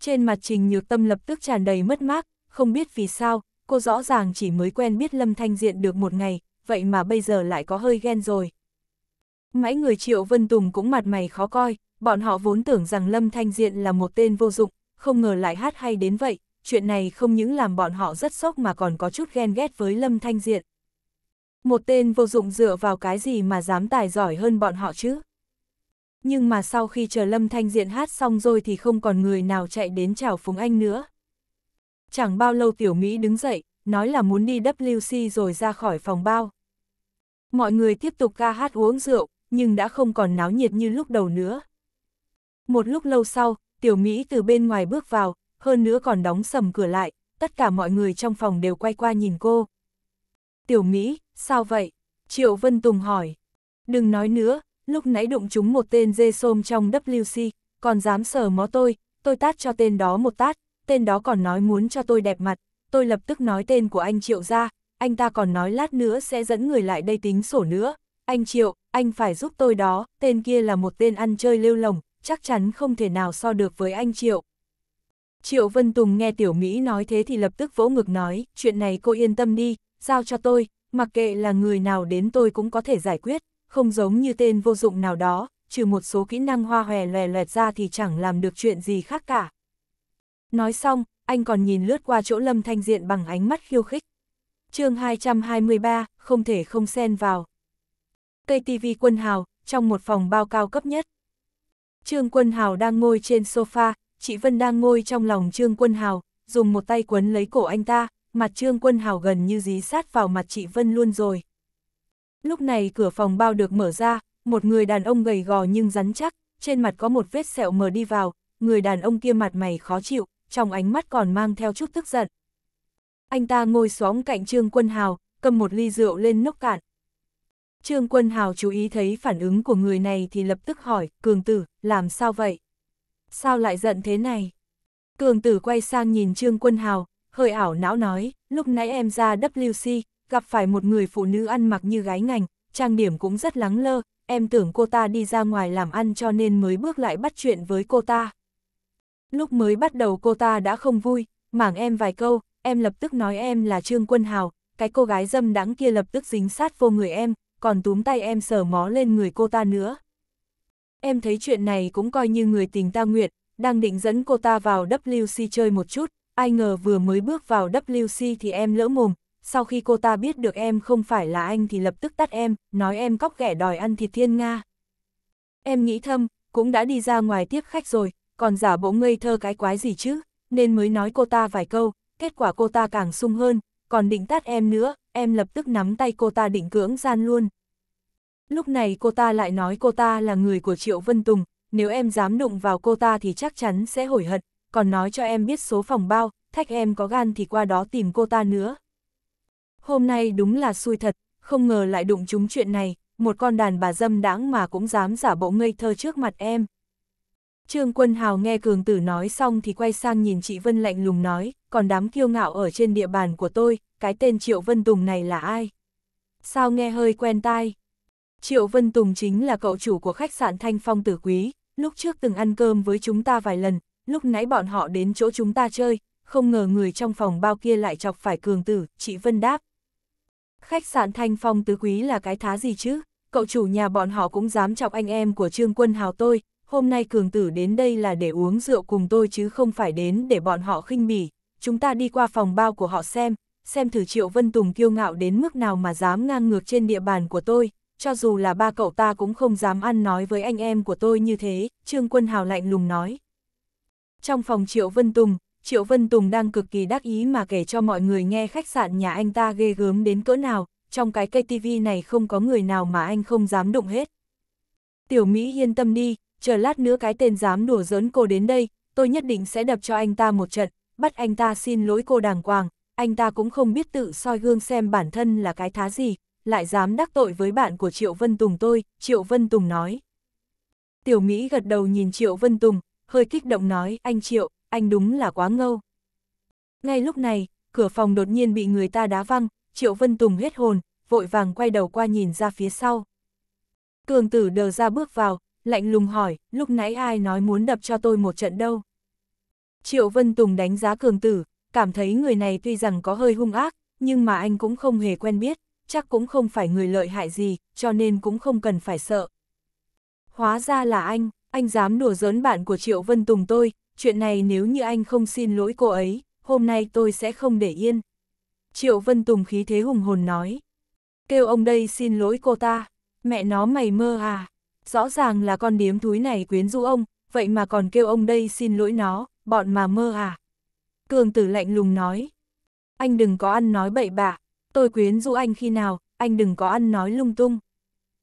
Trên mặt Trình Nhược Tâm lập tức tràn đầy mất mát, không biết vì sao, cô rõ ràng chỉ mới quen biết Lâm Thanh Diện được một ngày, vậy mà bây giờ lại có hơi ghen rồi. Mãi người Triệu Vân Tùng cũng mặt mày khó coi, bọn họ vốn tưởng rằng Lâm Thanh Diện là một tên vô dụng, không ngờ lại hát hay đến vậy, chuyện này không những làm bọn họ rất sốc mà còn có chút ghen ghét với Lâm Thanh Diện. Một tên vô dụng dựa vào cái gì mà dám tài giỏi hơn bọn họ chứ? Nhưng mà sau khi chờ Lâm Thanh Diện hát xong rồi thì không còn người nào chạy đến chào Phùng Anh nữa. Chẳng bao lâu Tiểu Mỹ đứng dậy, nói là muốn đi WC rồi ra khỏi phòng bao. Mọi người tiếp tục ca hát uống rượu, nhưng đã không còn náo nhiệt như lúc đầu nữa. Một lúc lâu sau, tiểu Mỹ từ bên ngoài bước vào, hơn nữa còn đóng sầm cửa lại, tất cả mọi người trong phòng đều quay qua nhìn cô. Tiểu Mỹ, sao vậy? Triệu Vân Tùng hỏi. Đừng nói nữa, lúc nãy đụng chúng một tên dê xôm trong WC, còn dám sờ mó tôi, tôi tát cho tên đó một tát, tên đó còn nói muốn cho tôi đẹp mặt, tôi lập tức nói tên của anh Triệu ra, anh ta còn nói lát nữa sẽ dẫn người lại đây tính sổ nữa, anh Triệu, anh phải giúp tôi đó, tên kia là một tên ăn chơi lêu lồng, chắc chắn không thể nào so được với anh Triệu. Triệu Vân Tùng nghe Tiểu Mỹ nói thế thì lập tức vỗ ngực nói, chuyện này cô yên tâm đi, giao cho tôi, mặc kệ là người nào đến tôi cũng có thể giải quyết, không giống như tên vô dụng nào đó, trừ một số kỹ năng hoa hòe lòe loẹt ra thì chẳng làm được chuyện gì khác cả. Nói xong, anh còn nhìn lướt qua chỗ Lâm Thanh Diện bằng ánh mắt khiêu khích. chương 223, không thể không xen vào. KTV Quân Hào, trong một phòng bao cao cấp nhất. Trương Quân Hào đang ngồi trên sofa, chị Vân đang ngồi trong lòng Trương Quân Hào, dùng một tay quấn lấy cổ anh ta, mặt Trương Quân Hào gần như dí sát vào mặt chị Vân luôn rồi. Lúc này cửa phòng bao được mở ra, một người đàn ông gầy gò nhưng rắn chắc, trên mặt có một vết sẹo mờ đi vào, người đàn ông kia mặt mày khó chịu, trong ánh mắt còn mang theo chút tức giận. Anh ta ngồi xuống cạnh Trương Quân Hào, cầm một ly rượu lên nốc cạn, Trương Quân Hào chú ý thấy phản ứng của người này thì lập tức hỏi, Cường Tử, làm sao vậy? Sao lại giận thế này? Cường Tử quay sang nhìn Trương Quân Hào, hơi ảo não nói, lúc nãy em ra WC, gặp phải một người phụ nữ ăn mặc như gái ngành, trang điểm cũng rất lắng lơ, em tưởng cô ta đi ra ngoài làm ăn cho nên mới bước lại bắt chuyện với cô ta. Lúc mới bắt đầu cô ta đã không vui, mảng em vài câu, em lập tức nói em là Trương Quân Hào, cái cô gái dâm đắng kia lập tức dính sát vô người em, còn túm tay em sờ mó lên người cô ta nữa. Em thấy chuyện này cũng coi như người tình ta nguyện, đang định dẫn cô ta vào WC chơi một chút, ai ngờ vừa mới bước vào WC thì em lỡ mồm, sau khi cô ta biết được em không phải là anh thì lập tức tắt em, nói em cóc ghẻ đòi ăn thịt thiên Nga. Em nghĩ thâm, cũng đã đi ra ngoài tiếp khách rồi, còn giả bộ ngây thơ cái quái gì chứ, nên mới nói cô ta vài câu, kết quả cô ta càng sung hơn, còn định tát em nữa, em lập tức nắm tay cô ta định cưỡng gian luôn. Lúc này cô ta lại nói cô ta là người của Triệu Vân Tùng, nếu em dám đụng vào cô ta thì chắc chắn sẽ hổi hận, còn nói cho em biết số phòng bao, thách em có gan thì qua đó tìm cô ta nữa. Hôm nay đúng là xui thật, không ngờ lại đụng chúng chuyện này, một con đàn bà dâm đãng mà cũng dám giả bộ ngây thơ trước mặt em. Trương Quân Hào nghe Cường Tử nói xong thì quay sang nhìn chị Vân lạnh lùng nói, còn đám kiêu ngạo ở trên địa bàn của tôi, cái tên Triệu Vân Tùng này là ai? Sao nghe hơi quen tai? Triệu Vân Tùng chính là cậu chủ của khách sạn Thanh Phong Tử Quý, lúc trước từng ăn cơm với chúng ta vài lần, lúc nãy bọn họ đến chỗ chúng ta chơi, không ngờ người trong phòng bao kia lại chọc phải cường tử, chị Vân đáp. Khách sạn Thanh Phong Tứ Quý là cái thá gì chứ, cậu chủ nhà bọn họ cũng dám chọc anh em của Trương Quân Hào tôi, hôm nay cường tử đến đây là để uống rượu cùng tôi chứ không phải đến để bọn họ khinh bỉ, chúng ta đi qua phòng bao của họ xem, xem thử Triệu Vân Tùng kiêu ngạo đến mức nào mà dám ngang ngược trên địa bàn của tôi, cho dù là ba cậu ta cũng không dám ăn nói với anh em của tôi như thế, Trương Quân Hào lạnh lùng nói. Trong phòng Triệu Vân Tùng, Triệu Vân Tùng đang cực kỳ đắc ý mà kể cho mọi người nghe khách sạn nhà anh ta ghê gớm đến cỡ nào, trong cái cây tivi này không có người nào mà anh không dám đụng hết. Tiểu Mỹ yên tâm đi, chờ lát nữa cái tên dám đùa giỡn cô đến đây, tôi nhất định sẽ đập cho anh ta một trận, bắt anh ta xin lỗi cô đàng hoàng, anh ta cũng không biết tự soi gương xem bản thân là cái thá gì, lại dám đắc tội với bạn của Triệu Vân Tùng tôi, Triệu Vân Tùng nói. Tiểu Mỹ gật đầu nhìn Triệu Vân Tùng, hơi kích động nói, anh Triệu, anh đúng là quá ngâu. Ngay lúc này, cửa phòng đột nhiên bị người ta đá văng, Triệu Vân Tùng hết hồn, vội vàng quay đầu qua nhìn ra phía sau. Cường tử đờ ra bước vào, lạnh lùng hỏi, lúc nãy ai nói muốn đập cho tôi một trận đâu. Triệu Vân Tùng đánh giá cường tử, cảm thấy người này tuy rằng có hơi hung ác, nhưng mà anh cũng không hề quen biết, chắc cũng không phải người lợi hại gì, cho nên cũng không cần phải sợ. Hóa ra là anh, anh dám đùa giỡn bạn của Triệu Vân Tùng tôi, chuyện này nếu như anh không xin lỗi cô ấy, hôm nay tôi sẽ không để yên. Triệu Vân Tùng khí thế hùng hồn nói. Kêu ông đây xin lỗi cô ta, mẹ nó mày mơ à, rõ ràng là con điếm thúi này quyến rũ ông, vậy mà còn kêu ông đây xin lỗi nó, bọn mà mơ à. Cường tử lạnh lùng nói. Anh đừng có ăn nói bậy bạ, tôi quyến rũ anh khi nào, anh đừng có ăn nói lung tung.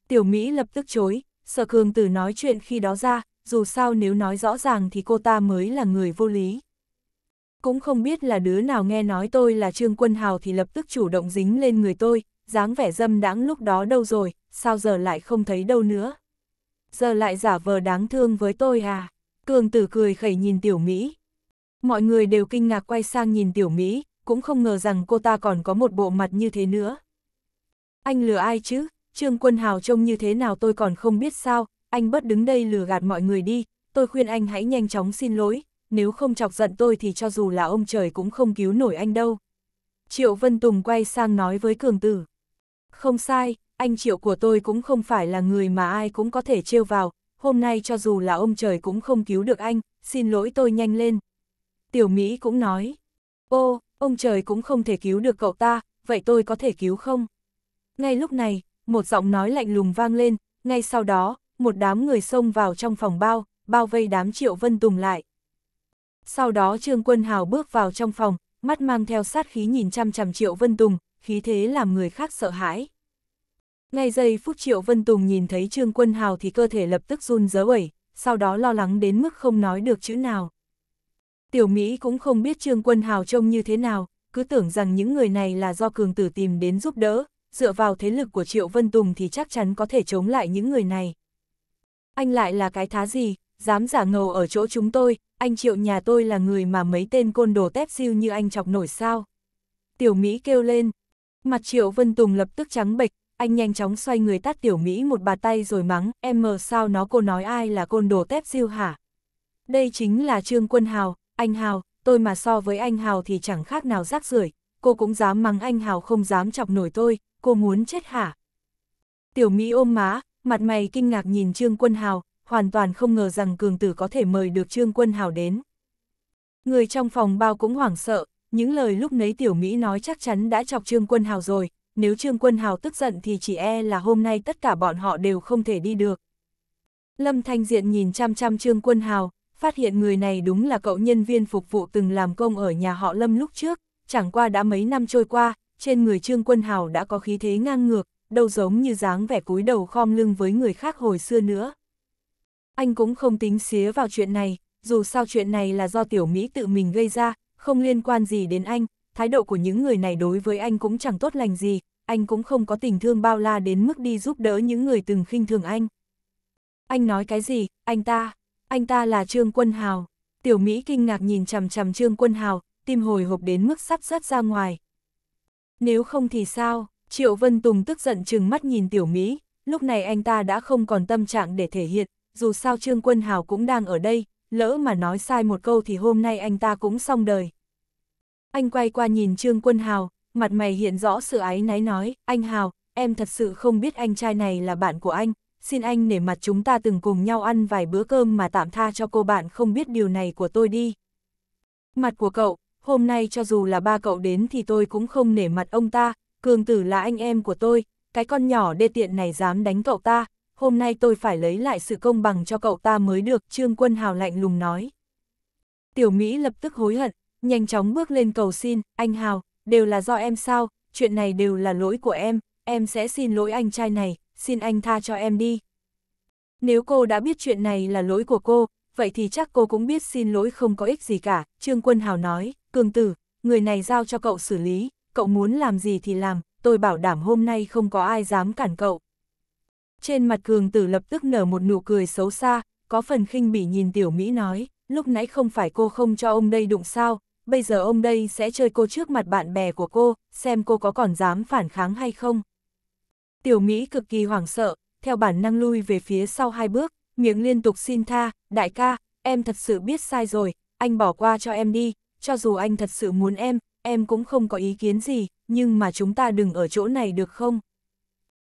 Tiểu Mỹ lập tức chối, sợ cường tử nói chuyện khi đó ra, dù sao nếu nói rõ ràng thì cô ta mới là người vô lý. Cũng không biết là đứa nào nghe nói tôi là Trương Quân Hào thì lập tức chủ động dính lên người tôi, dáng vẻ dâm đáng lúc đó đâu rồi, sao giờ lại không thấy đâu nữa. Giờ lại giả vờ đáng thương với tôi à, cường tử cười khẩy nhìn tiểu Mỹ mọi người đều kinh ngạc quay sang nhìn Tiểu Mỹ, cũng không ngờ rằng cô ta còn có một bộ mặt như thế nữa. Anh lừa ai chứ, Trương Quân Hào trông như thế nào tôi còn không biết sao, anh bớt đứng đây lừa gạt mọi người đi, tôi khuyên anh hãy nhanh chóng xin lỗi, nếu không chọc giận tôi thì cho dù là ông trời cũng không cứu nổi anh đâu. Triệu Vân Tùng quay sang nói với Cường Tử. Không sai, anh Triệu của tôi cũng không phải là người mà ai cũng có thể trêu vào, hôm nay cho dù là ông trời cũng không cứu được anh, xin lỗi tôi nhanh lên. Tiểu Mỹ cũng nói, ô, ông trời cũng không thể cứu được cậu ta, vậy tôi có thể cứu không? Ngay lúc này, một giọng nói lạnh lùng vang lên, ngay sau đó, một đám người xông vào trong phòng bao, bao vây đám Triệu Vân Tùng lại. Sau đó Trương Quân Hào bước vào trong phòng, mắt mang theo sát khí nhìn chăm chằm Triệu Vân Tùng, khí thế làm người khác sợ hãi. Ngay giây phút Triệu Vân Tùng nhìn thấy Trương Quân Hào thì cơ thể lập tức run rớ ẩy, sau đó lo lắng đến mức không nói được chữ nào. Tiểu Mỹ cũng không biết Trương Quân Hào trông như thế nào, cứ tưởng rằng những người này là do cường tử tìm đến giúp đỡ, dựa vào thế lực của Triệu Vân Tùng thì chắc chắn có thể chống lại những người này. Anh lại là cái thá gì, dám giả ngầu ở chỗ chúng tôi, anh Triệu nhà tôi là người mà mấy tên côn đồ tép siêu như anh chọc nổi sao. Tiểu Mỹ kêu lên, mặt Triệu Vân Tùng lập tức trắng bệch, anh nhanh chóng xoay người tát Tiểu Mỹ một bà tay rồi mắng, em mờ sao nó cô nói ai là côn đồ tép siêu hả? Đây chính là Trương Quân Hào, anh Hào, tôi mà so với anh Hào thì chẳng khác nào rác rưởi cô cũng dám mắng anh Hào không dám chọc nổi tôi, cô muốn chết hả? Tiểu Mỹ ôm má, mặt mày kinh ngạc nhìn Trương Quân Hào, hoàn toàn không ngờ rằng cường tử có thể mời được Trương Quân Hào đến. Người trong phòng bao cũng hoảng sợ, những lời lúc nấy Tiểu Mỹ nói chắc chắn đã chọc Trương Quân Hào rồi, nếu Trương Quân Hào tức giận thì chỉ e là hôm nay tất cả bọn họ đều không thể đi được. Lâm Thanh Diện nhìn chăm chăm Trương Quân Hào, phát hiện người này đúng là cậu nhân viên phục vụ từng làm công ở nhà họ Lâm lúc trước, chẳng qua đã mấy năm trôi qua, trên người Trương Quân Hào đã có khí thế ngang ngược, đâu giống như dáng vẻ cúi đầu khom lưng với người khác hồi xưa nữa. Anh cũng không tính xía vào chuyện này, dù sao chuyện này là do tiểu Mỹ tự mình gây ra, không liên quan gì đến anh, thái độ của những người này đối với anh cũng chẳng tốt lành gì, anh cũng không có tình thương bao la đến mức đi giúp đỡ những người từng khinh thường anh. Anh nói cái gì, anh ta? anh ta là Trương Quân Hào. Tiểu Mỹ kinh ngạc nhìn chằm chằm Trương Quân Hào, tim hồi hộp đến mức sắp rớt ra ngoài. Nếu không thì sao, Triệu Vân Tùng tức giận chừng mắt nhìn Tiểu Mỹ, lúc này anh ta đã không còn tâm trạng để thể hiện, dù sao Trương Quân Hào cũng đang ở đây, lỡ mà nói sai một câu thì hôm nay anh ta cũng xong đời. Anh quay qua nhìn Trương Quân Hào, mặt mày hiện rõ sự ái náy nói, anh Hào, em thật sự không biết anh trai này là bạn của anh, xin anh nể mặt chúng ta từng cùng nhau ăn vài bữa cơm mà tạm tha cho cô bạn không biết điều này của tôi đi. Mặt của cậu, hôm nay cho dù là ba cậu đến thì tôi cũng không nể mặt ông ta, Cường tử là anh em của tôi, cái con nhỏ đê tiện này dám đánh cậu ta, hôm nay tôi phải lấy lại sự công bằng cho cậu ta mới được, Trương Quân Hào lạnh lùng nói. Tiểu Mỹ lập tức hối hận, nhanh chóng bước lên cầu xin, anh Hào, đều là do em sao, chuyện này đều là lỗi của em, em sẽ xin lỗi anh trai này, xin anh tha cho em đi. Nếu cô đã biết chuyện này là lỗi của cô, vậy thì chắc cô cũng biết xin lỗi không có ích gì cả, Trương Quân Hào nói, Cường Tử, người này giao cho cậu xử lý, cậu muốn làm gì thì làm, tôi bảo đảm hôm nay không có ai dám cản cậu. Trên mặt Cường Tử lập tức nở một nụ cười xấu xa, có phần khinh bỉ nhìn Tiểu Mỹ nói, lúc nãy không phải cô không cho ông đây đụng sao, bây giờ ông đây sẽ chơi cô trước mặt bạn bè của cô, xem cô có còn dám phản kháng hay không. Tiểu Mỹ cực kỳ hoảng sợ, theo bản năng lui về phía sau hai bước, miệng liên tục xin tha, đại ca, em thật sự biết sai rồi, anh bỏ qua cho em đi, cho dù anh thật sự muốn em, em cũng không có ý kiến gì, nhưng mà chúng ta đừng ở chỗ này được không?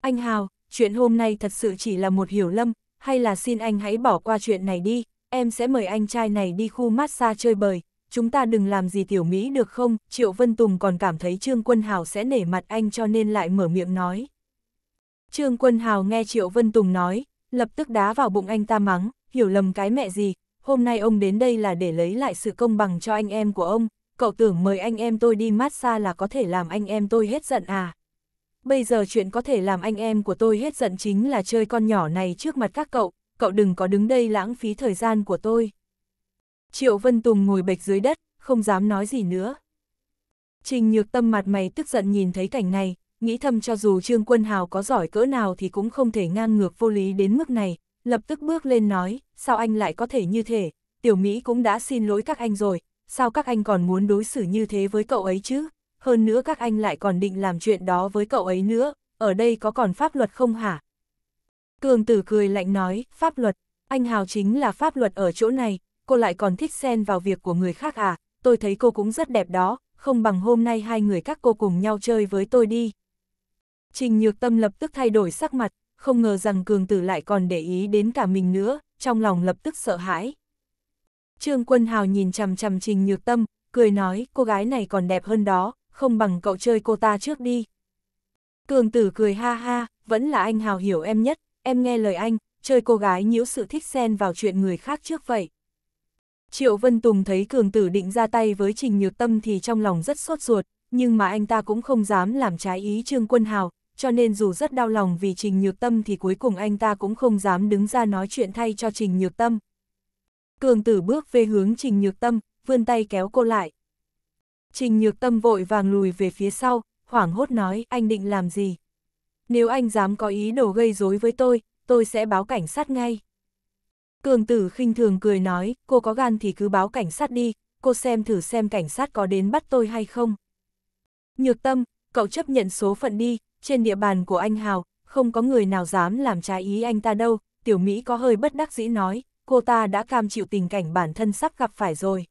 Anh Hào, chuyện hôm nay thật sự chỉ là một hiểu lầm, hay là xin anh hãy bỏ qua chuyện này đi, em sẽ mời anh trai này đi khu massage chơi bời, chúng ta đừng làm gì tiểu Mỹ được không? Triệu Vân Tùng còn cảm thấy Trương Quân Hào sẽ nể mặt anh cho nên lại mở miệng nói. Trương Quân Hào nghe Triệu Vân Tùng nói, lập tức đá vào bụng anh ta mắng, hiểu lầm cái mẹ gì, hôm nay ông đến đây là để lấy lại sự công bằng cho anh em của ông, cậu tưởng mời anh em tôi đi massage là có thể làm anh em tôi hết giận à. Bây giờ chuyện có thể làm anh em của tôi hết giận chính là chơi con nhỏ này trước mặt các cậu, cậu đừng có đứng đây lãng phí thời gian của tôi. Triệu Vân Tùng ngồi bệch dưới đất, không dám nói gì nữa. Trình Nhược Tâm mặt mày tức giận nhìn thấy cảnh này, nghĩ thầm cho dù Trương Quân Hào có giỏi cỡ nào thì cũng không thể ngang ngược vô lý đến mức này, lập tức bước lên nói, sao anh lại có thể như thế, tiểu Mỹ cũng đã xin lỗi các anh rồi, sao các anh còn muốn đối xử như thế với cậu ấy chứ, hơn nữa các anh lại còn định làm chuyện đó với cậu ấy nữa, ở đây có còn pháp luật không hả? Cường tử cười lạnh nói, pháp luật, anh Hào chính là pháp luật ở chỗ này, cô lại còn thích xen vào việc của người khác à, tôi thấy cô cũng rất đẹp đó, không bằng hôm nay hai người các cô cùng nhau chơi với tôi đi, Trình nhược tâm lập tức thay đổi sắc mặt, không ngờ rằng cường tử lại còn để ý đến cả mình nữa, trong lòng lập tức sợ hãi. Trương Quân Hào nhìn chằm chằm Trình Nhược Tâm, cười nói cô gái này còn đẹp hơn đó, không bằng cậu chơi cô ta trước đi. Cường tử cười ha ha, vẫn là anh Hào hiểu em nhất, em nghe lời anh, chơi cô gái nhiễu sự thích xen vào chuyện người khác trước vậy. Triệu Vân Tùng thấy cường tử định ra tay với Trình Nhược Tâm thì trong lòng rất sốt ruột, nhưng mà anh ta cũng không dám làm trái ý Trương Quân Hào, cho nên dù rất đau lòng vì Trình Nhược Tâm thì cuối cùng anh ta cũng không dám đứng ra nói chuyện thay cho Trình Nhược Tâm. Cường tử bước về hướng Trình Nhược Tâm, vươn tay kéo cô lại. Trình Nhược Tâm vội vàng lùi về phía sau, hoảng hốt nói anh định làm gì. Nếu anh dám có ý đồ gây rối với tôi, tôi sẽ báo cảnh sát ngay. Cường tử khinh thường cười nói, cô có gan thì cứ báo cảnh sát đi, cô xem thử xem cảnh sát có đến bắt tôi hay không. Nhược tâm, cậu chấp nhận số phận đi, trên địa bàn của anh Hào, không có người nào dám làm trái ý anh ta đâu, tiểu Mỹ có hơi bất đắc dĩ nói, cô ta đã cam chịu tình cảnh bản thân sắp gặp phải rồi.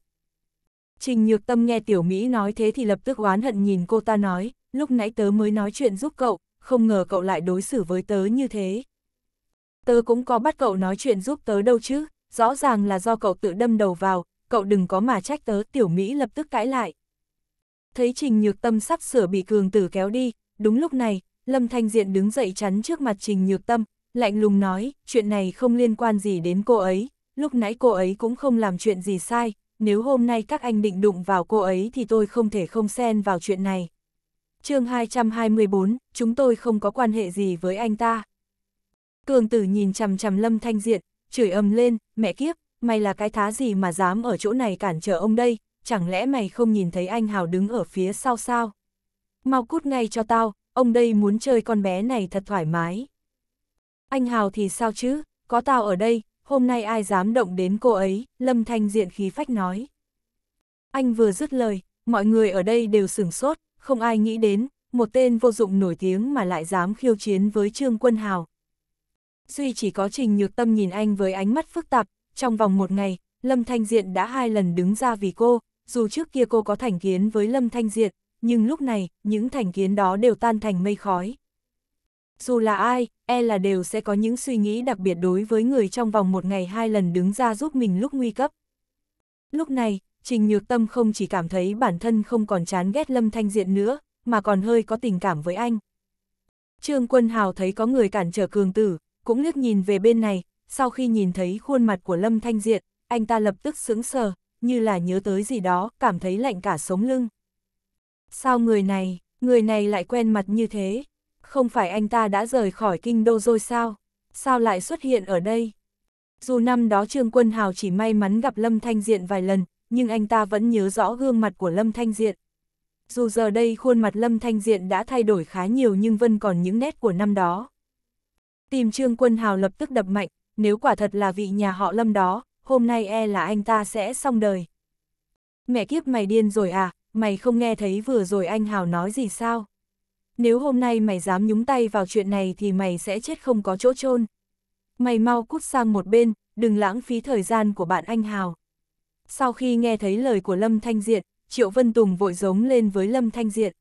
Trình Nhược Tâm nghe Tiểu Mỹ nói thế thì lập tức oán hận nhìn cô ta nói, lúc nãy tớ mới nói chuyện giúp cậu, không ngờ cậu lại đối xử với tớ như thế. Tớ cũng có bắt cậu nói chuyện giúp tớ đâu chứ, rõ ràng là do cậu tự đâm đầu vào, cậu đừng có mà trách tớ, Tiểu Mỹ lập tức cãi lại. Thấy Trình Nhược Tâm sắp sửa bị cường tử kéo đi, Đúng lúc này, Lâm Thanh Diện đứng dậy chắn trước mặt Trình Nhược Tâm, lạnh lùng nói, chuyện này không liên quan gì đến cô ấy, lúc nãy cô ấy cũng không làm chuyện gì sai, nếu hôm nay các anh định đụng vào cô ấy thì tôi không thể không xen vào chuyện này. chương 224, chúng tôi không có quan hệ gì với anh ta. Cường tử nhìn chằm chằm Lâm Thanh Diện, chửi ầm lên, mẹ kiếp, mày là cái thá gì mà dám ở chỗ này cản trở ông đây, chẳng lẽ mày không nhìn thấy anh Hào đứng ở phía sau sao? mau cút ngay cho tao, ông đây muốn chơi con bé này thật thoải mái. Anh Hào thì sao chứ, có tao ở đây, hôm nay ai dám động đến cô ấy, Lâm Thanh diện khí phách nói. Anh vừa dứt lời, mọi người ở đây đều sửng sốt, không ai nghĩ đến, một tên vô dụng nổi tiếng mà lại dám khiêu chiến với Trương Quân Hào. Duy chỉ có Trình Nhược Tâm nhìn anh với ánh mắt phức tạp, trong vòng một ngày, Lâm Thanh Diện đã hai lần đứng ra vì cô, dù trước kia cô có thành kiến với Lâm Thanh Diện, nhưng lúc này, những thành kiến đó đều tan thành mây khói. Dù là ai, e là đều sẽ có những suy nghĩ đặc biệt đối với người trong vòng một ngày hai lần đứng ra giúp mình lúc nguy cấp. Lúc này, Trình Nhược Tâm không chỉ cảm thấy bản thân không còn chán ghét Lâm Thanh Diện nữa, mà còn hơi có tình cảm với anh. Trương Quân Hào thấy có người cản trở cường tử, cũng liếc nhìn về bên này, sau khi nhìn thấy khuôn mặt của Lâm Thanh Diện, anh ta lập tức sững sờ, như là nhớ tới gì đó, cảm thấy lạnh cả sống lưng. Sao người này, người này lại quen mặt như thế? Không phải anh ta đã rời khỏi kinh đô rồi sao? Sao lại xuất hiện ở đây? Dù năm đó Trương Quân Hào chỉ may mắn gặp Lâm Thanh Diện vài lần, nhưng anh ta vẫn nhớ rõ gương mặt của Lâm Thanh Diện. Dù giờ đây khuôn mặt Lâm Thanh Diện đã thay đổi khá nhiều nhưng vẫn còn những nét của năm đó. Tìm Trương Quân Hào lập tức đập mạnh, nếu quả thật là vị nhà họ Lâm đó, hôm nay e là anh ta sẽ xong đời. Mẹ kiếp mày điên rồi à, mày không nghe thấy vừa rồi anh Hào nói gì sao? Nếu hôm nay mày dám nhúng tay vào chuyện này thì mày sẽ chết không có chỗ chôn. Mày mau cút sang một bên, đừng lãng phí thời gian của bạn anh Hào. Sau khi nghe thấy lời của Lâm Thanh Diện, Triệu Vân Tùng vội giống lên với Lâm Thanh Diện.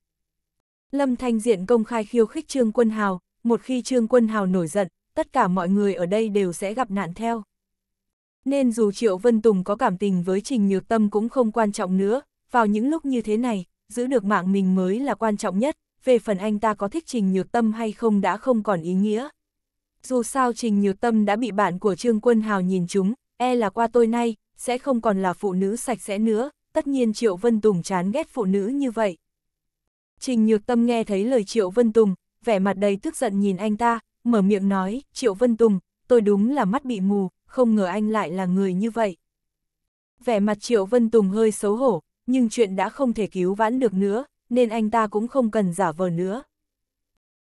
Lâm Thanh Diện công khai khiêu khích Trương Quân Hào, một khi Trương Quân Hào nổi giận, tất cả mọi người ở đây đều sẽ gặp nạn theo. Nên dù Triệu Vân Tùng có cảm tình với Trình Nhược Tâm cũng không quan trọng nữa, vào những lúc như thế này, giữ được mạng mình mới là quan trọng nhất, về phần anh ta có thích Trình Nhược Tâm hay không đã không còn ý nghĩa. Dù sao Trình Nhược Tâm đã bị bạn của Trương Quân Hào nhìn chúng, e là qua tôi nay, sẽ không còn là phụ nữ sạch sẽ nữa, tất nhiên Triệu Vân Tùng chán ghét phụ nữ như vậy. Trình Nhược Tâm nghe thấy lời Triệu Vân Tùng, vẻ mặt đầy tức giận nhìn anh ta, mở miệng nói, Triệu Vân Tùng, tôi đúng là mắt bị mù, không ngờ anh lại là người như vậy. Vẻ mặt Triệu Vân Tùng hơi xấu hổ, nhưng chuyện đã không thể cứu vãn được nữa, nên anh ta cũng không cần giả vờ nữa.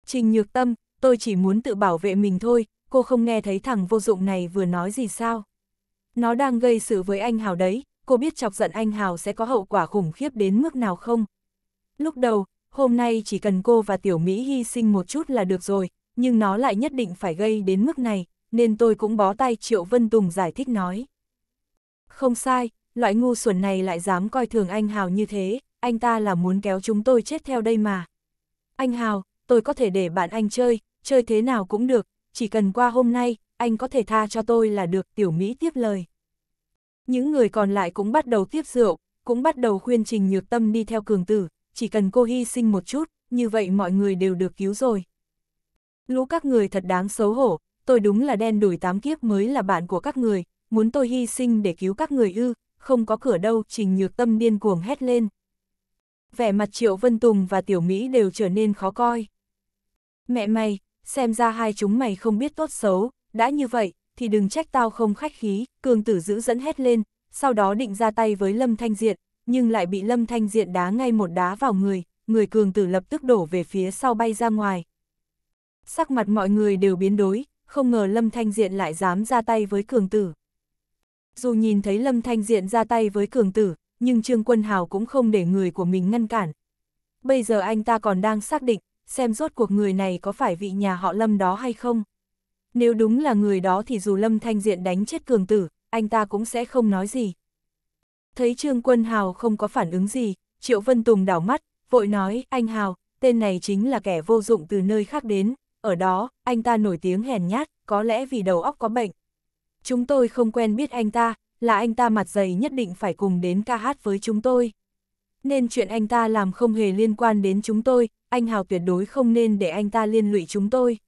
Trình Nhược Tâm, tôi chỉ muốn tự bảo vệ mình thôi, cô không nghe thấy thằng vô dụng này vừa nói gì sao? Nó đang gây sự với anh Hào đấy, cô biết chọc giận anh Hào sẽ có hậu quả khủng khiếp đến mức nào không? Lúc đầu, hôm nay chỉ cần cô và Tiểu Mỹ hy sinh một chút là được rồi, nhưng nó lại nhất định phải gây đến mức này, nên tôi cũng bó tay Triệu Vân Tùng giải thích nói. Không sai, loại ngu xuẩn này lại dám coi thường anh Hào như thế, anh ta là muốn kéo chúng tôi chết theo đây mà. Anh Hào, tôi có thể để bạn anh chơi, chơi thế nào cũng được, chỉ cần qua hôm nay, anh có thể tha cho tôi là được tiểu Mỹ tiếp lời. Những người còn lại cũng bắt đầu tiếp rượu, cũng bắt đầu khuyên Trình Nhược Tâm đi theo cường tử, chỉ cần cô hy sinh một chút, như vậy mọi người đều được cứu rồi. Lũ các người thật đáng xấu hổ, tôi đúng là đen đuổi tám kiếp mới là bạn của các người, muốn tôi hy sinh để cứu các người ư, không có cửa đâu, trình nhược tâm điên cuồng hét lên. Vẻ mặt Triệu Vân Tùng và Tiểu Mỹ đều trở nên khó coi. Mẹ mày, xem ra hai chúng mày không biết tốt xấu, đã như vậy, thì đừng trách tao không khách khí, cường tử giữ dẫn hét lên, sau đó định ra tay với Lâm Thanh Diện, nhưng lại bị Lâm Thanh Diện đá ngay một đá vào người, người cường tử lập tức đổ về phía sau bay ra ngoài. Sắc mặt mọi người đều biến đối, không ngờ Lâm Thanh Diện lại dám ra tay với cường tử. Dù nhìn thấy Lâm Thanh Diện ra tay với cường tử, nhưng Trương Quân Hào cũng không để người của mình ngăn cản. Bây giờ anh ta còn đang xác định, xem rốt cuộc người này có phải vị nhà họ Lâm đó hay không. Nếu đúng là người đó thì dù Lâm Thanh Diện đánh chết cường tử, anh ta cũng sẽ không nói gì. Thấy Trương Quân Hào không có phản ứng gì, Triệu Vân Tùng đảo mắt, vội nói, anh Hào, tên này chính là kẻ vô dụng từ nơi khác đến, ở đó, anh ta nổi tiếng hèn nhát, có lẽ vì đầu óc có bệnh chúng tôi không quen biết anh ta, là anh ta mặt dày nhất định phải cùng đến ca hát với chúng tôi. Nên chuyện anh ta làm không hề liên quan đến chúng tôi, anh Hào tuyệt đối không nên để anh ta liên lụy chúng tôi.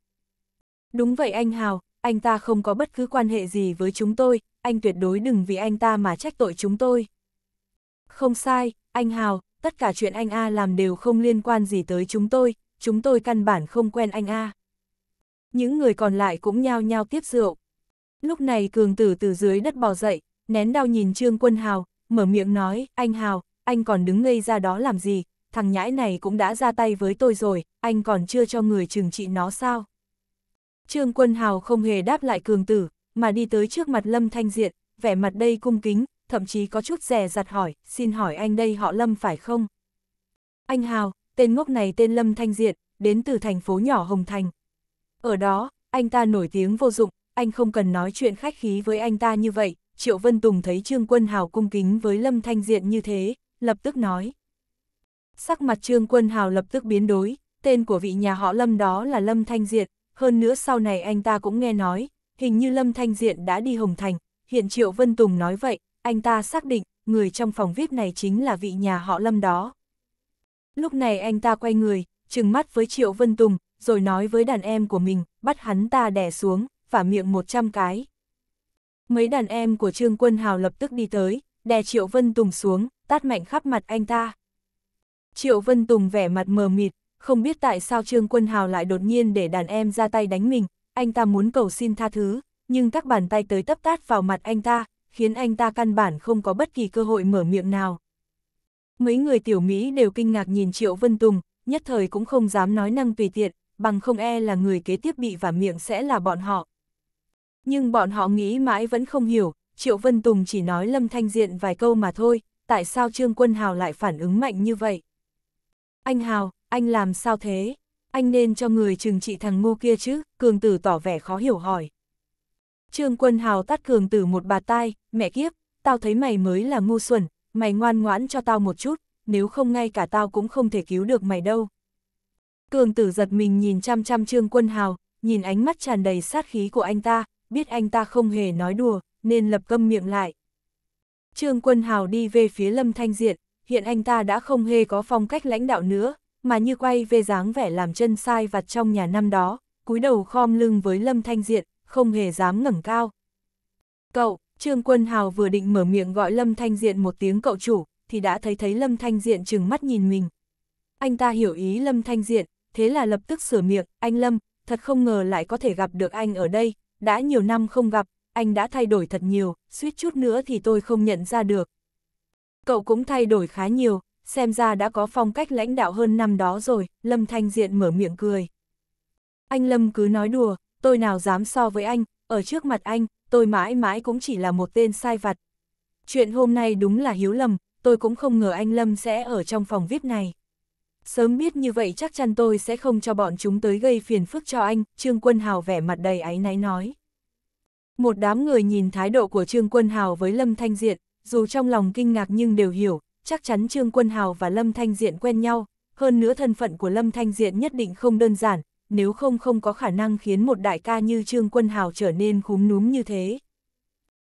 Đúng vậy anh Hào, anh ta không có bất cứ quan hệ gì với chúng tôi, anh tuyệt đối đừng vì anh ta mà trách tội chúng tôi. Không sai, anh Hào, tất cả chuyện anh A làm đều không liên quan gì tới chúng tôi, chúng tôi căn bản không quen anh A. Những người còn lại cũng nhao nhao tiếp rượu, Lúc này cường tử từ dưới đất bò dậy, nén đau nhìn Trương Quân Hào, mở miệng nói, anh Hào, anh còn đứng ngây ra đó làm gì, thằng nhãi này cũng đã ra tay với tôi rồi, anh còn chưa cho người trừng trị nó sao? Trương Quân Hào không hề đáp lại cường tử, mà đi tới trước mặt Lâm Thanh Diện, vẻ mặt đây cung kính, thậm chí có chút rè rặt hỏi, xin hỏi anh đây họ Lâm phải không? Anh Hào, tên ngốc này tên Lâm Thanh Diện, đến từ thành phố nhỏ Hồng Thành. Ở đó, anh ta nổi tiếng vô dụng, anh không cần nói chuyện khách khí với anh ta như vậy, Triệu Vân Tùng thấy Trương Quân Hào cung kính với Lâm Thanh Diện như thế, lập tức nói. Sắc mặt Trương Quân Hào lập tức biến đổi. tên của vị nhà họ Lâm đó là Lâm Thanh Diện, hơn nữa sau này anh ta cũng nghe nói, hình như Lâm Thanh Diện đã đi Hồng Thành, hiện Triệu Vân Tùng nói vậy, anh ta xác định, người trong phòng VIP này chính là vị nhà họ Lâm đó. Lúc này anh ta quay người, trừng mắt với Triệu Vân Tùng, rồi nói với đàn em của mình, bắt hắn ta đè xuống, và miệng 100 cái. Mấy đàn em của Trương Quân Hào lập tức đi tới, đè Triệu Vân Tùng xuống, tát mạnh khắp mặt anh ta. Triệu Vân Tùng vẻ mặt mờ mịt, không biết tại sao Trương Quân Hào lại đột nhiên để đàn em ra tay đánh mình, anh ta muốn cầu xin tha thứ, nhưng các bàn tay tới tấp tát vào mặt anh ta, khiến anh ta căn bản không có bất kỳ cơ hội mở miệng nào. Mấy người tiểu Mỹ đều kinh ngạc nhìn Triệu Vân Tùng, nhất thời cũng không dám nói năng tùy tiện, bằng không e là người kế tiếp bị vả miệng sẽ là bọn họ. Nhưng bọn họ nghĩ mãi vẫn không hiểu, Triệu Vân Tùng chỉ nói Lâm Thanh Diện vài câu mà thôi, tại sao Trương Quân Hào lại phản ứng mạnh như vậy? Anh Hào, anh làm sao thế? Anh nên cho người trừng trị thằng ngu kia chứ, Cường Tử tỏ vẻ khó hiểu hỏi. Trương Quân Hào tắt Cường Tử một bà tai, mẹ kiếp, tao thấy mày mới là ngu xuẩn, mày ngoan ngoãn cho tao một chút, nếu không ngay cả tao cũng không thể cứu được mày đâu. Cường Tử giật mình nhìn chăm chăm Trương Quân Hào, nhìn ánh mắt tràn đầy sát khí của anh ta, biết anh ta không hề nói đùa, nên lập câm miệng lại. Trương Quân Hào đi về phía Lâm Thanh Diện, hiện anh ta đã không hề có phong cách lãnh đạo nữa, mà như quay về dáng vẻ làm chân sai vặt trong nhà năm đó, cúi đầu khom lưng với Lâm Thanh Diện, không hề dám ngẩng cao. Cậu, Trương Quân Hào vừa định mở miệng gọi Lâm Thanh Diện một tiếng cậu chủ, thì đã thấy thấy Lâm Thanh Diện trừng mắt nhìn mình. Anh ta hiểu ý Lâm Thanh Diện, thế là lập tức sửa miệng, anh Lâm, thật không ngờ lại có thể gặp được anh ở đây, đã nhiều năm không gặp, anh đã thay đổi thật nhiều, suýt chút nữa thì tôi không nhận ra được. Cậu cũng thay đổi khá nhiều, xem ra đã có phong cách lãnh đạo hơn năm đó rồi, Lâm Thanh Diện mở miệng cười. Anh Lâm cứ nói đùa, tôi nào dám so với anh, ở trước mặt anh, tôi mãi mãi cũng chỉ là một tên sai vặt. Chuyện hôm nay đúng là hiếu lầm, tôi cũng không ngờ anh Lâm sẽ ở trong phòng VIP này sớm biết như vậy chắc chắn tôi sẽ không cho bọn chúng tới gây phiền phức cho anh, Trương Quân Hào vẻ mặt đầy áy náy nói. Một đám người nhìn thái độ của Trương Quân Hào với Lâm Thanh Diện, dù trong lòng kinh ngạc nhưng đều hiểu, chắc chắn Trương Quân Hào và Lâm Thanh Diện quen nhau, hơn nữa thân phận của Lâm Thanh Diện nhất định không đơn giản, nếu không không có khả năng khiến một đại ca như Trương Quân Hào trở nên khúm núm như thế.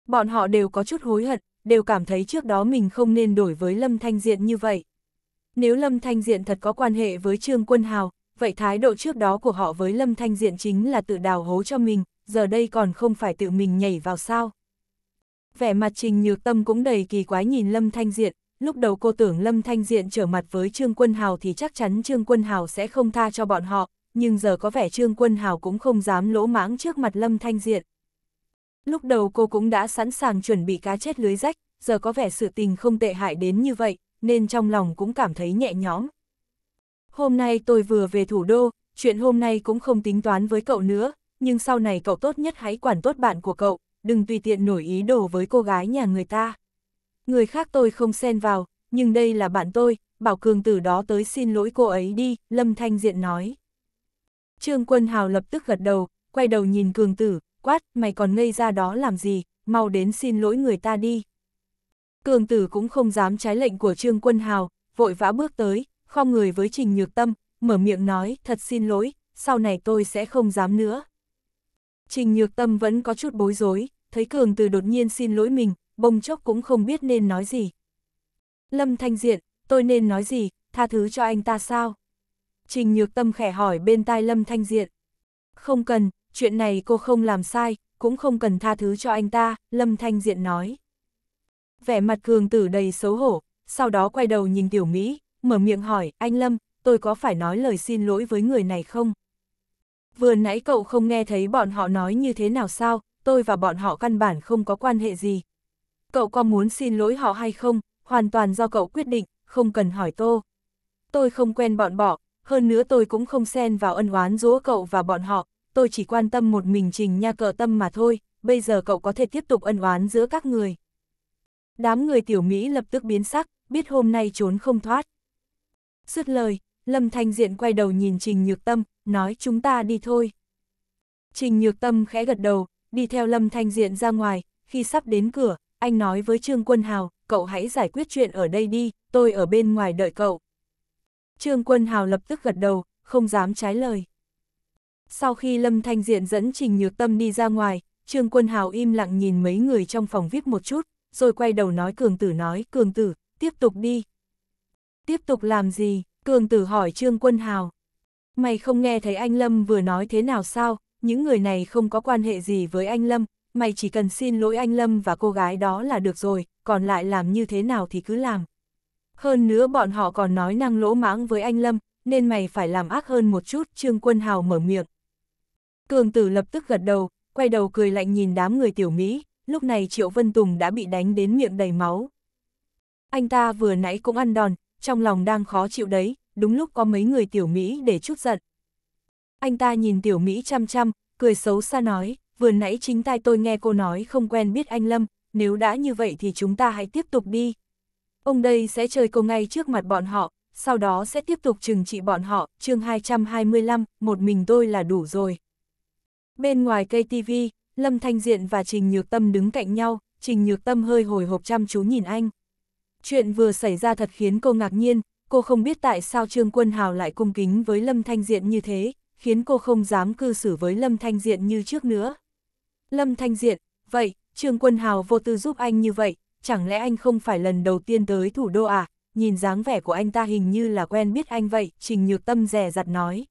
Bọn họ đều có chút hối hận, đều cảm thấy trước đó mình không nên đổi với Lâm Thanh Diện như vậy. Nếu Lâm Thanh Diện thật có quan hệ với Trương Quân Hào, vậy thái độ trước đó của họ với Lâm Thanh Diện chính là tự đào hố cho mình, giờ đây còn không phải tự mình nhảy vào sao. Vẻ mặt Trình Nhược Tâm cũng đầy kỳ quái nhìn Lâm Thanh Diện, lúc đầu cô tưởng Lâm Thanh Diện trở mặt với Trương Quân Hào thì chắc chắn Trương Quân Hào sẽ không tha cho bọn họ, nhưng giờ có vẻ Trương Quân Hào cũng không dám lỗ mãng trước mặt Lâm Thanh Diện. Lúc đầu cô cũng đã sẵn sàng chuẩn bị cá chết lưới rách, giờ có vẻ sự tình không tệ hại đến như vậy, nên trong lòng cũng cảm thấy nhẹ nhõm. Hôm nay tôi vừa về thủ đô, chuyện hôm nay cũng không tính toán với cậu nữa, nhưng sau này cậu tốt nhất hãy quản tốt bạn của cậu, đừng tùy tiện nổi ý đồ với cô gái nhà người ta. Người khác tôi không xen vào, nhưng đây là bạn tôi, bảo cường tử đó tới xin lỗi cô ấy đi, Lâm Thanh Diện nói. Trương Quân Hào lập tức gật đầu, quay đầu nhìn cường tử, quát, mày còn ngây ra đó làm gì, mau đến xin lỗi người ta đi. Cường tử cũng không dám trái lệnh của Trương Quân Hào, vội vã bước tới, khom người với Trình Nhược Tâm, mở miệng nói, thật xin lỗi, sau này tôi sẽ không dám nữa. Trình Nhược Tâm vẫn có chút bối rối, thấy Cường tử đột nhiên xin lỗi mình, bông chốc cũng không biết nên nói gì. Lâm Thanh Diện, tôi nên nói gì, tha thứ cho anh ta sao? Trình Nhược Tâm khẽ hỏi bên tai Lâm Thanh Diện. Không cần, chuyện này cô không làm sai, cũng không cần tha thứ cho anh ta, Lâm Thanh Diện nói vẻ mặt cường tử đầy xấu hổ, sau đó quay đầu nhìn tiểu Mỹ, mở miệng hỏi, anh Lâm, tôi có phải nói lời xin lỗi với người này không? Vừa nãy cậu không nghe thấy bọn họ nói như thế nào sao, tôi và bọn họ căn bản không có quan hệ gì. Cậu có muốn xin lỗi họ hay không, hoàn toàn do cậu quyết định, không cần hỏi tô. Tôi không quen bọn bỏ, hơn nữa tôi cũng không xen vào ân oán giữa cậu và bọn họ, tôi chỉ quan tâm một mình trình nha cờ tâm mà thôi, bây giờ cậu có thể tiếp tục ân oán giữa các người. Đám người tiểu Mỹ lập tức biến sắc, biết hôm nay trốn không thoát. Dứt lời, Lâm Thanh Diện quay đầu nhìn Trình Nhược Tâm, nói chúng ta đi thôi. Trình Nhược Tâm khẽ gật đầu, đi theo Lâm Thanh Diện ra ngoài, khi sắp đến cửa, anh nói với Trương Quân Hào, cậu hãy giải quyết chuyện ở đây đi, tôi ở bên ngoài đợi cậu. Trương Quân Hào lập tức gật đầu, không dám trái lời. Sau khi Lâm Thanh Diện dẫn Trình Nhược Tâm đi ra ngoài, Trương Quân Hào im lặng nhìn mấy người trong phòng viết một chút, rồi quay đầu nói cường tử nói, cường tử, tiếp tục đi. Tiếp tục làm gì? Cường tử hỏi Trương Quân Hào. Mày không nghe thấy anh Lâm vừa nói thế nào sao, những người này không có quan hệ gì với anh Lâm, mày chỉ cần xin lỗi anh Lâm và cô gái đó là được rồi, còn lại làm như thế nào thì cứ làm. Hơn nữa bọn họ còn nói năng lỗ mãng với anh Lâm, nên mày phải làm ác hơn một chút, Trương Quân Hào mở miệng. Cường tử lập tức gật đầu, quay đầu cười lạnh nhìn đám người tiểu Mỹ, lúc này Triệu Vân Tùng đã bị đánh đến miệng đầy máu. Anh ta vừa nãy cũng ăn đòn, trong lòng đang khó chịu đấy, đúng lúc có mấy người tiểu Mỹ để chút giận. Anh ta nhìn tiểu Mỹ chăm chăm, cười xấu xa nói, vừa nãy chính tai tôi nghe cô nói không quen biết anh Lâm, nếu đã như vậy thì chúng ta hãy tiếp tục đi. Ông đây sẽ chơi cô ngay trước mặt bọn họ, sau đó sẽ tiếp tục trừng trị bọn họ, chương 225, một mình tôi là đủ rồi. Bên ngoài cây TV, Lâm Thanh Diện và Trình Nhược Tâm đứng cạnh nhau, Trình Nhược Tâm hơi hồi hộp chăm chú nhìn anh. Chuyện vừa xảy ra thật khiến cô ngạc nhiên, cô không biết tại sao Trương Quân Hào lại cung kính với Lâm Thanh Diện như thế, khiến cô không dám cư xử với Lâm Thanh Diện như trước nữa. Lâm Thanh Diện, vậy, Trương Quân Hào vô tư giúp anh như vậy, chẳng lẽ anh không phải lần đầu tiên tới thủ đô à, nhìn dáng vẻ của anh ta hình như là quen biết anh vậy, Trình Nhược Tâm rè rặt nói.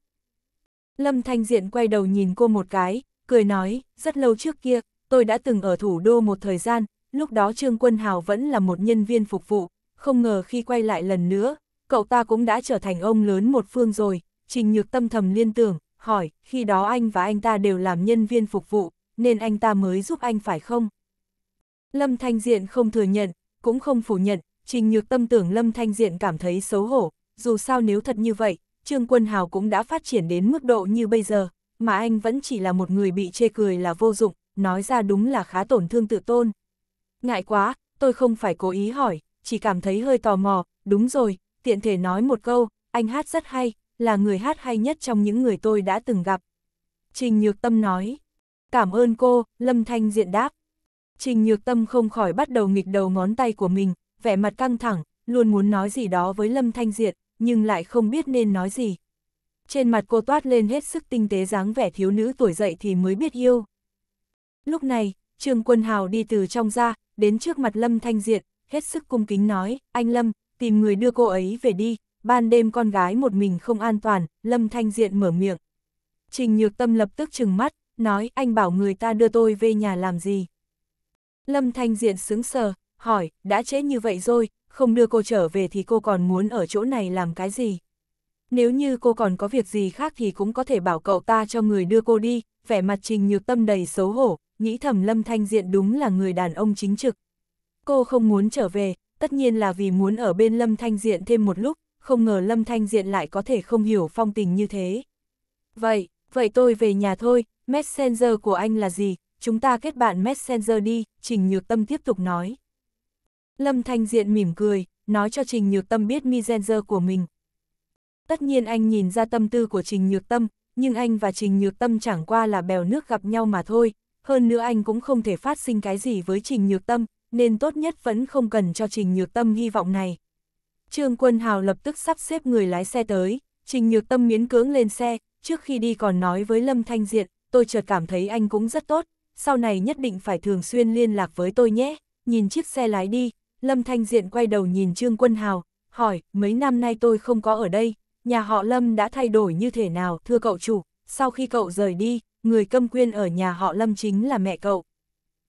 Lâm Thanh Diện quay đầu nhìn cô một cái, cười nói, rất lâu trước kia, tôi đã từng ở thủ đô một thời gian, lúc đó Trương Quân Hào vẫn là một nhân viên phục vụ, không ngờ khi quay lại lần nữa, cậu ta cũng đã trở thành ông lớn một phương rồi, trình nhược tâm thầm liên tưởng, hỏi, khi đó anh và anh ta đều làm nhân viên phục vụ, nên anh ta mới giúp anh phải không? Lâm Thanh Diện không thừa nhận, cũng không phủ nhận, trình nhược tâm tưởng Lâm Thanh Diện cảm thấy xấu hổ, dù sao nếu thật như vậy, Trương Quân Hào cũng đã phát triển đến mức độ như bây giờ, mà anh vẫn chỉ là một người bị chê cười là vô dụng, nói ra đúng là khá tổn thương tự tôn. Ngại quá, tôi không phải cố ý hỏi, chỉ cảm thấy hơi tò mò, đúng rồi, tiện thể nói một câu, anh hát rất hay, là người hát hay nhất trong những người tôi đã từng gặp. Trình Nhược Tâm nói, cảm ơn cô, Lâm Thanh Diện đáp. Trình Nhược Tâm không khỏi bắt đầu nghịch đầu ngón tay của mình, vẻ mặt căng thẳng, luôn muốn nói gì đó với Lâm Thanh Diệt, nhưng lại không biết nên nói gì. Trên mặt cô toát lên hết sức tinh tế dáng vẻ thiếu nữ tuổi dậy thì mới biết yêu. Lúc này, Trương Quân Hào đi từ trong ra, đến trước mặt Lâm Thanh Diện, hết sức cung kính nói, anh Lâm, tìm người đưa cô ấy về đi, ban đêm con gái một mình không an toàn, Lâm Thanh Diện mở miệng. Trình Nhược Tâm lập tức trừng mắt, nói anh bảo người ta đưa tôi về nhà làm gì. Lâm Thanh Diện sững sờ, hỏi, đã chết như vậy rồi, không đưa cô trở về thì cô còn muốn ở chỗ này làm cái gì nếu như cô còn có việc gì khác thì cũng có thể bảo cậu ta cho người đưa cô đi, vẻ mặt trình nhược tâm đầy xấu hổ, nghĩ thầm Lâm Thanh Diện đúng là người đàn ông chính trực. Cô không muốn trở về, tất nhiên là vì muốn ở bên Lâm Thanh Diện thêm một lúc, không ngờ Lâm Thanh Diện lại có thể không hiểu phong tình như thế. Vậy, vậy tôi về nhà thôi, Messenger của anh là gì, chúng ta kết bạn Messenger đi, Trình Nhược Tâm tiếp tục nói. Lâm Thanh Diện mỉm cười, nói cho Trình Nhược Tâm biết Messenger của mình, Tất nhiên anh nhìn ra tâm tư của Trình Nhược Tâm, nhưng anh và Trình Nhược Tâm chẳng qua là bèo nước gặp nhau mà thôi, hơn nữa anh cũng không thể phát sinh cái gì với Trình Nhược Tâm, nên tốt nhất vẫn không cần cho Trình Nhược Tâm hy vọng này. Trương Quân Hào lập tức sắp xếp người lái xe tới, Trình Nhược Tâm miễn cưỡng lên xe, trước khi đi còn nói với Lâm Thanh Diện, tôi chợt cảm thấy anh cũng rất tốt, sau này nhất định phải thường xuyên liên lạc với tôi nhé, nhìn chiếc xe lái đi, Lâm Thanh Diện quay đầu nhìn Trương Quân Hào, hỏi, mấy năm nay tôi không có ở đây, nhà họ Lâm đã thay đổi như thế nào, thưa cậu chủ, sau khi cậu rời đi, người cầm quyên ở nhà họ Lâm chính là mẹ cậu.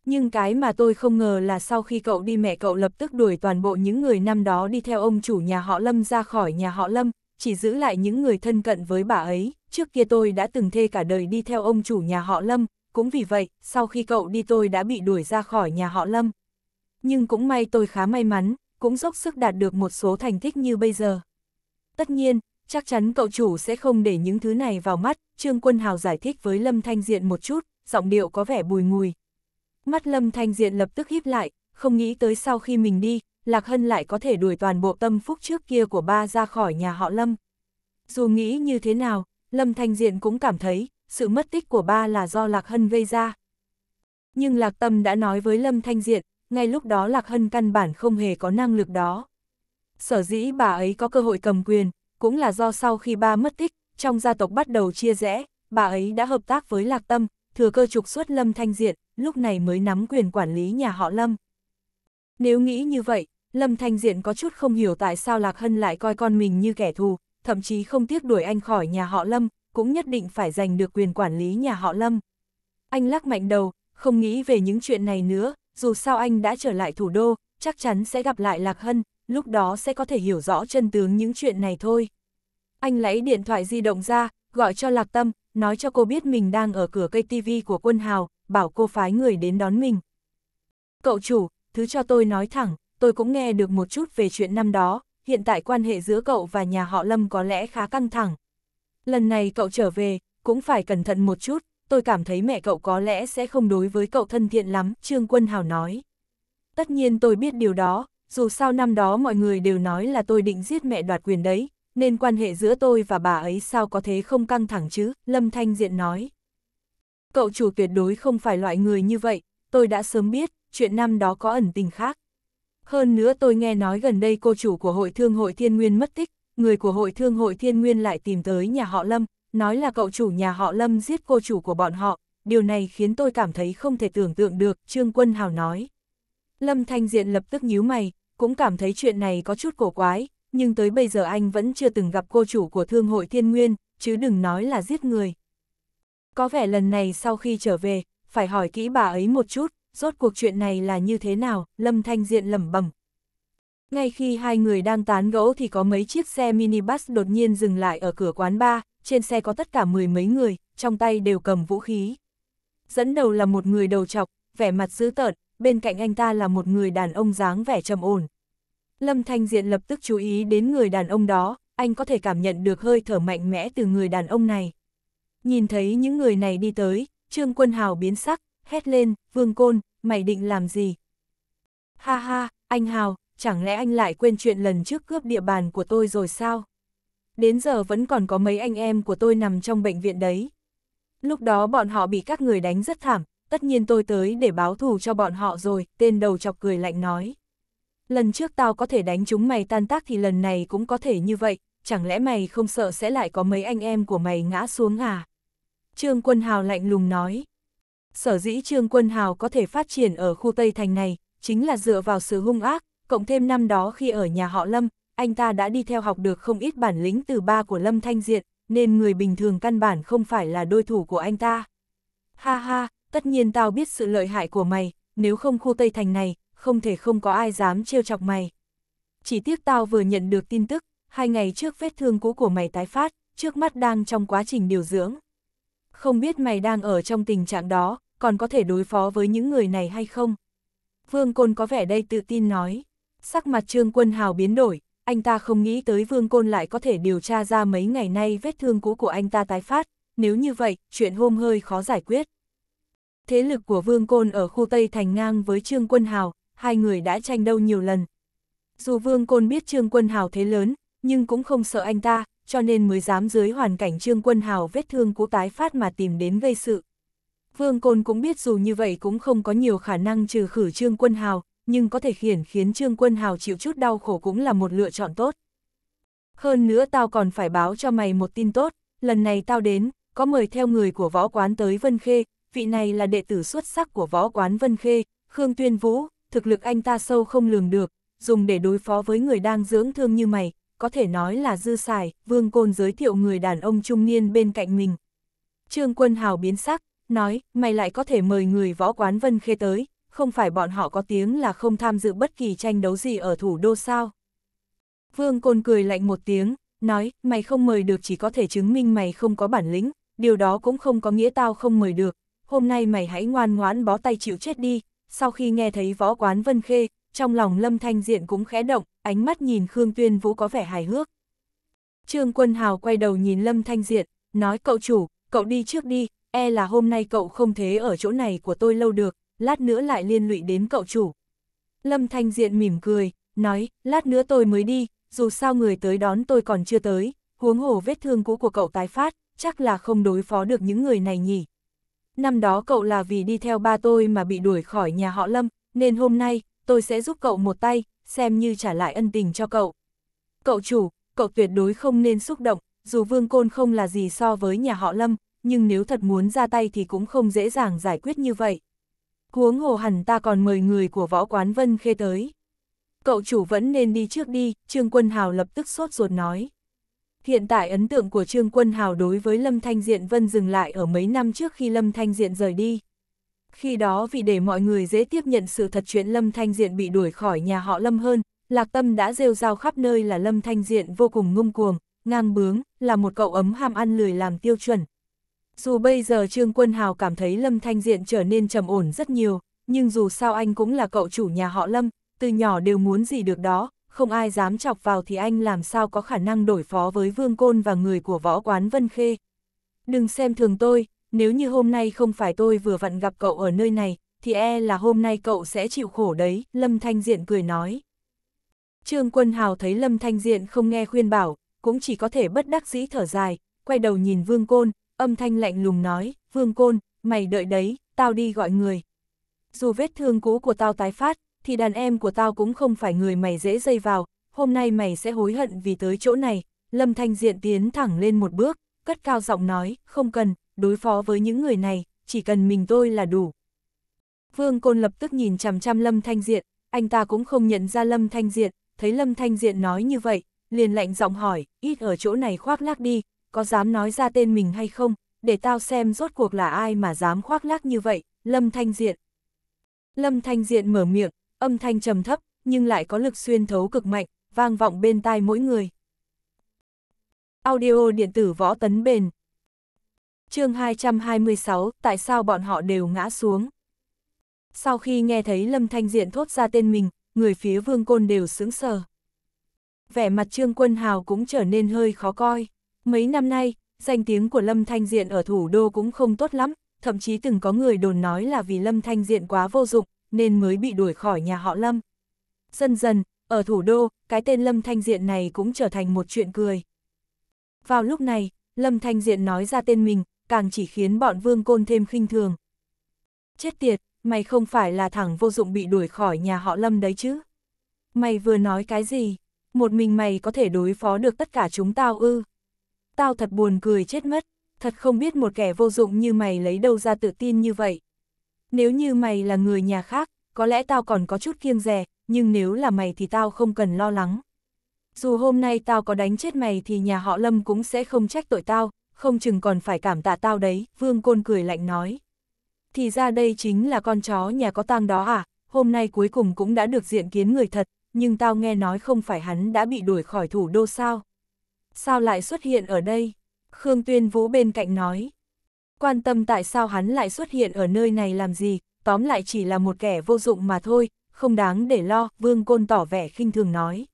Nhưng cái mà tôi không ngờ là sau khi cậu đi mẹ cậu lập tức đuổi toàn bộ những người năm đó đi theo ông chủ nhà họ Lâm ra khỏi nhà họ Lâm, chỉ giữ lại những người thân cận với bà ấy. Trước kia tôi đã từng thê cả đời đi theo ông chủ nhà họ Lâm, cũng vì vậy, sau khi cậu đi tôi đã bị đuổi ra khỏi nhà họ Lâm. Nhưng cũng may tôi khá may mắn, cũng dốc sức đạt được một số thành tích như bây giờ. Tất nhiên, chắc chắn cậu chủ sẽ không để những thứ này vào mắt, Trương Quân Hào giải thích với Lâm Thanh Diện một chút, giọng điệu có vẻ bùi ngùi. Mắt Lâm Thanh Diện lập tức híp lại, không nghĩ tới sau khi mình đi, Lạc Hân lại có thể đuổi toàn bộ tâm phúc trước kia của ba ra khỏi nhà họ Lâm. Dù nghĩ như thế nào, Lâm Thanh Diện cũng cảm thấy, sự mất tích của ba là do Lạc Hân gây ra. Nhưng Lạc Tâm đã nói với Lâm Thanh Diện, ngay lúc đó Lạc Hân căn bản không hề có năng lực đó. Sở dĩ bà ấy có cơ hội cầm quyền, cũng là do sau khi ba mất tích, trong gia tộc bắt đầu chia rẽ, bà ấy đã hợp tác với Lạc Tâm, thừa cơ trục xuất Lâm Thanh Diện, lúc này mới nắm quyền quản lý nhà họ Lâm. Nếu nghĩ như vậy, Lâm Thanh Diện có chút không hiểu tại sao Lạc Hân lại coi con mình như kẻ thù, thậm chí không tiếc đuổi anh khỏi nhà họ Lâm, cũng nhất định phải giành được quyền quản lý nhà họ Lâm. Anh lắc mạnh đầu, không nghĩ về những chuyện này nữa, dù sao anh đã trở lại thủ đô, chắc chắn sẽ gặp lại Lạc Hân, lúc đó sẽ có thể hiểu rõ chân tướng những chuyện này thôi. Anh lấy điện thoại di động ra, gọi cho Lạc Tâm, nói cho cô biết mình đang ở cửa cây TV của quân hào, bảo cô phái người đến đón mình. Cậu chủ, thứ cho tôi nói thẳng, tôi cũng nghe được một chút về chuyện năm đó, hiện tại quan hệ giữa cậu và nhà họ Lâm có lẽ khá căng thẳng. Lần này cậu trở về, cũng phải cẩn thận một chút, tôi cảm thấy mẹ cậu có lẽ sẽ không đối với cậu thân thiện lắm, Trương Quân Hào nói. Tất nhiên tôi biết điều đó, dù sao năm đó mọi người đều nói là tôi định giết mẹ đoạt quyền đấy, nên quan hệ giữa tôi và bà ấy sao có thế không căng thẳng chứ, Lâm Thanh Diện nói. Cậu chủ tuyệt đối không phải loại người như vậy, tôi đã sớm biết, chuyện năm đó có ẩn tình khác. Hơn nữa tôi nghe nói gần đây cô chủ của hội thương hội thiên nguyên mất tích, người của hội thương hội thiên nguyên lại tìm tới nhà họ Lâm, nói là cậu chủ nhà họ Lâm giết cô chủ của bọn họ, điều này khiến tôi cảm thấy không thể tưởng tượng được, Trương Quân Hào nói. Lâm Thanh Diện lập tức nhíu mày, cũng cảm thấy chuyện này có chút cổ quái, nhưng tới bây giờ anh vẫn chưa từng gặp cô chủ của Thương hội Thiên Nguyên, chứ đừng nói là giết người. Có vẻ lần này sau khi trở về, phải hỏi kỹ bà ấy một chút, rốt cuộc chuyện này là như thế nào, Lâm Thanh Diện lẩm bẩm. Ngay khi hai người đang tán gẫu thì có mấy chiếc xe minibus đột nhiên dừng lại ở cửa quán bar, trên xe có tất cả mười mấy người, trong tay đều cầm vũ khí. Dẫn đầu là một người đầu chọc, vẻ mặt dữ tợn, bên cạnh anh ta là một người đàn ông dáng vẻ trầm ổn. Lâm Thanh Diện lập tức chú ý đến người đàn ông đó, anh có thể cảm nhận được hơi thở mạnh mẽ từ người đàn ông này. Nhìn thấy những người này đi tới, Trương Quân Hào biến sắc, hét lên, Vương Côn, mày định làm gì? Ha ha, anh Hào, chẳng lẽ anh lại quên chuyện lần trước cướp địa bàn của tôi rồi sao? Đến giờ vẫn còn có mấy anh em của tôi nằm trong bệnh viện đấy. Lúc đó bọn họ bị các người đánh rất thảm, tất nhiên tôi tới để báo thù cho bọn họ rồi, tên đầu chọc cười lạnh nói. Lần trước tao có thể đánh chúng mày tan tác thì lần này cũng có thể như vậy, chẳng lẽ mày không sợ sẽ lại có mấy anh em của mày ngã xuống à? Trương Quân Hào lạnh lùng nói. Sở dĩ Trương Quân Hào có thể phát triển ở khu Tây Thành này, chính là dựa vào sự hung ác, cộng thêm năm đó khi ở nhà họ Lâm, anh ta đã đi theo học được không ít bản lĩnh từ ba của Lâm Thanh Diện, nên người bình thường căn bản không phải là đối thủ của anh ta. Ha ha, tất nhiên tao biết sự lợi hại của mày, nếu không khu Tây Thành này, không thể không có ai dám trêu chọc mày. Chỉ tiếc tao vừa nhận được tin tức, hai ngày trước vết thương cũ của mày tái phát, trước mắt đang trong quá trình điều dưỡng. Không biết mày đang ở trong tình trạng đó, còn có thể đối phó với những người này hay không? Vương Côn có vẻ đây tự tin nói. Sắc mặt Trương Quân Hào biến đổi, anh ta không nghĩ tới Vương Côn lại có thể điều tra ra mấy ngày nay vết thương cũ của anh ta tái phát, nếu như vậy, chuyện hôm hơi khó giải quyết. Thế lực của Vương Côn ở khu Tây Thành ngang với Trương Quân Hào, hai người đã tranh đấu nhiều lần. Dù Vương Côn biết Trương Quân Hào thế lớn, nhưng cũng không sợ anh ta, cho nên mới dám dưới hoàn cảnh Trương Quân Hào vết thương cũ tái phát mà tìm đến gây sự. Vương Côn cũng biết dù như vậy cũng không có nhiều khả năng trừ khử Trương Quân Hào, nhưng có thể khiển khiến Trương Quân Hào chịu chút đau khổ cũng là một lựa chọn tốt. Hơn nữa tao còn phải báo cho mày một tin tốt, lần này tao đến, có mời theo người của võ quán tới Vân Khê, vị này là đệ tử xuất sắc của võ quán Vân Khê, Khương Tuyên Vũ, thực lực anh ta sâu không lường được, dùng để đối phó với người đang dưỡng thương như mày, có thể nói là dư xài, Vương Côn giới thiệu người đàn ông trung niên bên cạnh mình. Trương Quân Hào biến sắc, nói, mày lại có thể mời người võ quán Vân Khê tới, không phải bọn họ có tiếng là không tham dự bất kỳ tranh đấu gì ở thủ đô sao. Vương Côn cười lạnh một tiếng, nói, mày không mời được chỉ có thể chứng minh mày không có bản lĩnh, điều đó cũng không có nghĩa tao không mời được, hôm nay mày hãy ngoan ngoãn bó tay chịu chết đi. Sau khi nghe thấy võ quán Vân Khê, trong lòng Lâm Thanh Diện cũng khẽ động, ánh mắt nhìn Khương Tuyên Vũ có vẻ hài hước. Trương Quân Hào quay đầu nhìn Lâm Thanh Diện, nói cậu chủ, cậu đi trước đi, e là hôm nay cậu không thế ở chỗ này của tôi lâu được, lát nữa lại liên lụy đến cậu chủ. Lâm Thanh Diện mỉm cười, nói, lát nữa tôi mới đi, dù sao người tới đón tôi còn chưa tới, huống hồ vết thương cũ của cậu tái phát, chắc là không đối phó được những người này nhỉ năm đó cậu là vì đi theo ba tôi mà bị đuổi khỏi nhà họ Lâm, nên hôm nay, tôi sẽ giúp cậu một tay, xem như trả lại ân tình cho cậu. Cậu chủ, cậu tuyệt đối không nên xúc động, dù Vương Côn không là gì so với nhà họ Lâm, nhưng nếu thật muốn ra tay thì cũng không dễ dàng giải quyết như vậy. Huống hồ hẳn ta còn mời người của võ quán Vân Khê tới. Cậu chủ vẫn nên đi trước đi, Trương Quân Hào lập tức sốt ruột nói. Hiện tại ấn tượng của Trương Quân Hào đối với Lâm Thanh Diện Vân dừng lại ở mấy năm trước khi Lâm Thanh Diện rời đi. Khi đó vì để mọi người dễ tiếp nhận sự thật chuyện Lâm Thanh Diện bị đuổi khỏi nhà họ Lâm hơn, Lạc Tâm đã rêu rao khắp nơi là Lâm Thanh Diện vô cùng ngung cuồng, ngang bướng, là một cậu ấm ham ăn lười làm tiêu chuẩn. Dù bây giờ Trương Quân Hào cảm thấy Lâm Thanh Diện trở nên trầm ổn rất nhiều, nhưng dù sao anh cũng là cậu chủ nhà họ Lâm, từ nhỏ đều muốn gì được đó, không ai dám chọc vào thì anh làm sao có khả năng đổi phó với Vương Côn và người của võ quán Vân Khê. Đừng xem thường tôi, nếu như hôm nay không phải tôi vừa vặn gặp cậu ở nơi này, thì e là hôm nay cậu sẽ chịu khổ đấy, Lâm Thanh Diện cười nói. Trương Quân Hào thấy Lâm Thanh Diện không nghe khuyên bảo, cũng chỉ có thể bất đắc dĩ thở dài, quay đầu nhìn Vương Côn, âm thanh lạnh lùng nói, Vương Côn, mày đợi đấy, tao đi gọi người. Dù vết thương cũ của tao tái phát, thì đàn em của tao cũng không phải người mày dễ dây vào, hôm nay mày sẽ hối hận vì tới chỗ này. Lâm Thanh Diện tiến thẳng lên một bước, cất cao giọng nói, không cần, đối phó với những người này, chỉ cần mình tôi là đủ. Vương Côn lập tức nhìn chằm chằm Lâm Thanh Diện, anh ta cũng không nhận ra Lâm Thanh Diện, thấy Lâm Thanh Diện nói như vậy, liền lạnh giọng hỏi, ít ở chỗ này khoác lác đi, có dám nói ra tên mình hay không, để tao xem rốt cuộc là ai mà dám khoác lác như vậy, Lâm Thanh Diện. Lâm Thanh Diện mở miệng, âm thanh trầm thấp, nhưng lại có lực xuyên thấu cực mạnh, vang vọng bên tai mỗi người. Audio điện tử võ tấn bền chương 226, tại sao bọn họ đều ngã xuống? Sau khi nghe thấy Lâm Thanh Diện thốt ra tên mình, người phía vương côn đều sững sờ. Vẻ mặt Trương Quân Hào cũng trở nên hơi khó coi. Mấy năm nay, danh tiếng của Lâm Thanh Diện ở thủ đô cũng không tốt lắm, thậm chí từng có người đồn nói là vì Lâm Thanh Diện quá vô dụng, nên mới bị đuổi khỏi nhà họ Lâm. Dần dần, ở thủ đô, cái tên Lâm Thanh Diện này cũng trở thành một chuyện cười. Vào lúc này, Lâm Thanh Diện nói ra tên mình, càng chỉ khiến bọn Vương Côn thêm khinh thường. Chết tiệt, mày không phải là thằng vô dụng bị đuổi khỏi nhà họ Lâm đấy chứ? Mày vừa nói cái gì? Một mình mày có thể đối phó được tất cả chúng tao ư? Tao thật buồn cười chết mất, thật không biết một kẻ vô dụng như mày lấy đâu ra tự tin như vậy. Nếu như mày là người nhà khác, có lẽ tao còn có chút kiêng rẻ, nhưng nếu là mày thì tao không cần lo lắng. Dù hôm nay tao có đánh chết mày thì nhà họ Lâm cũng sẽ không trách tội tao, không chừng còn phải cảm tạ tao đấy, Vương Côn cười lạnh nói. Thì ra đây chính là con chó nhà có tang đó à, hôm nay cuối cùng cũng đã được diện kiến người thật, nhưng tao nghe nói không phải hắn đã bị đuổi khỏi thủ đô sao. Sao lại xuất hiện ở đây? Khương Tuyên Vũ bên cạnh nói quan tâm tại sao hắn lại xuất hiện ở nơi này làm gì, tóm lại chỉ là một kẻ vô dụng mà thôi, không đáng để lo, Vương Côn tỏ vẻ khinh thường nói.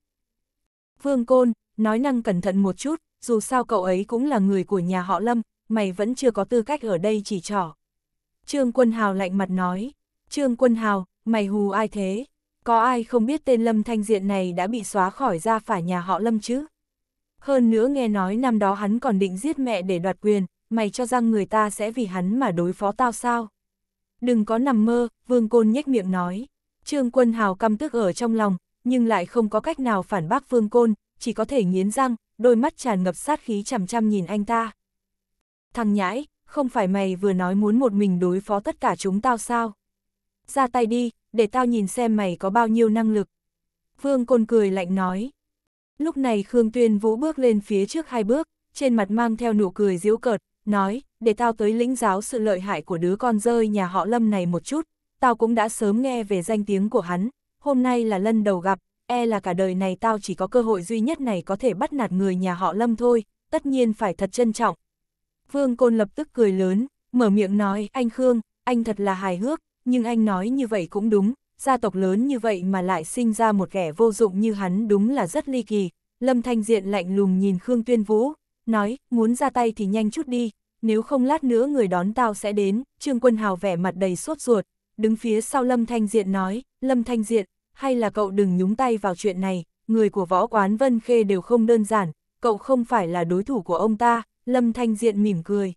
Vương Côn, nói năng cẩn thận một chút, dù sao cậu ấy cũng là người của nhà họ Lâm, mày vẫn chưa có tư cách ở đây chỉ trỏ. Trương Quân Hào lạnh mặt nói, Trương Quân Hào, mày hù ai thế? Có ai không biết tên Lâm Thanh Diện này đã bị xóa khỏi ra phải nhà họ Lâm chứ? Hơn nữa nghe nói năm đó hắn còn định giết mẹ để đoạt quyền, mày cho rằng người ta sẽ vì hắn mà đối phó tao sao? Đừng có nằm mơ, Vương Côn nhếch miệng nói. Trương Quân Hào căm tức ở trong lòng, nhưng lại không có cách nào phản bác Vương Côn, chỉ có thể nghiến răng, đôi mắt tràn ngập sát khí chằm chằm nhìn anh ta. Thằng nhãi, không phải mày vừa nói muốn một mình đối phó tất cả chúng tao sao? Ra tay đi, để tao nhìn xem mày có bao nhiêu năng lực. Vương Côn cười lạnh nói. Lúc này Khương Tuyên Vũ bước lên phía trước hai bước, trên mặt mang theo nụ cười diễu cợt, nói, để tao tới lĩnh giáo sự lợi hại của đứa con rơi nhà họ Lâm này một chút, tao cũng đã sớm nghe về danh tiếng của hắn, hôm nay là lần đầu gặp, e là cả đời này tao chỉ có cơ hội duy nhất này có thể bắt nạt người nhà họ Lâm thôi, tất nhiên phải thật trân trọng. Vương Côn lập tức cười lớn, mở miệng nói, anh Khương, anh thật là hài hước, nhưng anh nói như vậy cũng đúng, gia tộc lớn như vậy mà lại sinh ra một kẻ vô dụng như hắn đúng là rất ly kỳ. Lâm Thanh Diện lạnh lùng nhìn Khương Tuyên Vũ, nói, muốn ra tay thì nhanh chút đi, nếu không lát nữa người đón tao sẽ đến, Trương Quân Hào vẻ mặt đầy sốt ruột, đứng phía sau Lâm Thanh Diện nói, Lâm Thanh Diện, hay là cậu đừng nhúng tay vào chuyện này, người của võ quán Vân Khê đều không đơn giản, cậu không phải là đối thủ của ông ta, Lâm Thanh Diện mỉm cười.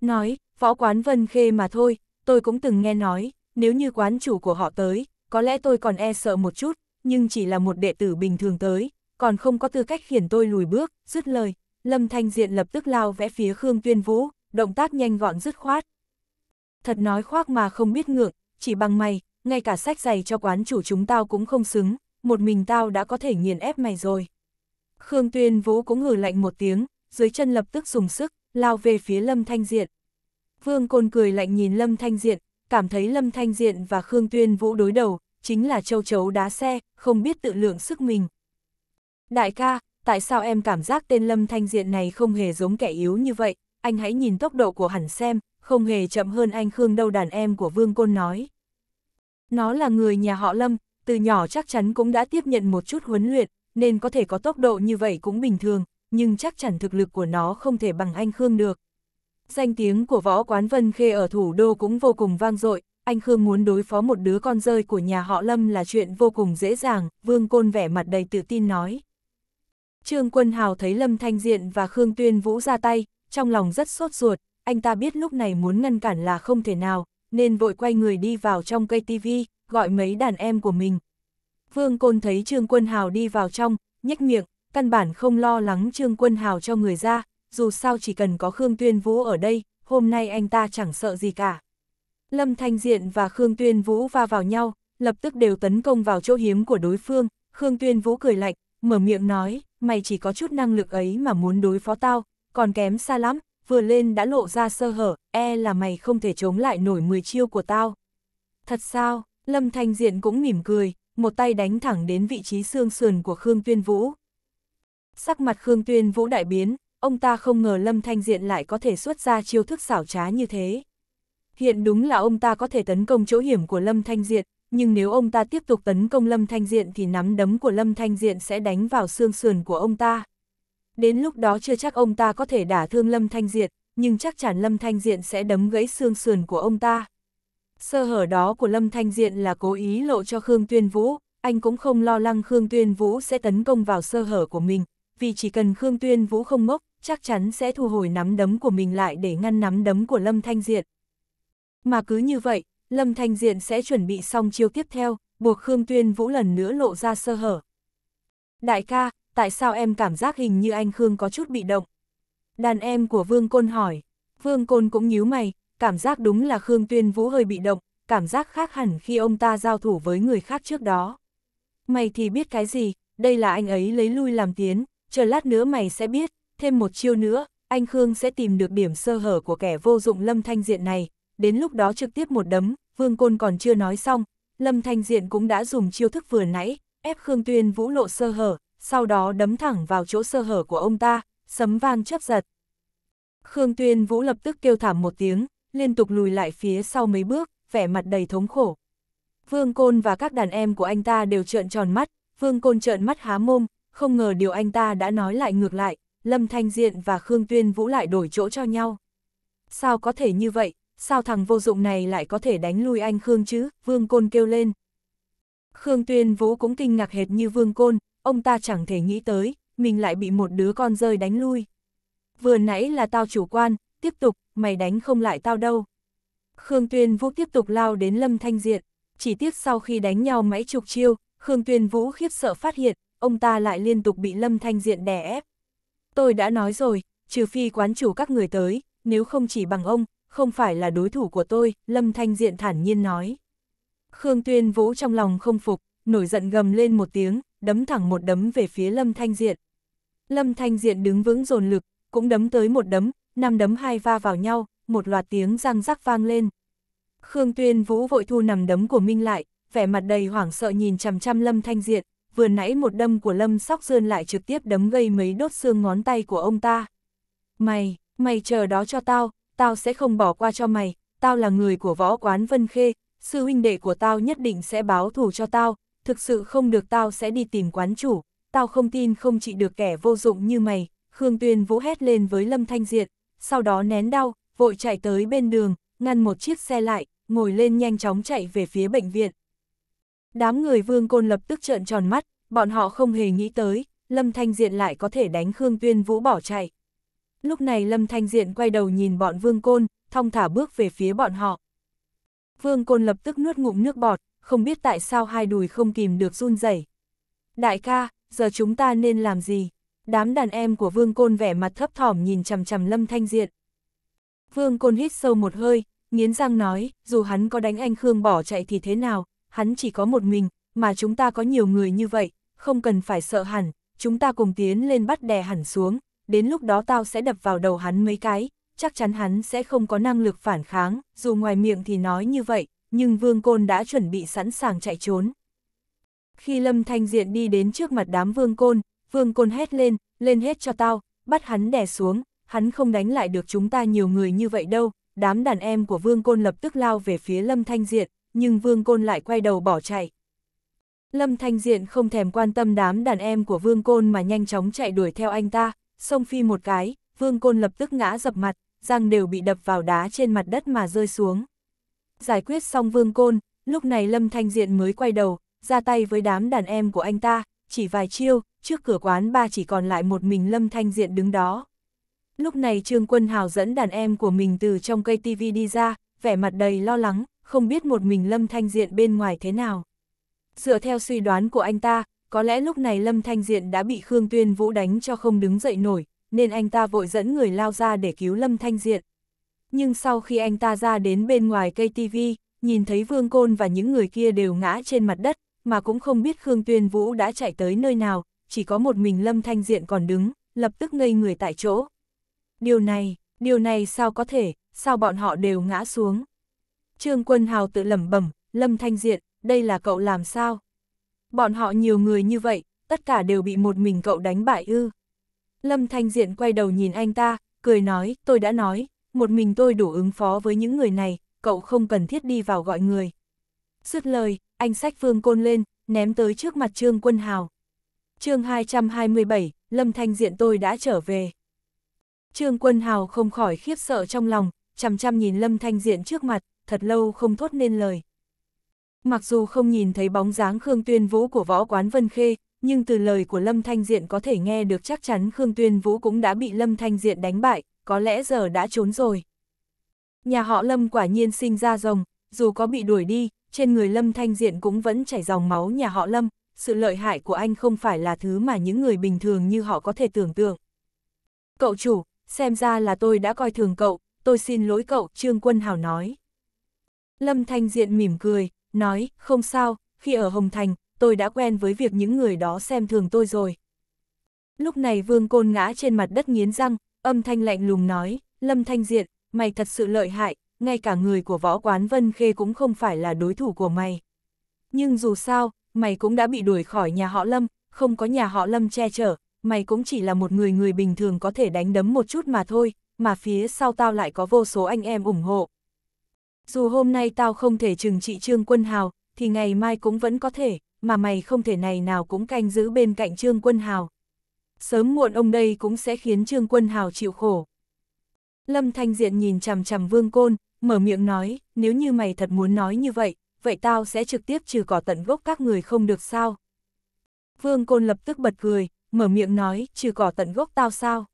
Nói, võ quán Vân Khê mà thôi, tôi cũng từng nghe nói, nếu như quán chủ của họ tới, có lẽ tôi còn e sợ một chút, nhưng chỉ là một đệ tử bình thường tới, còn không có tư cách khiến tôi lùi bước, dứt lời, Lâm Thanh Diện lập tức lao vẽ phía Khương Tuyên Vũ, động tác nhanh gọn dứt khoát. Thật nói khoác mà không biết ngượng, chỉ bằng mày, ngay cả sách giày cho quán chủ chúng tao cũng không xứng, một mình tao đã có thể nghiền ép mày rồi. Khương Tuyên Vũ cũng ngừ lạnh một tiếng, dưới chân lập tức dùng sức, lao về phía Lâm Thanh Diện. Vương Côn cười lạnh nhìn Lâm Thanh Diện, cảm thấy Lâm Thanh Diện và Khương Tuyên Vũ đối đầu, chính là châu chấu đá xe, không biết tự lượng sức mình. Đại ca, tại sao em cảm giác tên Lâm Thanh Diện này không hề giống kẻ yếu như vậy, anh hãy nhìn tốc độ của hẳn xem, không hề chậm hơn anh Khương đâu đàn em của Vương Côn nói. Nó là người nhà họ Lâm, từ nhỏ chắc chắn cũng đã tiếp nhận một chút huấn luyện, nên có thể có tốc độ như vậy cũng bình thường, nhưng chắc chắn thực lực của nó không thể bằng anh Khương được. Danh tiếng của võ quán Vân Khê ở thủ đô cũng vô cùng vang dội, anh Khương muốn đối phó một đứa con rơi của nhà họ Lâm là chuyện vô cùng dễ dàng, Vương Côn vẻ mặt đầy tự tin nói. Trương Quân Hào thấy Lâm Thanh Diện và Khương Tuyên Vũ ra tay, trong lòng rất sốt ruột, anh ta biết lúc này muốn ngăn cản là không thể nào, nên vội quay người đi vào trong cây TV, gọi mấy đàn em của mình. Vương Côn thấy Trương Quân Hào đi vào trong, nhếch miệng, căn bản không lo lắng Trương Quân Hào cho người ra, dù sao chỉ cần có Khương Tuyên Vũ ở đây, hôm nay anh ta chẳng sợ gì cả. Lâm Thanh Diện và Khương Tuyên Vũ va vào nhau, lập tức đều tấn công vào chỗ hiếm của đối phương, Khương Tuyên Vũ cười lạnh, mở miệng nói, mày chỉ có chút năng lực ấy mà muốn đối phó tao, còn kém xa lắm, vừa lên đã lộ ra sơ hở, e là mày không thể chống lại nổi 10 chiêu của tao. Thật sao, Lâm Thanh Diện cũng mỉm cười, một tay đánh thẳng đến vị trí xương sườn của Khương Tuyên Vũ. Sắc mặt Khương Tuyên Vũ đại biến, ông ta không ngờ Lâm Thanh Diện lại có thể xuất ra chiêu thức xảo trá như thế. Hiện đúng là ông ta có thể tấn công chỗ hiểm của Lâm Thanh Diện, nhưng nếu ông ta tiếp tục tấn công Lâm Thanh Diện thì nắm đấm của Lâm Thanh Diện sẽ đánh vào xương sườn của ông ta. Đến lúc đó chưa chắc ông ta có thể đả thương Lâm Thanh Diện, nhưng chắc chắn Lâm Thanh Diện sẽ đấm gãy xương sườn của ông ta. Sơ hở đó của Lâm Thanh Diện là cố ý lộ cho Khương Tuyên Vũ, anh cũng không lo lắng Khương Tuyên Vũ sẽ tấn công vào sơ hở của mình, vì chỉ cần Khương Tuyên Vũ không ngốc, chắc chắn sẽ thu hồi nắm đấm của mình lại để ngăn nắm đấm của Lâm Thanh Diện. Mà cứ như vậy, Lâm Thanh Diện sẽ chuẩn bị xong chiêu tiếp theo, buộc Khương Tuyên Vũ lần nữa lộ ra sơ hở. Đại ca, tại sao em cảm giác hình như anh Khương có chút bị động? Đàn em của Vương Côn hỏi. Vương Côn cũng nhíu mày, cảm giác đúng là Khương Tuyên Vũ hơi bị động, cảm giác khác hẳn khi ông ta giao thủ với người khác trước đó. Mày thì biết cái gì, đây là anh ấy lấy lui làm tiến, chờ lát nữa mày sẽ biết, thêm một chiêu nữa, anh Khương sẽ tìm được điểm sơ hở của kẻ vô dụng lâm thanh diện này, đến lúc đó trực tiếp một đấm, Vương Côn còn chưa nói xong, Lâm Thanh Diện cũng đã dùng chiêu thức vừa nãy, ép Khương Tuyên Vũ lộ sơ hở, sau đó đấm thẳng vào chỗ sơ hở của ông ta, sấm vang chớp giật. Khương Tuyên Vũ lập tức kêu thảm một tiếng, liên tục lùi lại phía sau mấy bước, vẻ mặt đầy thống khổ. Vương Côn và các đàn em của anh ta đều trợn tròn mắt, Vương Côn trợn mắt há mồm, không ngờ điều anh ta đã nói lại ngược lại, Lâm Thanh Diện và Khương Tuyên Vũ lại đổi chỗ cho nhau. Sao có thể như vậy, sao thằng vô dụng này lại có thể đánh lui anh Khương chứ, Vương Côn kêu lên. Khương Tuyên Vũ cũng kinh ngạc hệt như Vương Côn, ông ta chẳng thể nghĩ tới, mình lại bị một đứa con rơi đánh lui. Vừa nãy là tao chủ quan, tiếp tục, mày đánh không lại tao đâu. Khương Tuyên Vũ tiếp tục lao đến Lâm Thanh Diện, chỉ tiếc sau khi đánh nhau mấy chục chiêu, Khương Tuyên Vũ khiếp sợ phát hiện, ông ta lại liên tục bị Lâm Thanh Diện đè ép. Tôi đã nói rồi, trừ phi quán chủ các người tới, nếu không chỉ bằng ông, không phải là đối thủ của tôi, Lâm Thanh Diện thản nhiên nói. Khương Tuyên Vũ trong lòng không phục, nổi giận gầm lên một tiếng, đấm thẳng một đấm về phía Lâm Thanh Diện. Lâm Thanh Diện đứng vững dồn lực, cũng đấm tới một đấm, năm đấm hai va vào nhau, một loạt tiếng răng rắc vang lên. Khương Tuyên Vũ vội thu nằm đấm của Minh lại, vẻ mặt đầy hoảng sợ nhìn chằm chằm Lâm Thanh Diện, vừa nãy một đâm của Lâm Sóc Sơn lại trực tiếp đấm gây mấy đốt xương ngón tay của ông ta. Mày, mày chờ đó cho tao, tao sẽ không bỏ qua cho mày, tao là người của võ quán Vân Khê, sư huynh đệ của tao nhất định sẽ báo thù cho tao, thực sự không được tao sẽ đi tìm quán chủ, tao không tin không trị được kẻ vô dụng như mày, Khương Tuyên vũ hét lên với Lâm Thanh Diệt, sau đó nén đau, vội chạy tới bên đường, ngăn một chiếc xe lại, ngồi lên nhanh chóng chạy về phía bệnh viện. Đám người vương côn lập tức trợn tròn mắt, bọn họ không hề nghĩ tới, Lâm Thanh Diện lại có thể đánh Khương Tuyên Vũ bỏ chạy. Lúc này Lâm Thanh Diện quay đầu nhìn bọn Vương Côn, thong thả bước về phía bọn họ. Vương Côn lập tức nuốt ngụm nước bọt, không biết tại sao hai đùi không kìm được run rẩy. Đại ca, giờ chúng ta nên làm gì? Đám đàn em của Vương Côn vẻ mặt thấp thỏm nhìn chằm chằm Lâm Thanh Diện. Vương Côn hít sâu một hơi, nghiến răng nói, dù hắn có đánh anh Khương bỏ chạy thì thế nào, hắn chỉ có một mình, mà chúng ta có nhiều người như vậy, không cần phải sợ hẳn, chúng ta cùng tiến lên bắt đè hẳn xuống, đến lúc đó tao sẽ đập vào đầu hắn mấy cái, chắc chắn hắn sẽ không có năng lực phản kháng, dù ngoài miệng thì nói như vậy, nhưng Vương Côn đã chuẩn bị sẵn sàng chạy trốn. Khi Lâm Thanh Diện đi đến trước mặt đám Vương Côn, Vương Côn hét lên, lên hết cho tao, bắt hắn đè xuống, hắn không đánh lại được chúng ta nhiều người như vậy đâu, đám đàn em của Vương Côn lập tức lao về phía Lâm Thanh Diện, nhưng Vương Côn lại quay đầu bỏ chạy. Lâm Thanh Diện không thèm quan tâm đám đàn em của Vương Côn mà nhanh chóng chạy đuổi theo anh ta, xông phi một cái, vương côn lập tức ngã dập mặt, răng đều bị đập vào đá trên mặt đất mà rơi xuống. Giải quyết xong vương côn, lúc này Lâm Thanh Diện mới quay đầu, ra tay với đám đàn em của anh ta, chỉ vài chiêu, trước cửa quán ba chỉ còn lại một mình Lâm Thanh Diện đứng đó. Lúc này Trương Quân Hào dẫn đàn em của mình từ trong cây TV đi ra, vẻ mặt đầy lo lắng, không biết một mình Lâm Thanh Diện bên ngoài thế nào. Dựa theo suy đoán của anh ta, có lẽ lúc này Lâm Thanh Diện đã bị Khương Tuyên Vũ đánh cho không đứng dậy nổi, nên anh ta vội dẫn người lao ra để cứu Lâm Thanh Diện. Nhưng sau khi anh ta ra đến bên ngoài cây TV, nhìn thấy Vương Côn và những người kia đều ngã trên mặt đất, mà cũng không biết Khương Tuyên Vũ đã chạy tới nơi nào, chỉ có một mình Lâm Thanh Diện còn đứng, lập tức ngây người tại chỗ. Điều này, điều này sao có thể, sao bọn họ đều ngã xuống. Trương Quân Hào tự lẩm bẩm, Lâm Thanh Diện, đây là cậu làm sao? bọn họ nhiều người như vậy, tất cả đều bị một mình cậu đánh bại ư. Lâm Thanh Diện quay đầu nhìn anh ta, cười nói, tôi đã nói, một mình tôi đủ ứng phó với những người này, cậu không cần thiết đi vào gọi người. Dứt lời, anh sách phương côn lên, ném tới trước mặt Trương Quân Hào. chương 227, Lâm Thanh Diện tôi đã trở về. Trương Quân Hào không khỏi khiếp sợ trong lòng, chằm chằm nhìn Lâm Thanh Diện trước mặt, thật lâu không thốt nên lời. Mặc dù không nhìn thấy bóng dáng Khương Tuyên Vũ của võ quán Vân Khê, nhưng từ lời của Lâm Thanh Diện có thể nghe được chắc chắn Khương Tuyên Vũ cũng đã bị Lâm Thanh Diện đánh bại, có lẽ giờ đã trốn rồi. Nhà họ Lâm quả nhiên sinh ra rồng, dù có bị đuổi đi, trên người Lâm Thanh Diện cũng vẫn chảy dòng máu nhà họ Lâm, sự lợi hại của anh không phải là thứ mà những người bình thường như họ có thể tưởng tượng. Cậu chủ, xem ra là tôi đã coi thường cậu, tôi xin lỗi cậu, Trương Quân Hào nói. Lâm Thanh Diện mỉm cười, nói, không sao, khi ở Hồng Thành, tôi đã quen với việc những người đó xem thường tôi rồi. Lúc này Vương Côn ngã trên mặt đất nghiến răng, âm thanh lạnh lùng nói, Lâm Thanh Diện, mày thật sự lợi hại, ngay cả người của võ quán Vân Khê cũng không phải là đối thủ của mày. Nhưng dù sao, mày cũng đã bị đuổi khỏi nhà họ Lâm, không có nhà họ Lâm che chở, mày cũng chỉ là một người người bình thường có thể đánh đấm một chút mà thôi, mà phía sau tao lại có vô số anh em ủng hộ dù hôm nay tao không thể trừng trị Trương Quân Hào, thì ngày mai cũng vẫn có thể, mà mày không thể này nào cũng canh giữ bên cạnh Trương Quân Hào. Sớm muộn ông đây cũng sẽ khiến Trương Quân Hào chịu khổ. Lâm Thanh Diện nhìn chằm chằm Vương Côn, mở miệng nói, nếu như mày thật muốn nói như vậy, vậy tao sẽ trực tiếp trừ cỏ tận gốc các người không được sao? Vương Côn lập tức bật cười, mở miệng nói, trừ cỏ tận gốc tao sao?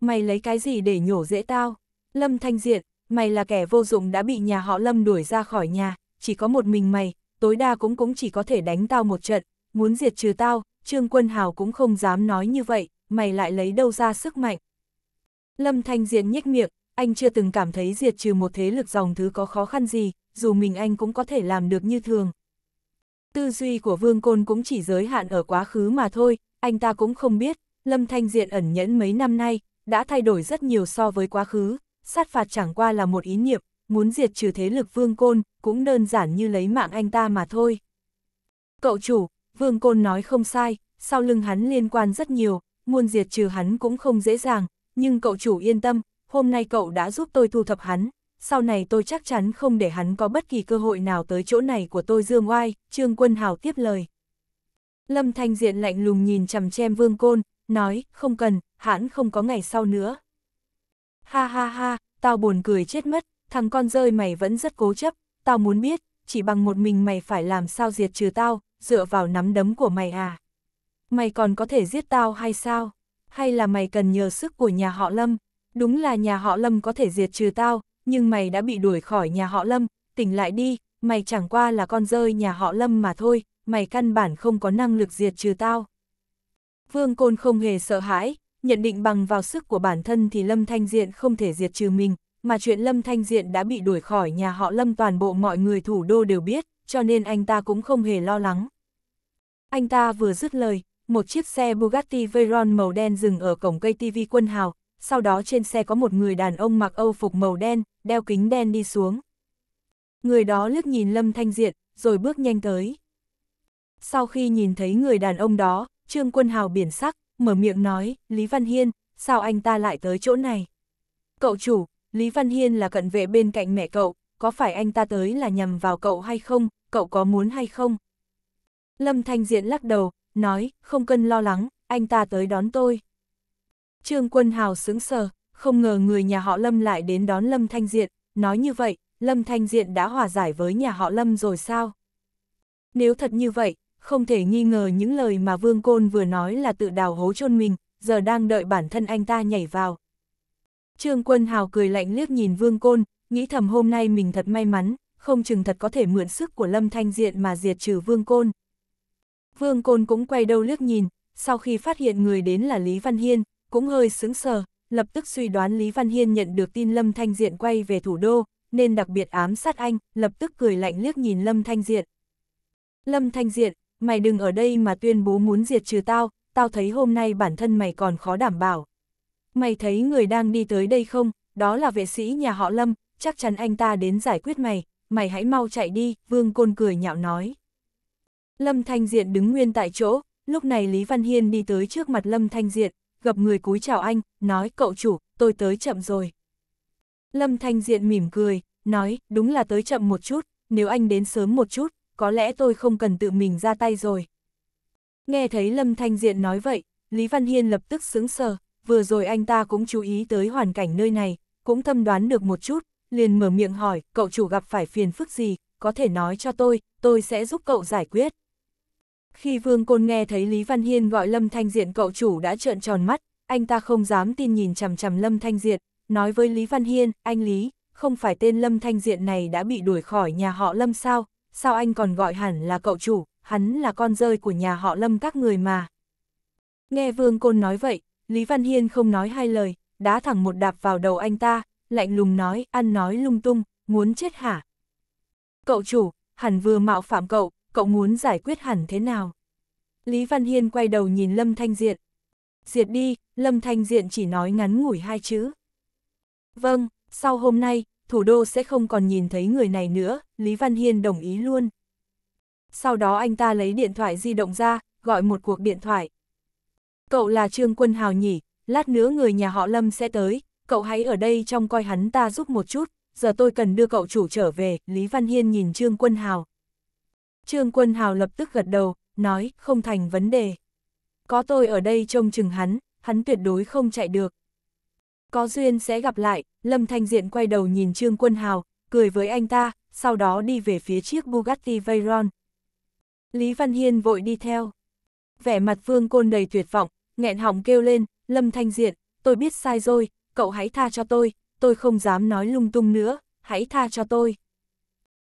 Mày lấy cái gì để nhổ dễ tao? Lâm Thanh Diện, mày là kẻ vô dụng đã bị nhà họ Lâm đuổi ra khỏi nhà, chỉ có một mình mày, tối đa cũng cũng chỉ có thể đánh tao một trận, muốn diệt trừ tao, Trương Quân Hào cũng không dám nói như vậy, mày lại lấy đâu ra sức mạnh. Lâm Thanh Diện nhếch miệng, anh chưa từng cảm thấy diệt trừ một thế lực dòng thứ có khó khăn gì, dù mình anh cũng có thể làm được như thường. Tư duy của Vương Côn cũng chỉ giới hạn ở quá khứ mà thôi, anh ta cũng không biết, Lâm Thanh Diện ẩn nhẫn mấy năm nay, đã thay đổi rất nhiều so với quá khứ, sát phạt chẳng qua là một ý niệm, muốn diệt trừ thế lực vương côn, cũng đơn giản như lấy mạng anh ta mà thôi. Cậu chủ, vương côn nói không sai, sau lưng hắn liên quan rất nhiều, muốn diệt trừ hắn cũng không dễ dàng, nhưng cậu chủ yên tâm, hôm nay cậu đã giúp tôi thu thập hắn, sau này tôi chắc chắn không để hắn có bất kỳ cơ hội nào tới chỗ này của tôi dương oai, Trương Quân Hào tiếp lời. Lâm Thanh Diện lạnh lùng nhìn chằm chem Vương Côn, nói, không cần, hắn không có ngày sau nữa ha ha ha, tao buồn cười chết mất, thằng con rơi mày vẫn rất cố chấp, tao muốn biết, chỉ bằng một mình mày phải làm sao diệt trừ tao, dựa vào nắm đấm của mày à. Mày còn có thể giết tao hay sao? Hay là mày cần nhờ sức của nhà họ Lâm? Đúng là nhà họ Lâm có thể diệt trừ tao, nhưng mày đã bị đuổi khỏi nhà họ Lâm, tỉnh lại đi, mày chẳng qua là con rơi nhà họ Lâm mà thôi, mày căn bản không có năng lực diệt trừ tao. Vương Côn không hề sợ hãi, nhận định bằng vào sức của bản thân thì Lâm Thanh Diện không thể diệt trừ mình, mà chuyện Lâm Thanh Diện đã bị đuổi khỏi nhà họ Lâm toàn bộ mọi người thủ đô đều biết, cho nên anh ta cũng không hề lo lắng. Anh ta vừa dứt lời, một chiếc xe Bugatti Veyron màu đen dừng ở cổng cây TV quân hào, sau đó trên xe có một người đàn ông mặc âu phục màu đen, đeo kính đen đi xuống. Người đó liếc nhìn Lâm Thanh Diện, rồi bước nhanh tới. Sau khi nhìn thấy người đàn ông đó, Trương Quân Hào biển sắc, mở miệng nói, Lý Văn Hiên, sao anh ta lại tới chỗ này? Cậu chủ, Lý Văn Hiên là cận vệ bên cạnh mẹ cậu, có phải anh ta tới là nhầm vào cậu hay không, cậu có muốn hay không? Lâm Thanh Diện lắc đầu, nói, không cần lo lắng, anh ta tới đón tôi. Trương Quân Hào sững sờ, không ngờ người nhà họ Lâm lại đến đón Lâm Thanh Diện, nói như vậy, Lâm Thanh Diện đã hòa giải với nhà họ Lâm rồi sao? Nếu thật như vậy, không thể nghi ngờ những lời mà Vương Côn vừa nói là tự đào hố chôn mình, giờ đang đợi bản thân anh ta nhảy vào. Trương Quân Hào cười lạnh liếc nhìn Vương Côn, nghĩ thầm hôm nay mình thật may mắn, không chừng thật có thể mượn sức của Lâm Thanh Diện mà diệt trừ Vương Côn. Vương Côn cũng quay đầu liếc nhìn, sau khi phát hiện người đến là Lý Văn Hiên, cũng hơi sững sờ, lập tức suy đoán Lý Văn Hiên nhận được tin Lâm Thanh Diện quay về thủ đô, nên đặc biệt ám sát anh, lập tức cười lạnh liếc nhìn Lâm Thanh Diện. Lâm Thanh Diện, mày đừng ở đây mà tuyên bố muốn diệt trừ tao, tao thấy hôm nay bản thân mày còn khó đảm bảo. Mày thấy người đang đi tới đây không, đó là vệ sĩ nhà họ Lâm, chắc chắn anh ta đến giải quyết mày, mày hãy mau chạy đi, Vương Côn cười nhạo nói. Lâm Thanh Diện đứng nguyên tại chỗ, lúc này Lý Văn Hiên đi tới trước mặt Lâm Thanh Diện, gặp người cúi chào anh, nói cậu chủ, tôi tới chậm rồi. Lâm Thanh Diện mỉm cười, nói, đúng là tới chậm một chút, nếu anh đến sớm một chút, có lẽ tôi không cần tự mình ra tay rồi. Nghe thấy Lâm Thanh Diện nói vậy, Lý Văn Hiên lập tức sững sờ, vừa rồi anh ta cũng chú ý tới hoàn cảnh nơi này, cũng thâm đoán được một chút, liền mở miệng hỏi, cậu chủ gặp phải phiền phức gì, có thể nói cho tôi, tôi sẽ giúp cậu giải quyết. Khi Vương Côn nghe thấy Lý Văn Hiên gọi Lâm Thanh Diện cậu chủ đã trợn tròn mắt, anh ta không dám tin nhìn chằm chằm Lâm Thanh Diện, nói với Lý Văn Hiên, anh Lý, không phải tên Lâm Thanh Diện này đã bị đuổi khỏi nhà họ Lâm sao, sao anh còn gọi hẳn là cậu chủ, hắn là con rơi của nhà họ lâm các người mà. Nghe Vương Côn nói vậy, Lý Văn Hiên không nói hai lời, đá thẳng một đạp vào đầu anh ta, lạnh lùng nói, ăn nói lung tung, muốn chết hả? Cậu chủ, hẳn vừa mạo phạm cậu, cậu muốn giải quyết hẳn thế nào? Lý Văn Hiên quay đầu nhìn Lâm Thanh Diện. Diệt đi, Lâm Thanh Diện chỉ nói ngắn ngủi hai chữ. Vâng, sau hôm nay, thủ đô sẽ không còn nhìn thấy người này nữa, Lý Văn Hiên đồng ý luôn. Sau đó anh ta lấy điện thoại di động ra, gọi một cuộc điện thoại. Cậu là Trương Quân Hào nhỉ, lát nữa người nhà họ Lâm sẽ tới, cậu hãy ở đây trong coi hắn ta giúp một chút, giờ tôi cần đưa cậu chủ trở về, Lý Văn Hiên nhìn Trương Quân Hào. Trương Quân Hào lập tức gật đầu, nói, không thành vấn đề. Có tôi ở đây trông chừng hắn, hắn tuyệt đối không chạy được. Có duyên sẽ gặp lại, Lâm Thanh Diện quay đầu nhìn Trương Quân Hào, cười với anh ta, sau đó đi về phía chiếc Bugatti Veyron. Lý Văn Hiên vội đi theo. Vẻ mặt Vương Côn đầy tuyệt vọng, nghẹn họng kêu lên, Lâm Thanh Diện, tôi biết sai rồi, cậu hãy tha cho tôi, tôi không dám nói lung tung nữa, hãy tha cho tôi.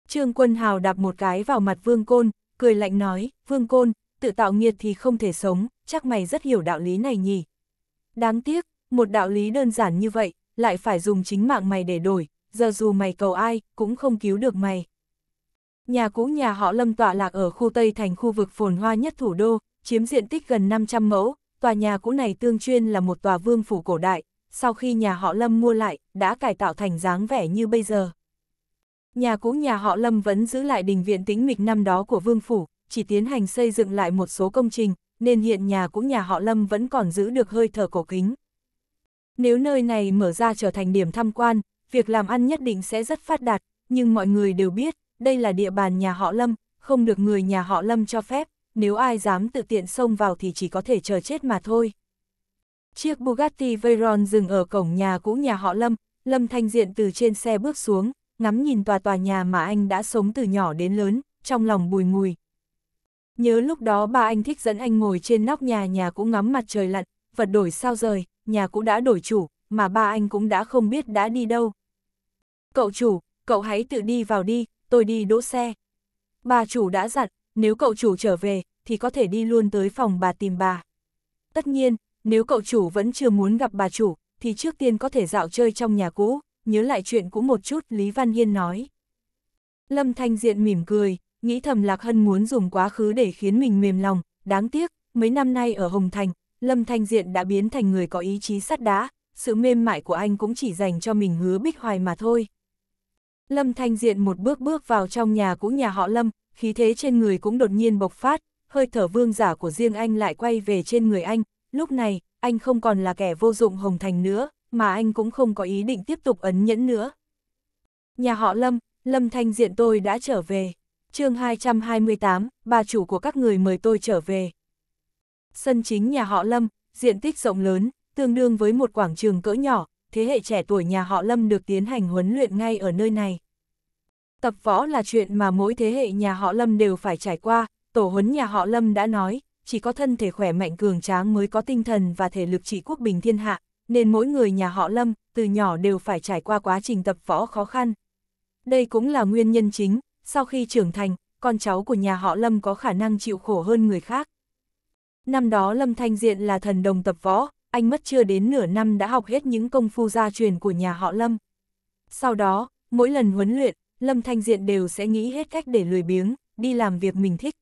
Trương Quân Hào đạp một cái vào mặt Vương Côn, cười lạnh nói, Vương Côn, tự tạo nghiệt thì không thể sống, chắc mày rất hiểu đạo lý này nhỉ. Đáng tiếc, một đạo lý đơn giản như vậy, lại phải dùng chính mạng mày để đổi, giờ dù mày cầu ai, cũng không cứu được mày. Nhà cũ nhà họ Lâm tọa lạc ở khu Tây thành khu vực phồn hoa nhất thủ đô, chiếm diện tích gần 500 mẫu, tòa nhà cũ này tương chuyên là một tòa vương phủ cổ đại, sau khi nhà họ Lâm mua lại, đã cải tạo thành dáng vẻ như bây giờ. Nhà cũ nhà họ Lâm vẫn giữ lại đình viện tĩnh mịch năm đó của vương phủ, chỉ tiến hành xây dựng lại một số công trình, nên hiện nhà cũ nhà họ Lâm vẫn còn giữ được hơi thở cổ kính, nếu nơi này mở ra trở thành điểm tham quan, việc làm ăn nhất định sẽ rất phát đạt, nhưng mọi người đều biết, đây là địa bàn nhà họ Lâm, không được người nhà họ Lâm cho phép, nếu ai dám tự tiện xông vào thì chỉ có thể chờ chết mà thôi. Chiếc Bugatti Veyron dừng ở cổng nhà cũ nhà họ Lâm, Lâm Thanh Diện từ trên xe bước xuống, ngắm nhìn tòa tòa nhà mà anh đã sống từ nhỏ đến lớn, trong lòng bùi ngùi. Nhớ lúc đó ba anh thích dẫn anh ngồi trên nóc nhà nhà cũ ngắm mặt trời lặn, vật đổi sao rời, nhà cũ đã đổi chủ, mà ba anh cũng đã không biết đã đi đâu. Cậu chủ, cậu hãy tự đi vào đi, tôi đi đỗ xe. Bà chủ đã dặn, nếu cậu chủ trở về, thì có thể đi luôn tới phòng bà tìm bà. Tất nhiên, nếu cậu chủ vẫn chưa muốn gặp bà chủ, thì trước tiên có thể dạo chơi trong nhà cũ, nhớ lại chuyện cũ một chút Lý Văn Hiên nói. Lâm Thanh Diện mỉm cười, nghĩ thầm Lạc Hân muốn dùng quá khứ để khiến mình mềm lòng, đáng tiếc, mấy năm nay ở Hồng Thành, Lâm Thanh Diện đã biến thành người có ý chí sắt đá, sự mềm mại của anh cũng chỉ dành cho mình hứa bích hoài mà thôi. Lâm Thanh Diện một bước bước vào trong nhà cũ nhà họ Lâm, khí thế trên người cũng đột nhiên bộc phát, hơi thở vương giả của riêng anh lại quay về trên người anh, lúc này, anh không còn là kẻ vô dụng hồng thành nữa, mà anh cũng không có ý định tiếp tục ấn nhẫn nữa. Nhà họ Lâm, Lâm Thanh Diện tôi đã trở về. chương 228, bà chủ của các người mời tôi trở về. Sân chính nhà họ Lâm, diện tích rộng lớn, tương đương với một quảng trường cỡ nhỏ, thế hệ trẻ tuổi nhà họ Lâm được tiến hành huấn luyện ngay ở nơi này. Tập võ là chuyện mà mỗi thế hệ nhà họ Lâm đều phải trải qua, tổ huấn nhà họ Lâm đã nói, chỉ có thân thể khỏe mạnh cường tráng mới có tinh thần và thể lực trị quốc bình thiên hạ, nên mỗi người nhà họ Lâm từ nhỏ đều phải trải qua quá trình tập võ khó khăn. Đây cũng là nguyên nhân chính, sau khi trưởng thành, con cháu của nhà họ Lâm có khả năng chịu khổ hơn người khác năm đó Lâm Thanh Diện là thần đồng tập võ, anh mất chưa đến nửa năm đã học hết những công phu gia truyền của nhà họ Lâm. Sau đó, mỗi lần huấn luyện, Lâm Thanh Diện đều sẽ nghĩ hết cách để lười biếng, đi làm việc mình thích.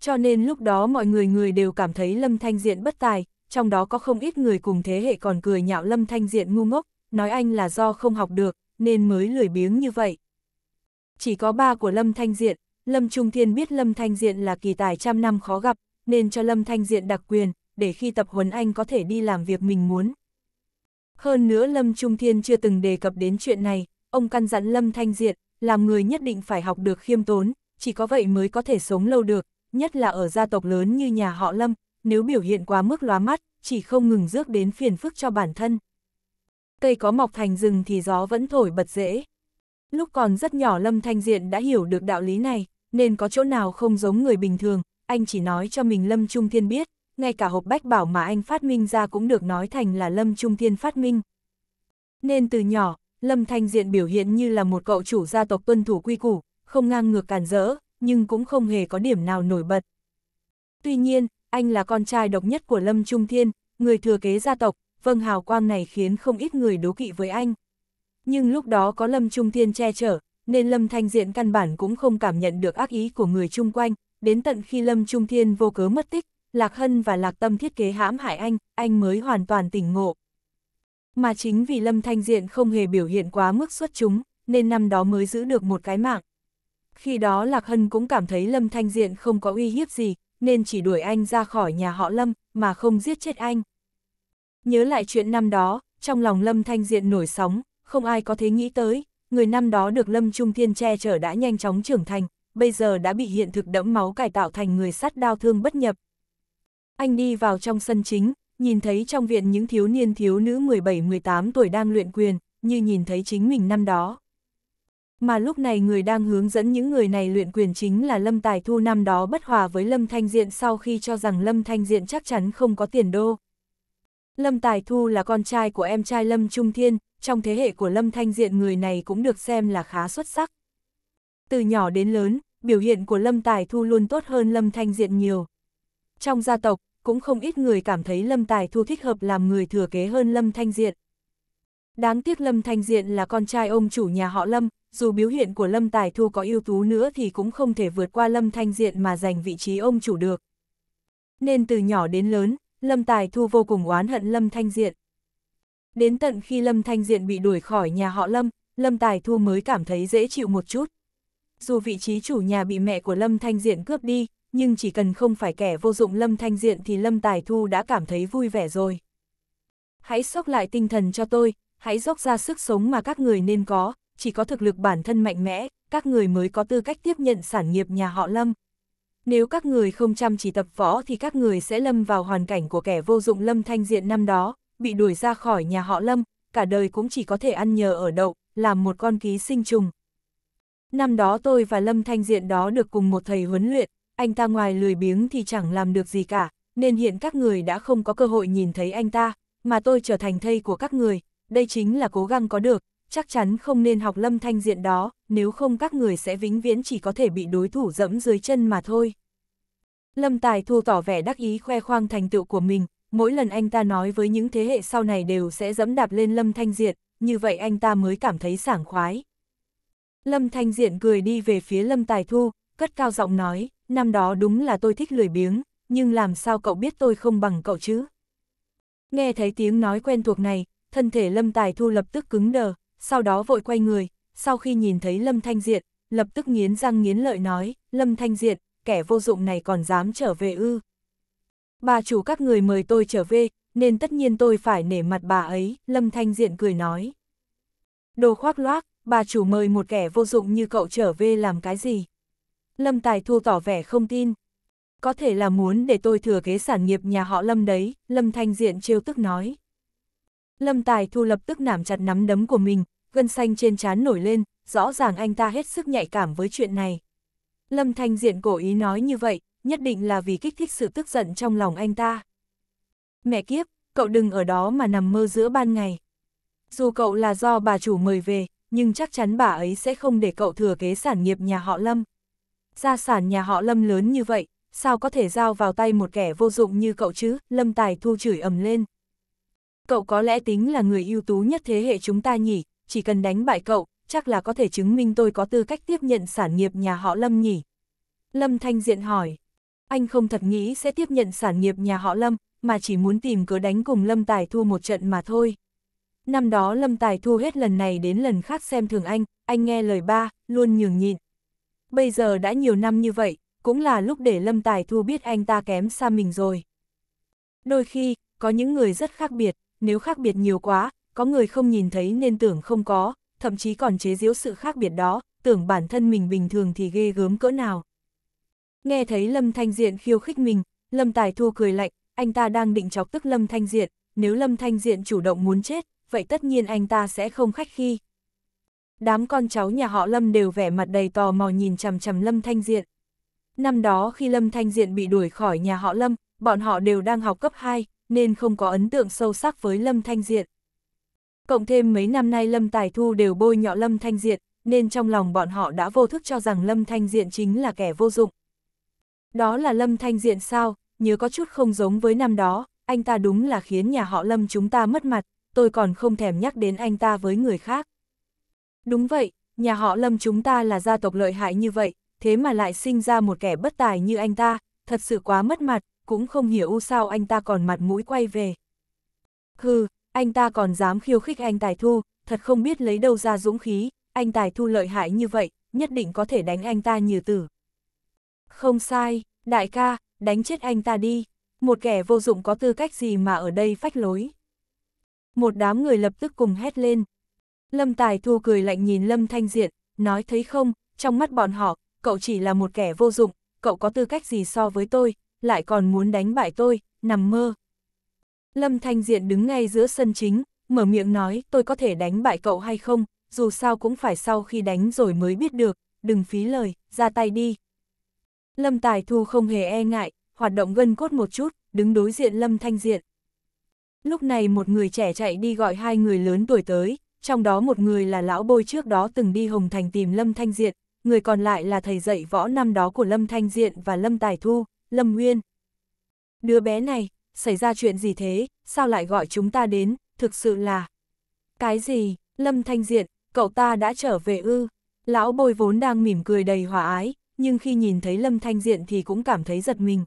Cho nên lúc đó mọi người người đều cảm thấy Lâm Thanh Diện bất tài, trong đó có không ít người cùng thế hệ còn cười nhạo Lâm Thanh Diện ngu ngốc, nói anh là do không học được, nên mới lười biếng như vậy. Chỉ có ba của Lâm Thanh Diện, Lâm Trung Thiên biết Lâm Thanh Diện là kỳ tài trăm năm khó gặp, nên cho Lâm Thanh Diện đặc quyền, để khi tập huấn anh có thể đi làm việc mình muốn. Hơn nữa Lâm Trung Thiên chưa từng đề cập đến chuyện này, ông căn dặn Lâm Thanh Diện, làm người nhất định phải học được khiêm tốn, chỉ có vậy mới có thể sống lâu được, nhất là ở gia tộc lớn như nhà họ Lâm, nếu biểu hiện quá mức lóa mắt, chỉ không ngừng rước đến phiền phức cho bản thân. Cây có mọc thành rừng thì gió vẫn thổi bật dễ. Lúc còn rất nhỏ Lâm Thanh Diện đã hiểu được đạo lý này, nên có chỗ nào không giống người bình thường, anh chỉ nói cho mình Lâm Trung Thiên biết, ngay cả hộp bách bảo mà anh phát minh ra cũng được nói thành là Lâm Trung Thiên phát minh. Nên từ nhỏ, Lâm Thanh Diện biểu hiện như là một cậu chủ gia tộc tuân thủ quy củ, không ngang ngược càn rỡ, nhưng cũng không hề có điểm nào nổi bật. Tuy nhiên, anh là con trai độc nhất của Lâm Trung Thiên, người thừa kế gia tộc, vâng hào quang này khiến không ít người đố kỵ với anh. Nhưng lúc đó có Lâm Trung Thiên che chở, nên Lâm Thanh Diện căn bản cũng không cảm nhận được ác ý của người chung quanh, đến tận khi Lâm Trung Thiên vô cớ mất tích, Lạc Hân và Lạc Tâm thiết kế hãm hại anh, anh mới hoàn toàn tỉnh ngộ. Mà chính vì Lâm Thanh Diện không hề biểu hiện quá mức xuất chúng, nên năm đó mới giữ được một cái mạng. Khi đó Lạc Hân cũng cảm thấy Lâm Thanh Diện không có uy hiếp gì, nên chỉ đuổi anh ra khỏi nhà họ Lâm, mà không giết chết anh. Nhớ lại chuyện năm đó, trong lòng Lâm Thanh Diện nổi sóng, không ai có thể nghĩ tới, người năm đó được Lâm Trung Thiên che chở đã nhanh chóng trưởng thành, bây giờ đã bị hiện thực đẫm máu cải tạo thành người sắt đao thương bất nhập. Anh đi vào trong sân chính, nhìn thấy trong viện những thiếu niên thiếu nữ 17-18 tuổi đang luyện quyền, như nhìn thấy chính mình năm đó. Mà lúc này người đang hướng dẫn những người này luyện quyền chính là Lâm Tài Thu năm đó bất hòa với Lâm Thanh Diện sau khi cho rằng Lâm Thanh Diện chắc chắn không có tiền đô. Lâm Tài Thu là con trai của em trai Lâm Trung Thiên, trong thế hệ của Lâm Thanh Diện người này cũng được xem là khá xuất sắc. Từ nhỏ đến lớn, biểu hiện của Lâm Tài Thu luôn tốt hơn Lâm Thanh Diện nhiều. Trong gia tộc, cũng không ít người cảm thấy Lâm Tài Thu thích hợp làm người thừa kế hơn Lâm Thanh Diện. Đáng tiếc Lâm Thanh Diện là con trai ông chủ nhà họ Lâm, dù biểu hiện của Lâm Tài Thu có ưu tú nữa thì cũng không thể vượt qua Lâm Thanh Diện mà giành vị trí ông chủ được. Nên từ nhỏ đến lớn, Lâm Tài Thu vô cùng oán hận Lâm Thanh Diện. Đến tận khi Lâm Thanh Diện bị đuổi khỏi nhà họ Lâm, Lâm Tài Thu mới cảm thấy dễ chịu một chút dù vị trí chủ nhà bị mẹ của Lâm Thanh Diện cướp đi, nhưng chỉ cần không phải kẻ vô dụng Lâm Thanh Diện thì Lâm Tài Thu đã cảm thấy vui vẻ rồi. Hãy sốc lại tinh thần cho tôi, hãy dốc ra sức sống mà các người nên có, chỉ có thực lực bản thân mạnh mẽ, các người mới có tư cách tiếp nhận sản nghiệp nhà họ Lâm. Nếu các người không chăm chỉ tập võ thì các người sẽ lâm vào hoàn cảnh của kẻ vô dụng Lâm Thanh Diện năm đó, bị đuổi ra khỏi nhà họ Lâm, cả đời cũng chỉ có thể ăn nhờ ở đậu, làm một con ký sinh trùng, Năm đó tôi và Lâm Thanh Diện đó được cùng một thầy huấn luyện, anh ta ngoài lười biếng thì chẳng làm được gì cả, nên hiện các người đã không có cơ hội nhìn thấy anh ta, mà tôi trở thành thầy của các người, đây chính là cố gắng có được, chắc chắn không nên học Lâm Thanh Diện đó, nếu không các người sẽ vĩnh viễn chỉ có thể bị đối thủ dẫm dưới chân mà thôi. Lâm Tài Thu tỏ vẻ đắc ý khoe khoang thành tựu của mình, mỗi lần anh ta nói với những thế hệ sau này đều sẽ dẫm đạp lên Lâm Thanh Diệt, như vậy anh ta mới cảm thấy sảng khoái. Lâm Thanh Diện cười đi về phía Lâm Tài Thu, cất cao giọng nói, năm đó đúng là tôi thích lười biếng, nhưng làm sao cậu biết tôi không bằng cậu chứ? Nghe thấy tiếng nói quen thuộc này, thân thể Lâm Tài Thu lập tức cứng đờ, sau đó vội quay người, sau khi nhìn thấy Lâm Thanh Diện, lập tức nghiến răng nghiến lợi nói, Lâm Thanh Diện, kẻ vô dụng này còn dám trở về ư. Bà chủ các người mời tôi trở về, nên tất nhiên tôi phải nể mặt bà ấy, Lâm Thanh Diện cười nói. Đồ khoác loác, bà chủ mời một kẻ vô dụng như cậu trở về làm cái gì? Lâm Tài Thu tỏ vẻ không tin. Có thể là muốn để tôi thừa kế sản nghiệp nhà họ Lâm đấy, Lâm Thanh Diện trêu tức nói. Lâm Tài Thu lập tức nảm chặt nắm đấm của mình, gân xanh trên trán nổi lên, rõ ràng anh ta hết sức nhạy cảm với chuyện này. Lâm Thanh Diện cố ý nói như vậy, nhất định là vì kích thích sự tức giận trong lòng anh ta. Mẹ kiếp, cậu đừng ở đó mà nằm mơ giữa ban ngày. Dù cậu là do bà chủ mời về, nhưng chắc chắn bà ấy sẽ không để cậu thừa kế sản nghiệp nhà họ Lâm. Gia sản nhà họ Lâm lớn như vậy, sao có thể giao vào tay một kẻ vô dụng như cậu chứ, Lâm Tài Thu chửi ầm lên. Cậu có lẽ tính là người ưu tú nhất thế hệ chúng ta nhỉ, chỉ cần đánh bại cậu, chắc là có thể chứng minh tôi có tư cách tiếp nhận sản nghiệp nhà họ Lâm nhỉ. Lâm Thanh Diện hỏi, anh không thật nghĩ sẽ tiếp nhận sản nghiệp nhà họ Lâm, mà chỉ muốn tìm cớ đánh cùng Lâm Tài Thu một trận mà thôi. Năm đó Lâm Tài thu hết lần này đến lần khác xem thường anh, anh nghe lời ba, luôn nhường nhịn. Bây giờ đã nhiều năm như vậy, cũng là lúc để Lâm Tài thu biết anh ta kém xa mình rồi. Đôi khi, có những người rất khác biệt, nếu khác biệt nhiều quá, có người không nhìn thấy nên tưởng không có, thậm chí còn chế giễu sự khác biệt đó, tưởng bản thân mình bình thường thì ghê gớm cỡ nào. Nghe thấy Lâm Thanh Diện khiêu khích mình, Lâm Tài Thu cười lạnh, anh ta đang định chọc tức Lâm Thanh Diện, nếu Lâm Thanh Diện chủ động muốn chết, vậy tất nhiên anh ta sẽ không khách khi. Đám con cháu nhà họ Lâm đều vẻ mặt đầy tò mò nhìn chằm chằm Lâm Thanh Diện. Năm đó khi Lâm Thanh Diện bị đuổi khỏi nhà họ Lâm, bọn họ đều đang học cấp 2, nên không có ấn tượng sâu sắc với Lâm Thanh Diện. Cộng thêm mấy năm nay Lâm Tài Thu đều bôi nhọ Lâm Thanh Diện, nên trong lòng bọn họ đã vô thức cho rằng Lâm Thanh Diện chính là kẻ vô dụng. Đó là Lâm Thanh Diện sao, nhớ có chút không giống với năm đó, anh ta đúng là khiến nhà họ Lâm chúng ta mất mặt tôi còn không thèm nhắc đến anh ta với người khác. Đúng vậy, nhà họ Lâm chúng ta là gia tộc lợi hại như vậy, thế mà lại sinh ra một kẻ bất tài như anh ta, thật sự quá mất mặt, cũng không hiểu sao anh ta còn mặt mũi quay về. Hừ, anh ta còn dám khiêu khích anh Tài Thu, thật không biết lấy đâu ra dũng khí, anh Tài Thu lợi hại như vậy, nhất định có thể đánh anh ta như tử. Không sai, đại ca, đánh chết anh ta đi, một kẻ vô dụng có tư cách gì mà ở đây phách lối một đám người lập tức cùng hét lên. Lâm Tài Thu cười lạnh nhìn Lâm Thanh Diện, nói thấy không, trong mắt bọn họ, cậu chỉ là một kẻ vô dụng, cậu có tư cách gì so với tôi, lại còn muốn đánh bại tôi, nằm mơ. Lâm Thanh Diện đứng ngay giữa sân chính, mở miệng nói tôi có thể đánh bại cậu hay không, dù sao cũng phải sau khi đánh rồi mới biết được, đừng phí lời, ra tay đi. Lâm Tài Thu không hề e ngại, hoạt động gân cốt một chút, đứng đối diện Lâm Thanh Diện, Lúc này một người trẻ chạy đi gọi hai người lớn tuổi tới, trong đó một người là lão bôi trước đó từng đi Hồng Thành tìm Lâm Thanh Diện, người còn lại là thầy dạy võ năm đó của Lâm Thanh Diện và Lâm Tài Thu, Lâm Nguyên. Đứa bé này, xảy ra chuyện gì thế, sao lại gọi chúng ta đến, thực sự là... Cái gì, Lâm Thanh Diện, cậu ta đã trở về ư? Lão bôi vốn đang mỉm cười đầy hòa ái, nhưng khi nhìn thấy Lâm Thanh Diện thì cũng cảm thấy giật mình.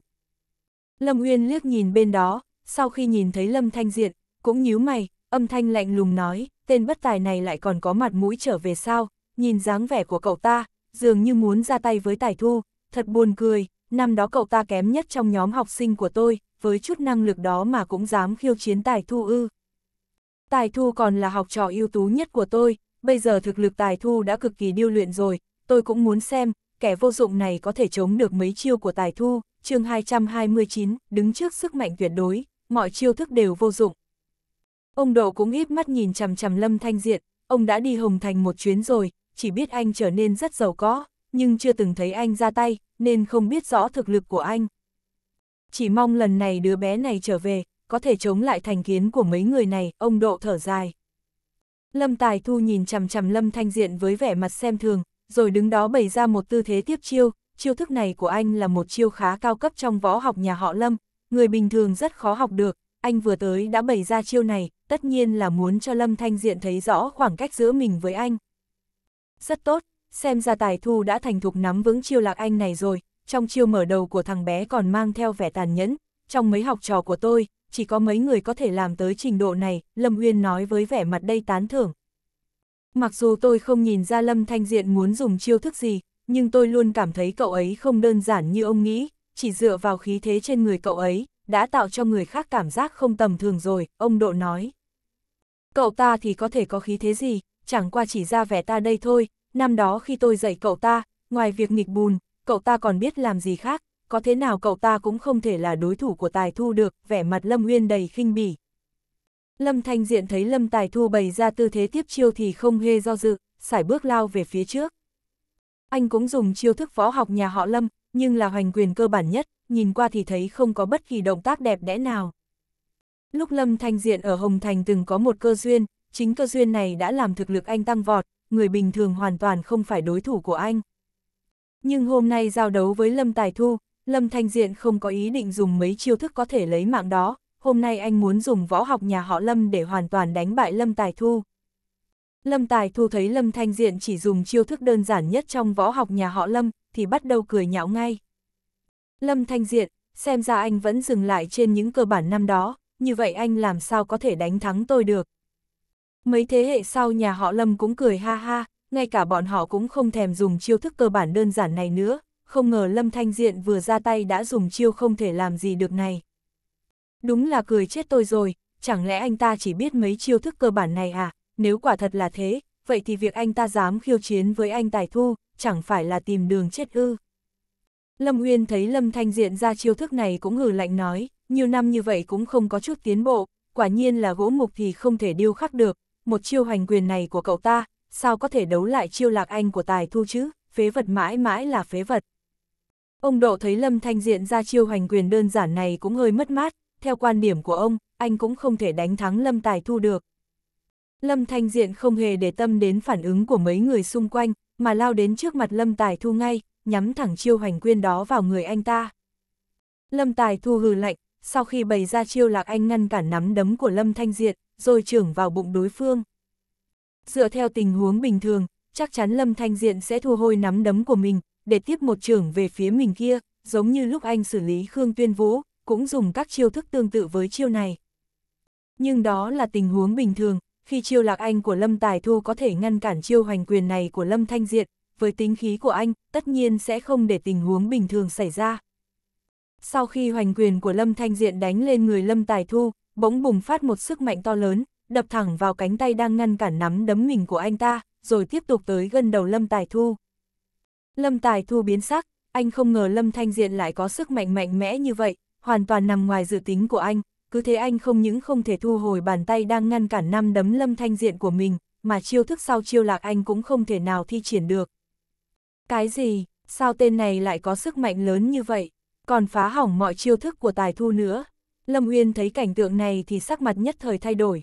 Lâm nguyên liếc nhìn bên đó, sau khi nhìn thấy Lâm Thanh Diện, cũng nhíu mày, âm thanh lạnh lùng nói, tên bất tài này lại còn có mặt mũi trở về sao, nhìn dáng vẻ của cậu ta, dường như muốn ra tay với tài thu, thật buồn cười, năm đó cậu ta kém nhất trong nhóm học sinh của tôi, với chút năng lực đó mà cũng dám khiêu chiến tài thu ư. Tài thu còn là học trò ưu tú nhất của tôi, bây giờ thực lực tài thu đã cực kỳ điêu luyện rồi, tôi cũng muốn xem, kẻ vô dụng này có thể chống được mấy chiêu của tài thu, chương 229, đứng trước sức mạnh tuyệt đối, mọi chiêu thức đều vô dụng. Ông Độ cũng híp mắt nhìn chằm chằm Lâm Thanh Diện, ông đã đi Hồng Thành một chuyến rồi, chỉ biết anh trở nên rất giàu có, nhưng chưa từng thấy anh ra tay, nên không biết rõ thực lực của anh. Chỉ mong lần này đứa bé này trở về, có thể chống lại thành kiến của mấy người này, ông Độ thở dài. Lâm Tài Thu nhìn chằm chằm Lâm Thanh Diện với vẻ mặt xem thường, rồi đứng đó bày ra một tư thế tiếp chiêu, chiêu thức này của anh là một chiêu khá cao cấp trong võ học nhà họ Lâm, người bình thường rất khó học được, anh vừa tới đã bày ra chiêu này, tất nhiên là muốn cho Lâm Thanh Diện thấy rõ khoảng cách giữa mình với anh. Rất tốt, xem ra tài thu đã thành thục nắm vững chiêu lạc anh này rồi, trong chiêu mở đầu của thằng bé còn mang theo vẻ tàn nhẫn, trong mấy học trò của tôi, chỉ có mấy người có thể làm tới trình độ này, Lâm Uyên nói với vẻ mặt đầy tán thưởng. Mặc dù tôi không nhìn ra Lâm Thanh Diện muốn dùng chiêu thức gì, nhưng tôi luôn cảm thấy cậu ấy không đơn giản như ông nghĩ, chỉ dựa vào khí thế trên người cậu ấy, đã tạo cho người khác cảm giác không tầm thường rồi, ông Độ nói. Cậu ta thì có thể có khí thế gì, chẳng qua chỉ ra vẻ ta đây thôi, năm đó khi tôi dạy cậu ta, ngoài việc nghịch bùn, cậu ta còn biết làm gì khác, có thế nào cậu ta cũng không thể là đối thủ của Tài Thu được, vẻ mặt Lâm nguyên đầy khinh bỉ. Lâm Thanh Diện thấy Lâm Tài Thu bày ra tư thế tiếp chiêu thì không hề do dự, sải bước lao về phía trước. Anh cũng dùng chiêu thức võ học nhà họ Lâm, nhưng là hoành quyền cơ bản nhất, nhìn qua thì thấy không có bất kỳ động tác đẹp đẽ nào. Lúc Lâm Thanh Diện ở Hồng Thành từng có một cơ duyên, chính cơ duyên này đã làm thực lực anh tăng vọt, người bình thường hoàn toàn không phải đối thủ của anh. Nhưng hôm nay giao đấu với Lâm Tài Thu, Lâm Thanh Diện không có ý định dùng mấy chiêu thức có thể lấy mạng đó, hôm nay anh muốn dùng võ học nhà họ Lâm để hoàn toàn đánh bại Lâm Tài Thu. Lâm Tài Thu thấy Lâm Thanh Diện chỉ dùng chiêu thức đơn giản nhất trong võ học nhà họ Lâm, thì bắt đầu cười nhạo ngay. Lâm Thanh Diện, xem ra anh vẫn dừng lại trên những cơ bản năm đó, như vậy anh làm sao có thể đánh thắng tôi được. Mấy thế hệ sau nhà họ Lâm cũng cười ha ha, ngay cả bọn họ cũng không thèm dùng chiêu thức cơ bản đơn giản này nữa, không ngờ Lâm Thanh Diện vừa ra tay đã dùng chiêu không thể làm gì được này. Đúng là cười chết tôi rồi, chẳng lẽ anh ta chỉ biết mấy chiêu thức cơ bản này à? nếu quả thật là thế, vậy thì việc anh ta dám khiêu chiến với anh Tài Thu, chẳng phải là tìm đường chết ư. Lâm Nguyên thấy Lâm Thanh Diện ra chiêu thức này cũng hử lạnh nói, nhiều năm như vậy cũng không có chút tiến bộ, quả nhiên là gỗ mục thì không thể điêu khắc được, một chiêu hành quyền này của cậu ta, sao có thể đấu lại chiêu lạc anh của Tài Thu chứ, phế vật mãi mãi là phế vật. Ông Độ thấy Lâm Thanh Diện ra chiêu hành quyền đơn giản này cũng hơi mất mát, theo quan điểm của ông, anh cũng không thể đánh thắng Lâm Tài Thu được, Lâm Thanh Diện không hề để tâm đến phản ứng của mấy người xung quanh, mà lao đến trước mặt Lâm Tài Thu ngay, nhắm thẳng chiêu hoành quyên đó vào người anh ta. Lâm Tài Thu hừ lạnh, sau khi bày ra chiêu lạc anh ngăn cản nắm đấm của Lâm Thanh Diện, rồi trưởng vào bụng đối phương. Dựa theo tình huống bình thường, chắc chắn Lâm Thanh Diện sẽ thu hồi nắm đấm của mình, để tiếp một trưởng về phía mình kia, giống như lúc anh xử lý Khương Tuyên Vũ, cũng dùng các chiêu thức tương tự với chiêu này. Nhưng đó là tình huống bình thường, khi chiêu lạc anh của Lâm Tài Thu có thể ngăn cản chiêu hoành quyền này của Lâm Thanh Diện, với tính khí của anh, tất nhiên sẽ không để tình huống bình thường xảy ra. Sau khi hoành quyền của Lâm Thanh Diện đánh lên người Lâm Tài Thu, bỗng bùng phát một sức mạnh to lớn, đập thẳng vào cánh tay đang ngăn cản nắm đấm mình của anh ta, rồi tiếp tục tới gần đầu Lâm Tài Thu. Lâm Tài Thu biến sắc, anh không ngờ Lâm Thanh Diện lại có sức mạnh mạnh mẽ như vậy, hoàn toàn nằm ngoài dự tính của anh, cứ thế anh không những không thể thu hồi bàn tay đang ngăn cản năm đấm lâm thanh diện của mình, mà chiêu thức sau chiêu lạc anh cũng không thể nào thi triển được. Cái gì, sao tên này lại có sức mạnh lớn như vậy, còn phá hỏng mọi chiêu thức của tài thu nữa. Lâm Uyên thấy cảnh tượng này thì sắc mặt nhất thời thay đổi.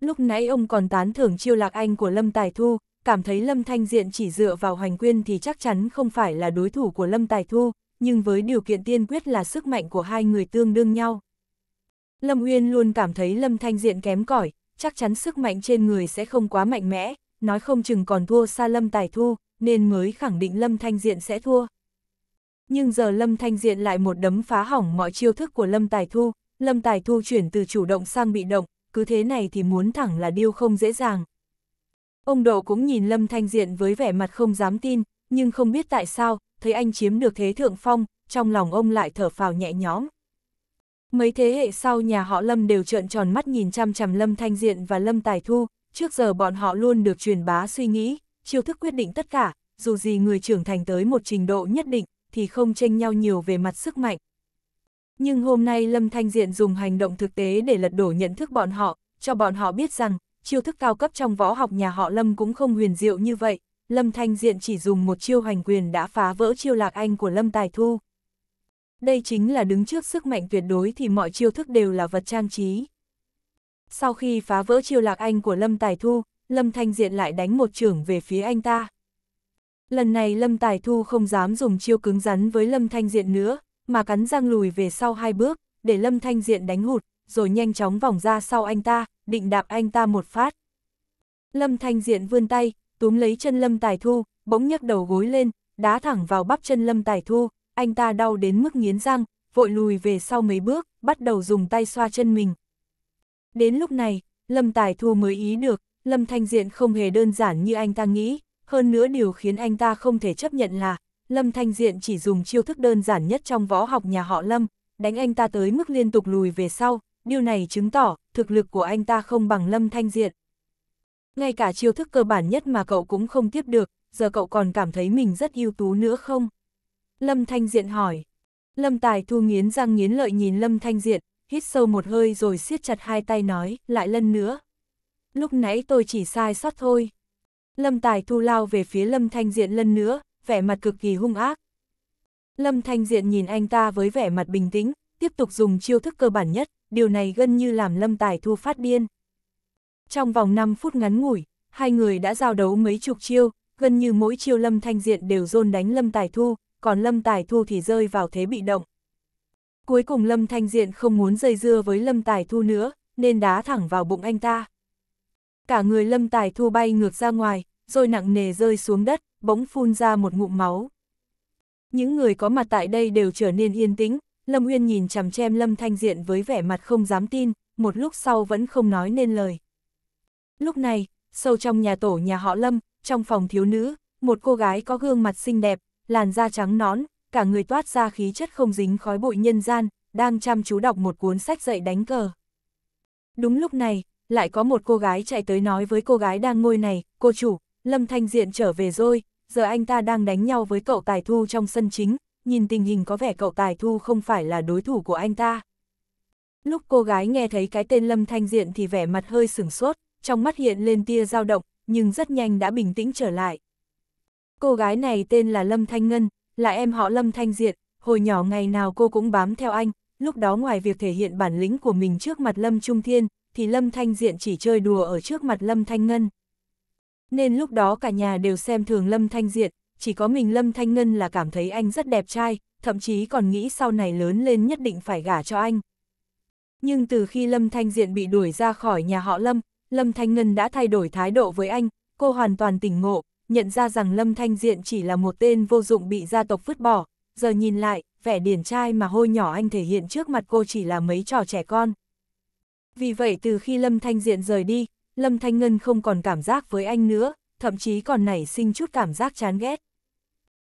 Lúc nãy ông còn tán thưởng chiêu lạc anh của Lâm Tài Thu, cảm thấy Lâm Thanh Diện chỉ dựa vào hoành quyên thì chắc chắn không phải là đối thủ của Lâm Tài Thu, nhưng với điều kiện tiên quyết là sức mạnh của hai người tương đương nhau, Lâm Uyên luôn cảm thấy Lâm Thanh Diện kém cỏi, chắc chắn sức mạnh trên người sẽ không quá mạnh mẽ, nói không chừng còn thua xa Lâm Tài Thu, nên mới khẳng định Lâm Thanh Diện sẽ thua. Nhưng giờ Lâm Thanh Diện lại một đấm phá hỏng mọi chiêu thức của Lâm Tài Thu, Lâm Tài Thu chuyển từ chủ động sang bị động, cứ thế này thì muốn thẳng là điêu không dễ dàng. Ông Độ cũng nhìn Lâm Thanh Diện với vẻ mặt không dám tin, nhưng không biết tại sao, thấy anh chiếm được thế thượng phong, trong lòng ông lại thở phào nhẹ nhõm. Mấy thế hệ sau nhà họ Lâm đều trợn tròn mắt nhìn chăm chằm Lâm Thanh Diện và Lâm Tài Thu, trước giờ bọn họ luôn được truyền bá suy nghĩ, chiêu thức quyết định tất cả, dù gì người trưởng thành tới một trình độ nhất định, thì không tranh nhau nhiều về mặt sức mạnh. Nhưng hôm nay Lâm Thanh Diện dùng hành động thực tế để lật đổ nhận thức bọn họ, cho bọn họ biết rằng, chiêu thức cao cấp trong võ học nhà họ Lâm cũng không huyền diệu như vậy, Lâm Thanh Diện chỉ dùng một chiêu hành quyền đã phá vỡ chiêu lạc anh của Lâm Tài Thu đây chính là đứng trước sức mạnh tuyệt đối thì mọi chiêu thức đều là vật trang trí. Sau khi phá vỡ chiêu lạc anh của Lâm Tài Thu, Lâm Thanh Diện lại đánh một trưởng về phía anh ta. Lần này Lâm Tài Thu không dám dùng chiêu cứng rắn với Lâm Thanh Diện nữa, mà cắn răng lùi về sau hai bước, để Lâm Thanh Diện đánh hụt, rồi nhanh chóng vòng ra sau anh ta, định đạp anh ta một phát. Lâm Thanh Diện vươn tay, túm lấy chân Lâm Tài Thu, bỗng nhấc đầu gối lên, đá thẳng vào bắp chân Lâm Tài Thu anh ta đau đến mức nghiến răng, vội lùi về sau mấy bước, bắt đầu dùng tay xoa chân mình. Đến lúc này, Lâm Tài Thu mới ý được, Lâm Thanh Diện không hề đơn giản như anh ta nghĩ, hơn nữa điều khiến anh ta không thể chấp nhận là, Lâm Thanh Diện chỉ dùng chiêu thức đơn giản nhất trong võ học nhà họ Lâm, đánh anh ta tới mức liên tục lùi về sau, điều này chứng tỏ thực lực của anh ta không bằng Lâm Thanh Diện. Ngay cả chiêu thức cơ bản nhất mà cậu cũng không tiếp được, giờ cậu còn cảm thấy mình rất ưu tú nữa không? Lâm Thanh Diện hỏi. Lâm Tài Thu nghiến răng nghiến lợi nhìn Lâm Thanh Diện, hít sâu một hơi rồi siết chặt hai tay nói, lại lần nữa. Lúc nãy tôi chỉ sai sót thôi. Lâm Tài Thu lao về phía Lâm Thanh Diện lần nữa, vẻ mặt cực kỳ hung ác. Lâm Thanh Diện nhìn anh ta với vẻ mặt bình tĩnh, tiếp tục dùng chiêu thức cơ bản nhất, điều này gần như làm Lâm Tài Thu phát điên. Trong vòng 5 phút ngắn ngủi, hai người đã giao đấu mấy chục chiêu, gần như mỗi chiêu Lâm Thanh Diện đều dồn đánh Lâm Tài Thu, còn Lâm Tài Thu thì rơi vào thế bị động. Cuối cùng Lâm Thanh Diện không muốn dây dưa với Lâm Tài Thu nữa, nên đá thẳng vào bụng anh ta. Cả người Lâm Tài Thu bay ngược ra ngoài, rồi nặng nề rơi xuống đất, bỗng phun ra một ngụm máu. Những người có mặt tại đây đều trở nên yên tĩnh, Lâm Uyên nhìn chằm chem Lâm Thanh Diện với vẻ mặt không dám tin, một lúc sau vẫn không nói nên lời. Lúc này, sâu trong nhà tổ nhà họ Lâm, trong phòng thiếu nữ, một cô gái có gương mặt xinh đẹp, làn da trắng nõn, cả người toát ra khí chất không dính khói bụi nhân gian, đang chăm chú đọc một cuốn sách dạy đánh cờ. Đúng lúc này, lại có một cô gái chạy tới nói với cô gái đang ngồi này, cô chủ, Lâm Thanh Diện trở về rồi, giờ anh ta đang đánh nhau với cậu Tài Thu trong sân chính, nhìn tình hình có vẻ cậu Tài Thu không phải là đối thủ của anh ta. Lúc cô gái nghe thấy cái tên Lâm Thanh Diện thì vẻ mặt hơi sửng sốt, trong mắt hiện lên tia dao động, nhưng rất nhanh đã bình tĩnh trở lại. Cô gái này tên là Lâm Thanh Ngân, là em họ Lâm Thanh Diệt, hồi nhỏ ngày nào cô cũng bám theo anh, lúc đó ngoài việc thể hiện bản lĩnh của mình trước mặt Lâm Trung Thiên, thì Lâm Thanh Diện chỉ chơi đùa ở trước mặt Lâm Thanh Ngân. Nên lúc đó cả nhà đều xem thường Lâm Thanh Diện, chỉ có mình Lâm Thanh Ngân là cảm thấy anh rất đẹp trai, thậm chí còn nghĩ sau này lớn lên nhất định phải gả cho anh. Nhưng từ khi Lâm Thanh Diện bị đuổi ra khỏi nhà họ Lâm, Lâm Thanh Ngân đã thay đổi thái độ với anh, cô hoàn toàn tỉnh ngộ, nhận ra rằng Lâm Thanh Diện chỉ là một tên vô dụng bị gia tộc vứt bỏ, giờ nhìn lại, vẻ điển trai mà hôi nhỏ anh thể hiện trước mặt cô chỉ là mấy trò trẻ con. Vì vậy từ khi Lâm Thanh Diện rời đi, Lâm Thanh Ngân không còn cảm giác với anh nữa, thậm chí còn nảy sinh chút cảm giác chán ghét.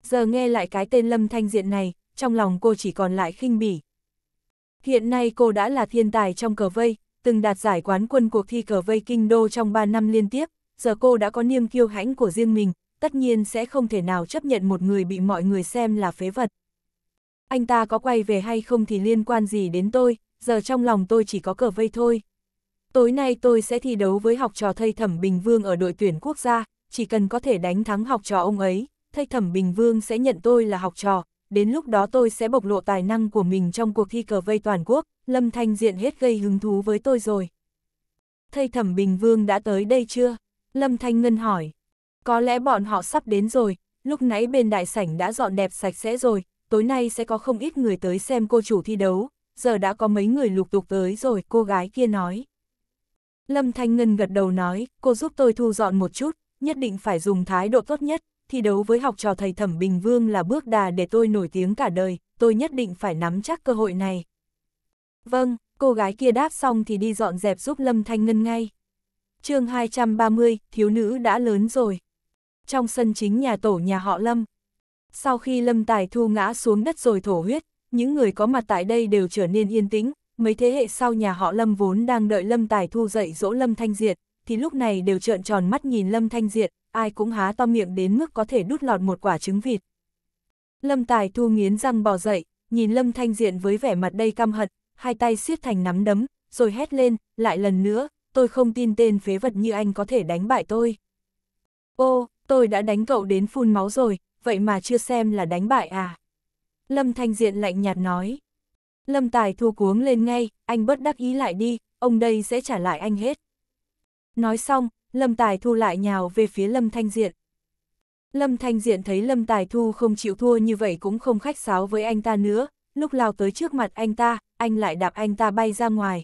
Giờ nghe lại cái tên Lâm Thanh Diện này, trong lòng cô chỉ còn lại khinh bỉ. Hiện nay cô đã là thiên tài trong cờ vây, từng đạt giải quán quân cuộc thi cờ vây kinh đô trong 3 năm liên tiếp, giờ cô đã có niềm kiêu hãnh của riêng mình, tất nhiên sẽ không thể nào chấp nhận một người bị mọi người xem là phế vật. Anh ta có quay về hay không thì liên quan gì đến tôi, giờ trong lòng tôi chỉ có cờ vây thôi. Tối nay tôi sẽ thi đấu với học trò thầy Thẩm Bình Vương ở đội tuyển quốc gia, chỉ cần có thể đánh thắng học trò ông ấy, thầy Thẩm Bình Vương sẽ nhận tôi là học trò, đến lúc đó tôi sẽ bộc lộ tài năng của mình trong cuộc thi cờ vây toàn quốc, Lâm Thanh Diện hết gây hứng thú với tôi rồi. Thầy Thẩm Bình Vương đã tới đây chưa? Lâm Thanh Ngân hỏi. Có lẽ bọn họ sắp đến rồi, lúc nãy bên đại sảnh đã dọn đẹp sạch sẽ rồi, tối nay sẽ có không ít người tới xem cô chủ thi đấu, giờ đã có mấy người lục tục tới rồi, cô gái kia nói. Lâm Thanh Ngân gật đầu nói, cô giúp tôi thu dọn một chút, nhất định phải dùng thái độ tốt nhất, thi đấu với học trò thầy Thẩm Bình Vương là bước đà để tôi nổi tiếng cả đời, tôi nhất định phải nắm chắc cơ hội này. Vâng, cô gái kia đáp xong thì đi dọn dẹp giúp Lâm Thanh Ngân ngay chương 230, thiếu nữ đã lớn rồi. Trong sân chính nhà tổ nhà họ Lâm. Sau khi Lâm Tài Thu ngã xuống đất rồi thổ huyết, những người có mặt tại đây đều trở nên yên tĩnh, mấy thế hệ sau nhà họ Lâm vốn đang đợi Lâm Tài Thu dạy dỗ Lâm Thanh Diệt, thì lúc này đều trợn tròn mắt nhìn Lâm Thanh Diệt, ai cũng há to miệng đến mức có thể đút lọt một quả trứng vịt. Lâm Tài Thu nghiến răng bò dậy, nhìn Lâm Thanh Diện với vẻ mặt đầy căm hận, hai tay siết thành nắm đấm, rồi hét lên, lại lần nữa, tôi không tin tên phế vật như anh có thể đánh bại tôi. Ô, tôi đã đánh cậu đến phun máu rồi, vậy mà chưa xem là đánh bại à? Lâm Thanh Diện lạnh nhạt nói. Lâm Tài thua cuống lên ngay, anh bớt đắc ý lại đi, ông đây sẽ trả lại anh hết. Nói xong, Lâm Tài Thu lại nhào về phía Lâm Thanh Diện. Lâm Thanh Diện thấy Lâm Tài Thu không chịu thua như vậy cũng không khách sáo với anh ta nữa, lúc lao tới trước mặt anh ta, anh lại đạp anh ta bay ra ngoài,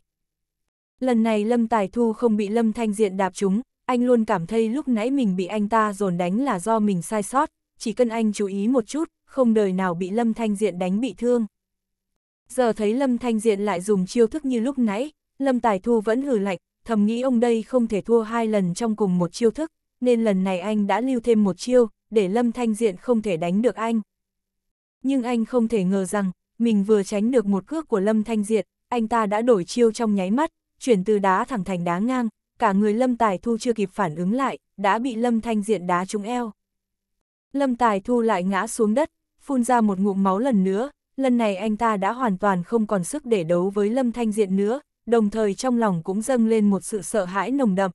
Lần này Lâm Tài Thu không bị Lâm Thanh Diện đạp trúng, anh luôn cảm thấy lúc nãy mình bị anh ta dồn đánh là do mình sai sót, chỉ cần anh chú ý một chút, không đời nào bị Lâm Thanh Diện đánh bị thương. Giờ thấy Lâm Thanh Diện lại dùng chiêu thức như lúc nãy, Lâm Tài Thu vẫn hử lạnh, thầm nghĩ ông đây không thể thua hai lần trong cùng một chiêu thức, nên lần này anh đã lưu thêm một chiêu, để Lâm Thanh Diện không thể đánh được anh. Nhưng anh không thể ngờ rằng, mình vừa tránh được một cước của Lâm Thanh Diện, anh ta đã đổi chiêu trong nháy mắt, chuyển từ đá thẳng thành đá ngang, cả người Lâm Tài Thu chưa kịp phản ứng lại, đã bị Lâm Thanh Diện đá trúng eo. Lâm Tài Thu lại ngã xuống đất, phun ra một ngụm máu lần nữa, lần này anh ta đã hoàn toàn không còn sức để đấu với Lâm Thanh Diện nữa, đồng thời trong lòng cũng dâng lên một sự sợ hãi nồng đậm.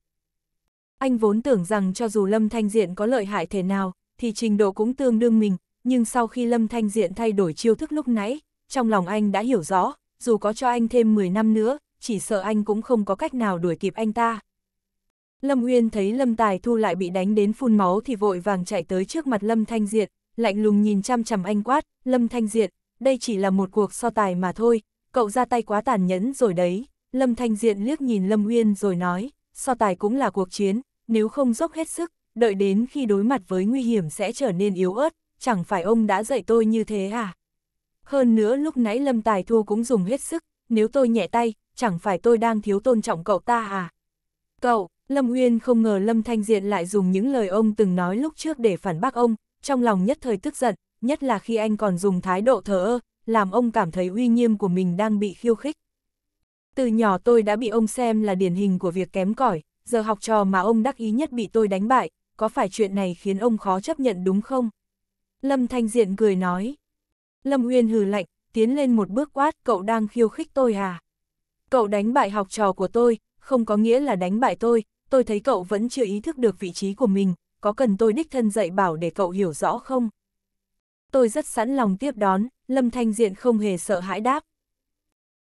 Anh vốn tưởng rằng cho dù Lâm Thanh Diện có lợi hại thế nào, thì trình độ cũng tương đương mình, nhưng sau khi Lâm Thanh Diện thay đổi chiêu thức lúc nãy, trong lòng anh đã hiểu rõ, dù có cho anh thêm 10 năm nữa, chỉ sợ anh cũng không có cách nào đuổi kịp anh ta. Lâm Nguyên thấy Lâm Tài Thu lại bị đánh đến phun máu thì vội vàng chạy tới trước mặt Lâm Thanh Diệt, lạnh lùng nhìn chăm chằm anh quát, Lâm Thanh Diệt, đây chỉ là một cuộc so tài mà thôi, cậu ra tay quá tàn nhẫn rồi đấy. Lâm Thanh Diện liếc nhìn Lâm Uyên rồi nói, so tài cũng là cuộc chiến, nếu không dốc hết sức, đợi đến khi đối mặt với nguy hiểm sẽ trở nên yếu ớt, chẳng phải ông đã dạy tôi như thế à? Hơn nữa lúc nãy Lâm Tài Thu cũng dùng hết sức, nếu tôi nhẹ tay, chẳng phải tôi đang thiếu tôn trọng cậu ta à? Cậu, Lâm Nguyên không ngờ Lâm Thanh Diện lại dùng những lời ông từng nói lúc trước để phản bác ông, trong lòng nhất thời tức giận, nhất là khi anh còn dùng thái độ thờ ơ, làm ông cảm thấy uy nghiêm của mình đang bị khiêu khích. Từ nhỏ tôi đã bị ông xem là điển hình của việc kém cỏi, giờ học trò mà ông đắc ý nhất bị tôi đánh bại, có phải chuyện này khiến ông khó chấp nhận đúng không? Lâm Thanh Diện cười nói. Lâm Nguyên hừ lạnh, tiến lên một bước quát, cậu đang khiêu khích tôi à? Cậu đánh bại học trò của tôi, không có nghĩa là đánh bại tôi, tôi thấy cậu vẫn chưa ý thức được vị trí của mình, có cần tôi đích thân dạy bảo để cậu hiểu rõ không? Tôi rất sẵn lòng tiếp đón, Lâm Thanh Diện không hề sợ hãi đáp.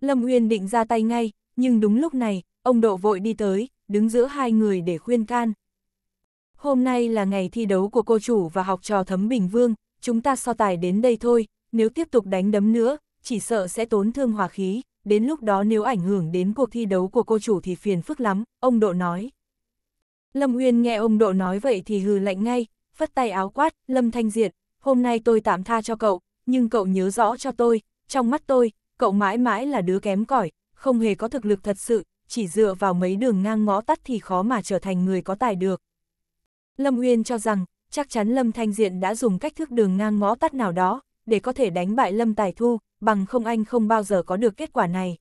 Lâm Uyên định ra tay ngay, nhưng đúng lúc này, ông Độ vội đi tới, đứng giữa hai người để khuyên can. Hôm nay là ngày thi đấu của cô chủ và học trò Thấm Bình Vương, chúng ta so tài đến đây thôi, nếu tiếp tục đánh đấm nữa, chỉ sợ sẽ tốn thương hòa khí, đến lúc đó nếu ảnh hưởng đến cuộc thi đấu của cô chủ thì phiền phức lắm, ông Độ nói. Lâm Uyên nghe ông Độ nói vậy thì hừ lạnh ngay, phất tay áo quát, Lâm Thanh Diệt, hôm nay tôi tạm tha cho cậu, nhưng cậu nhớ rõ cho tôi, trong mắt tôi, cậu mãi mãi là đứa kém cỏi, không hề có thực lực thật sự, chỉ dựa vào mấy đường ngang ngõ tắt thì khó mà trở thành người có tài được. Lâm Uyên cho rằng, chắc chắn Lâm Thanh Diện đã dùng cách thức đường ngang ngõ tắt nào đó, để có thể đánh bại Lâm Tài Thu, bằng không anh không bao giờ có được kết quả này.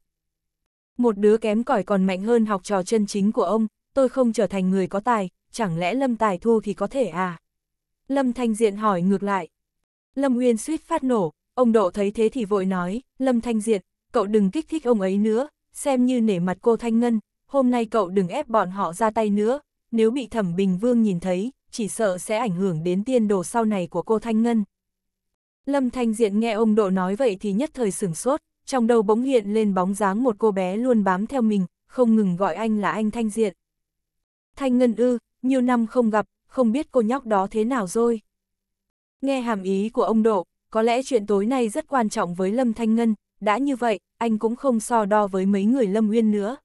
Một đứa kém cỏi còn mạnh hơn học trò chân chính của ông, tôi không trở thành người có tài, chẳng lẽ Lâm Tài Thu thì có thể à? Lâm Thanh Diện hỏi ngược lại. Lâm nguyên suýt phát nổ, ông Độ thấy thế thì vội nói, Lâm Thanh Diện, cậu đừng kích thích ông ấy nữa, xem như nể mặt cô Thanh Ngân, hôm nay cậu đừng ép bọn họ ra tay nữa, nếu bị Thẩm Bình Vương nhìn thấy, chỉ sợ sẽ ảnh hưởng đến tiên đồ sau này của cô Thanh Ngân. Lâm Thanh Diện nghe ông Độ nói vậy thì nhất thời sửng sốt, trong đầu bỗng hiện lên bóng dáng một cô bé luôn bám theo mình, không ngừng gọi anh là anh Thanh Diện. Thanh Ngân ư, nhiều năm không gặp, không biết cô nhóc đó thế nào rồi. Nghe hàm ý của ông Độ, có lẽ chuyện tối nay rất quan trọng với Lâm Thanh Ngân, đã như vậy, anh cũng không so đo với mấy người Lâm Nguyên nữa.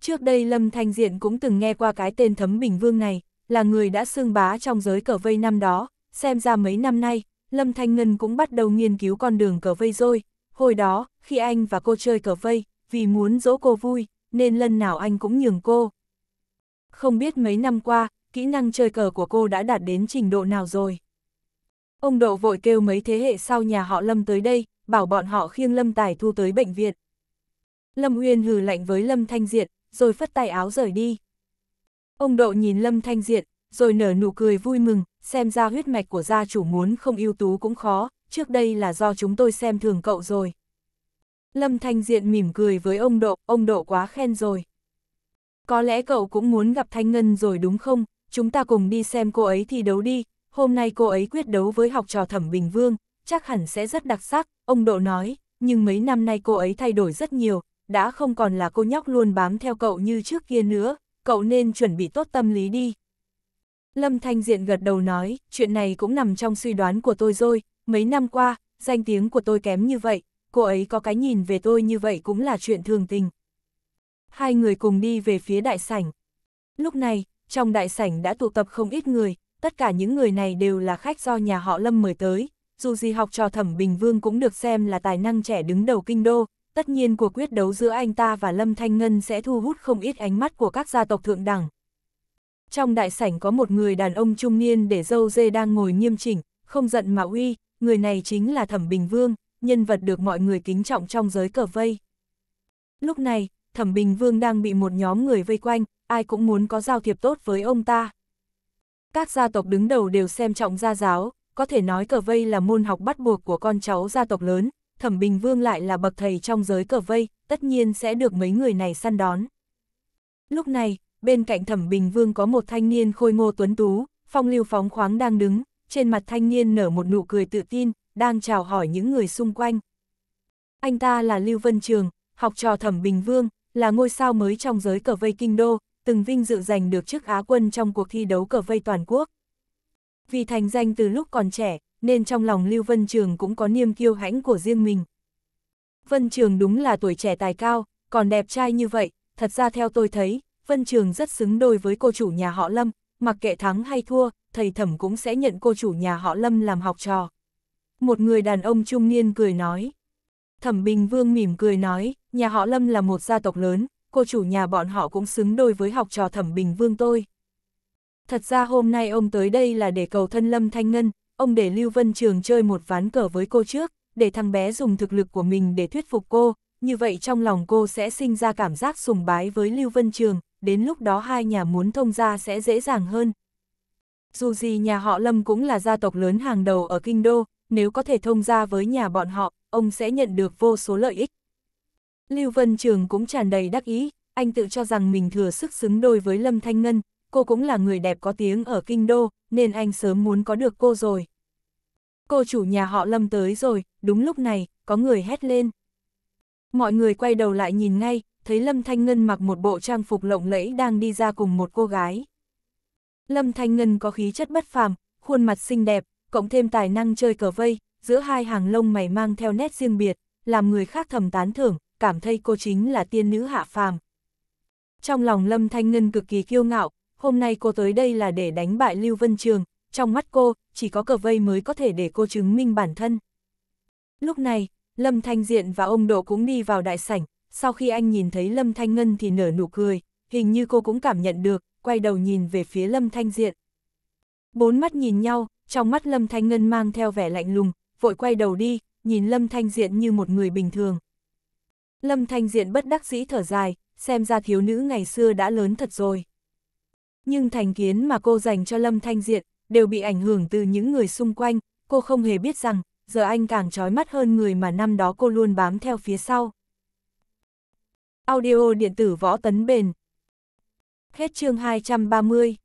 Trước đây Lâm Thanh Diện cũng từng nghe qua cái tên Thấm Bình Vương này, là người đã xương bá trong giới cờ vây năm đó, xem ra mấy năm nay, Lâm Thanh Ngân cũng bắt đầu nghiên cứu con đường cờ vây rồi. Hồi đó, khi anh và cô chơi cờ vây, vì muốn dỗ cô vui, nên lần nào anh cũng nhường cô. Không biết mấy năm qua, kỹ năng chơi cờ của cô đã đạt đến trình độ nào rồi. Ông Độ vội kêu mấy thế hệ sau nhà họ Lâm tới đây, bảo bọn họ khiêng Lâm Tài Thu tới bệnh viện. Lâm Uyên hừ lạnh với Lâm Thanh Diện, rồi phất tay áo rời đi. Ông Độ nhìn Lâm Thanh Diện, rồi nở nụ cười vui mừng, xem ra huyết mạch của gia chủ muốn không ưu tú cũng khó, trước đây là do chúng tôi xem thường cậu rồi. Lâm Thanh Diện mỉm cười với ông Độ, ông Độ quá khen rồi. Có lẽ cậu cũng muốn gặp Thanh Ngân rồi đúng không, chúng ta cùng đi xem cô ấy thi đấu đi, hôm nay cô ấy quyết đấu với học trò Thẩm Bình Vương, chắc hẳn sẽ rất đặc sắc, ông Độ nói, nhưng mấy năm nay cô ấy thay đổi rất nhiều, đã không còn là cô nhóc luôn bám theo cậu như trước kia nữa, cậu nên chuẩn bị tốt tâm lý đi. Lâm Thanh Diện gật đầu nói, chuyện này cũng nằm trong suy đoán của tôi rồi, mấy năm qua, danh tiếng của tôi kém như vậy, cô ấy có cái nhìn về tôi như vậy cũng là chuyện thường tình. Hai người cùng đi về phía đại sảnh. Lúc này, trong đại sảnh đã tụ tập không ít người, tất cả những người này đều là khách do nhà họ Lâm mời tới, dù gì học trò Thẩm Bình Vương cũng được xem là tài năng trẻ đứng đầu kinh đô, tất nhiên cuộc quyết đấu giữa anh ta và Lâm Thanh Ngân sẽ thu hút không ít ánh mắt của các gia tộc thượng đẳng. Trong đại sảnh có một người đàn ông trung niên để dâu dê đang ngồi nghiêm chỉnh, không giận mà uy, người này chính là Thẩm Bình Vương, nhân vật được mọi người kính trọng trong giới cờ vây. Lúc này, Thẩm Bình Vương đang bị một nhóm người vây quanh, ai cũng muốn có giao thiệp tốt với ông ta. Các gia tộc đứng đầu đều xem trọng gia giáo, có thể nói cờ vây là môn học bắt buộc của con cháu gia tộc lớn, Thẩm Bình Vương lại là bậc thầy trong giới cờ vây, tất nhiên sẽ được mấy người này săn đón. Lúc này, bên cạnh thẩm bình vương có một thanh niên khôi ngô tuấn tú, phong lưu phóng khoáng đang đứng, trên mặt thanh niên nở một nụ cười tự tin, đang chào hỏi những người xung quanh. Anh ta là Lưu Vân Trường, học trò thẩm bình vương, là ngôi sao mới trong giới cờ vây kinh đô, từng vinh dự giành được chức Á quân trong cuộc thi đấu cờ vây toàn quốc. Vì thành danh từ lúc còn trẻ, nên trong lòng Lưu Vân Trường cũng có niềm kiêu hãnh của riêng mình. Vân Trường đúng là tuổi trẻ tài cao, còn đẹp trai như vậy, thật ra theo tôi thấy, Vân Trường rất xứng đôi với cô chủ nhà họ Lâm, mặc kệ thắng hay thua, thầy thẩm cũng sẽ nhận cô chủ nhà họ Lâm làm học trò. Một người đàn ông trung niên cười nói. Thẩm Bình Vương mỉm cười nói, nhà họ Lâm là một gia tộc lớn, cô chủ nhà bọn họ cũng xứng đôi với học trò Thẩm Bình Vương tôi. Thật ra hôm nay ông tới đây là để cầu thân Lâm Thanh Ngân, ông để Lưu Vân Trường chơi một ván cờ với cô trước, để thằng bé dùng thực lực của mình để thuyết phục cô, như vậy trong lòng cô sẽ sinh ra cảm giác sùng bái với Lưu Vân Trường, đến lúc đó hai nhà muốn thông gia sẽ dễ dàng hơn. Dù gì nhà họ Lâm cũng là gia tộc lớn hàng đầu ở Kinh Đô, nếu có thể thông gia với nhà bọn họ, ông sẽ nhận được vô số lợi ích. Lưu Vân Trường cũng tràn đầy đắc ý, anh tự cho rằng mình thừa sức xứng đôi với Lâm Thanh Ngân, cô cũng là người đẹp có tiếng ở Kinh Đô, nên anh sớm muốn có được cô rồi. Cô chủ nhà họ Lâm tới rồi, đúng lúc này, có người hét lên. Mọi người quay đầu lại nhìn ngay, thấy Lâm Thanh Ngân mặc một bộ trang phục lộng lẫy đang đi ra cùng một cô gái. Lâm Thanh Ngân có khí chất bất phàm, khuôn mặt xinh đẹp, cộng thêm tài năng chơi cờ vây, giữa hai hàng lông mày mang theo nét riêng biệt, làm người khác thầm tán thưởng, cảm thấy cô chính là tiên nữ hạ phàm. Trong lòng Lâm Thanh Ngân cực kỳ kiêu ngạo, hôm nay cô tới đây là để đánh bại Lưu Vân Trường, trong mắt cô, chỉ có cờ vây mới có thể để cô chứng minh bản thân. Lúc này, Lâm Thanh Diện và ông Độ cũng đi vào đại sảnh, sau khi anh nhìn thấy Lâm Thanh Ngân thì nở nụ cười, hình như cô cũng cảm nhận được, quay đầu nhìn về phía Lâm Thanh Diện. Bốn mắt nhìn nhau, trong mắt Lâm Thanh Ngân mang theo vẻ lạnh lùng, vội quay đầu đi, nhìn Lâm Thanh Diện như một người bình thường. Lâm Thanh Diện bất đắc dĩ thở dài, xem ra thiếu nữ ngày xưa đã lớn thật rồi. Nhưng thành kiến mà cô dành cho Lâm Thanh Diện đều bị ảnh hưởng từ những người xung quanh, cô không hề biết rằng, giờ anh càng trói mắt hơn người mà năm đó cô luôn bám theo phía sau. Audio điện tử võ tấn bền. Hết chương 230.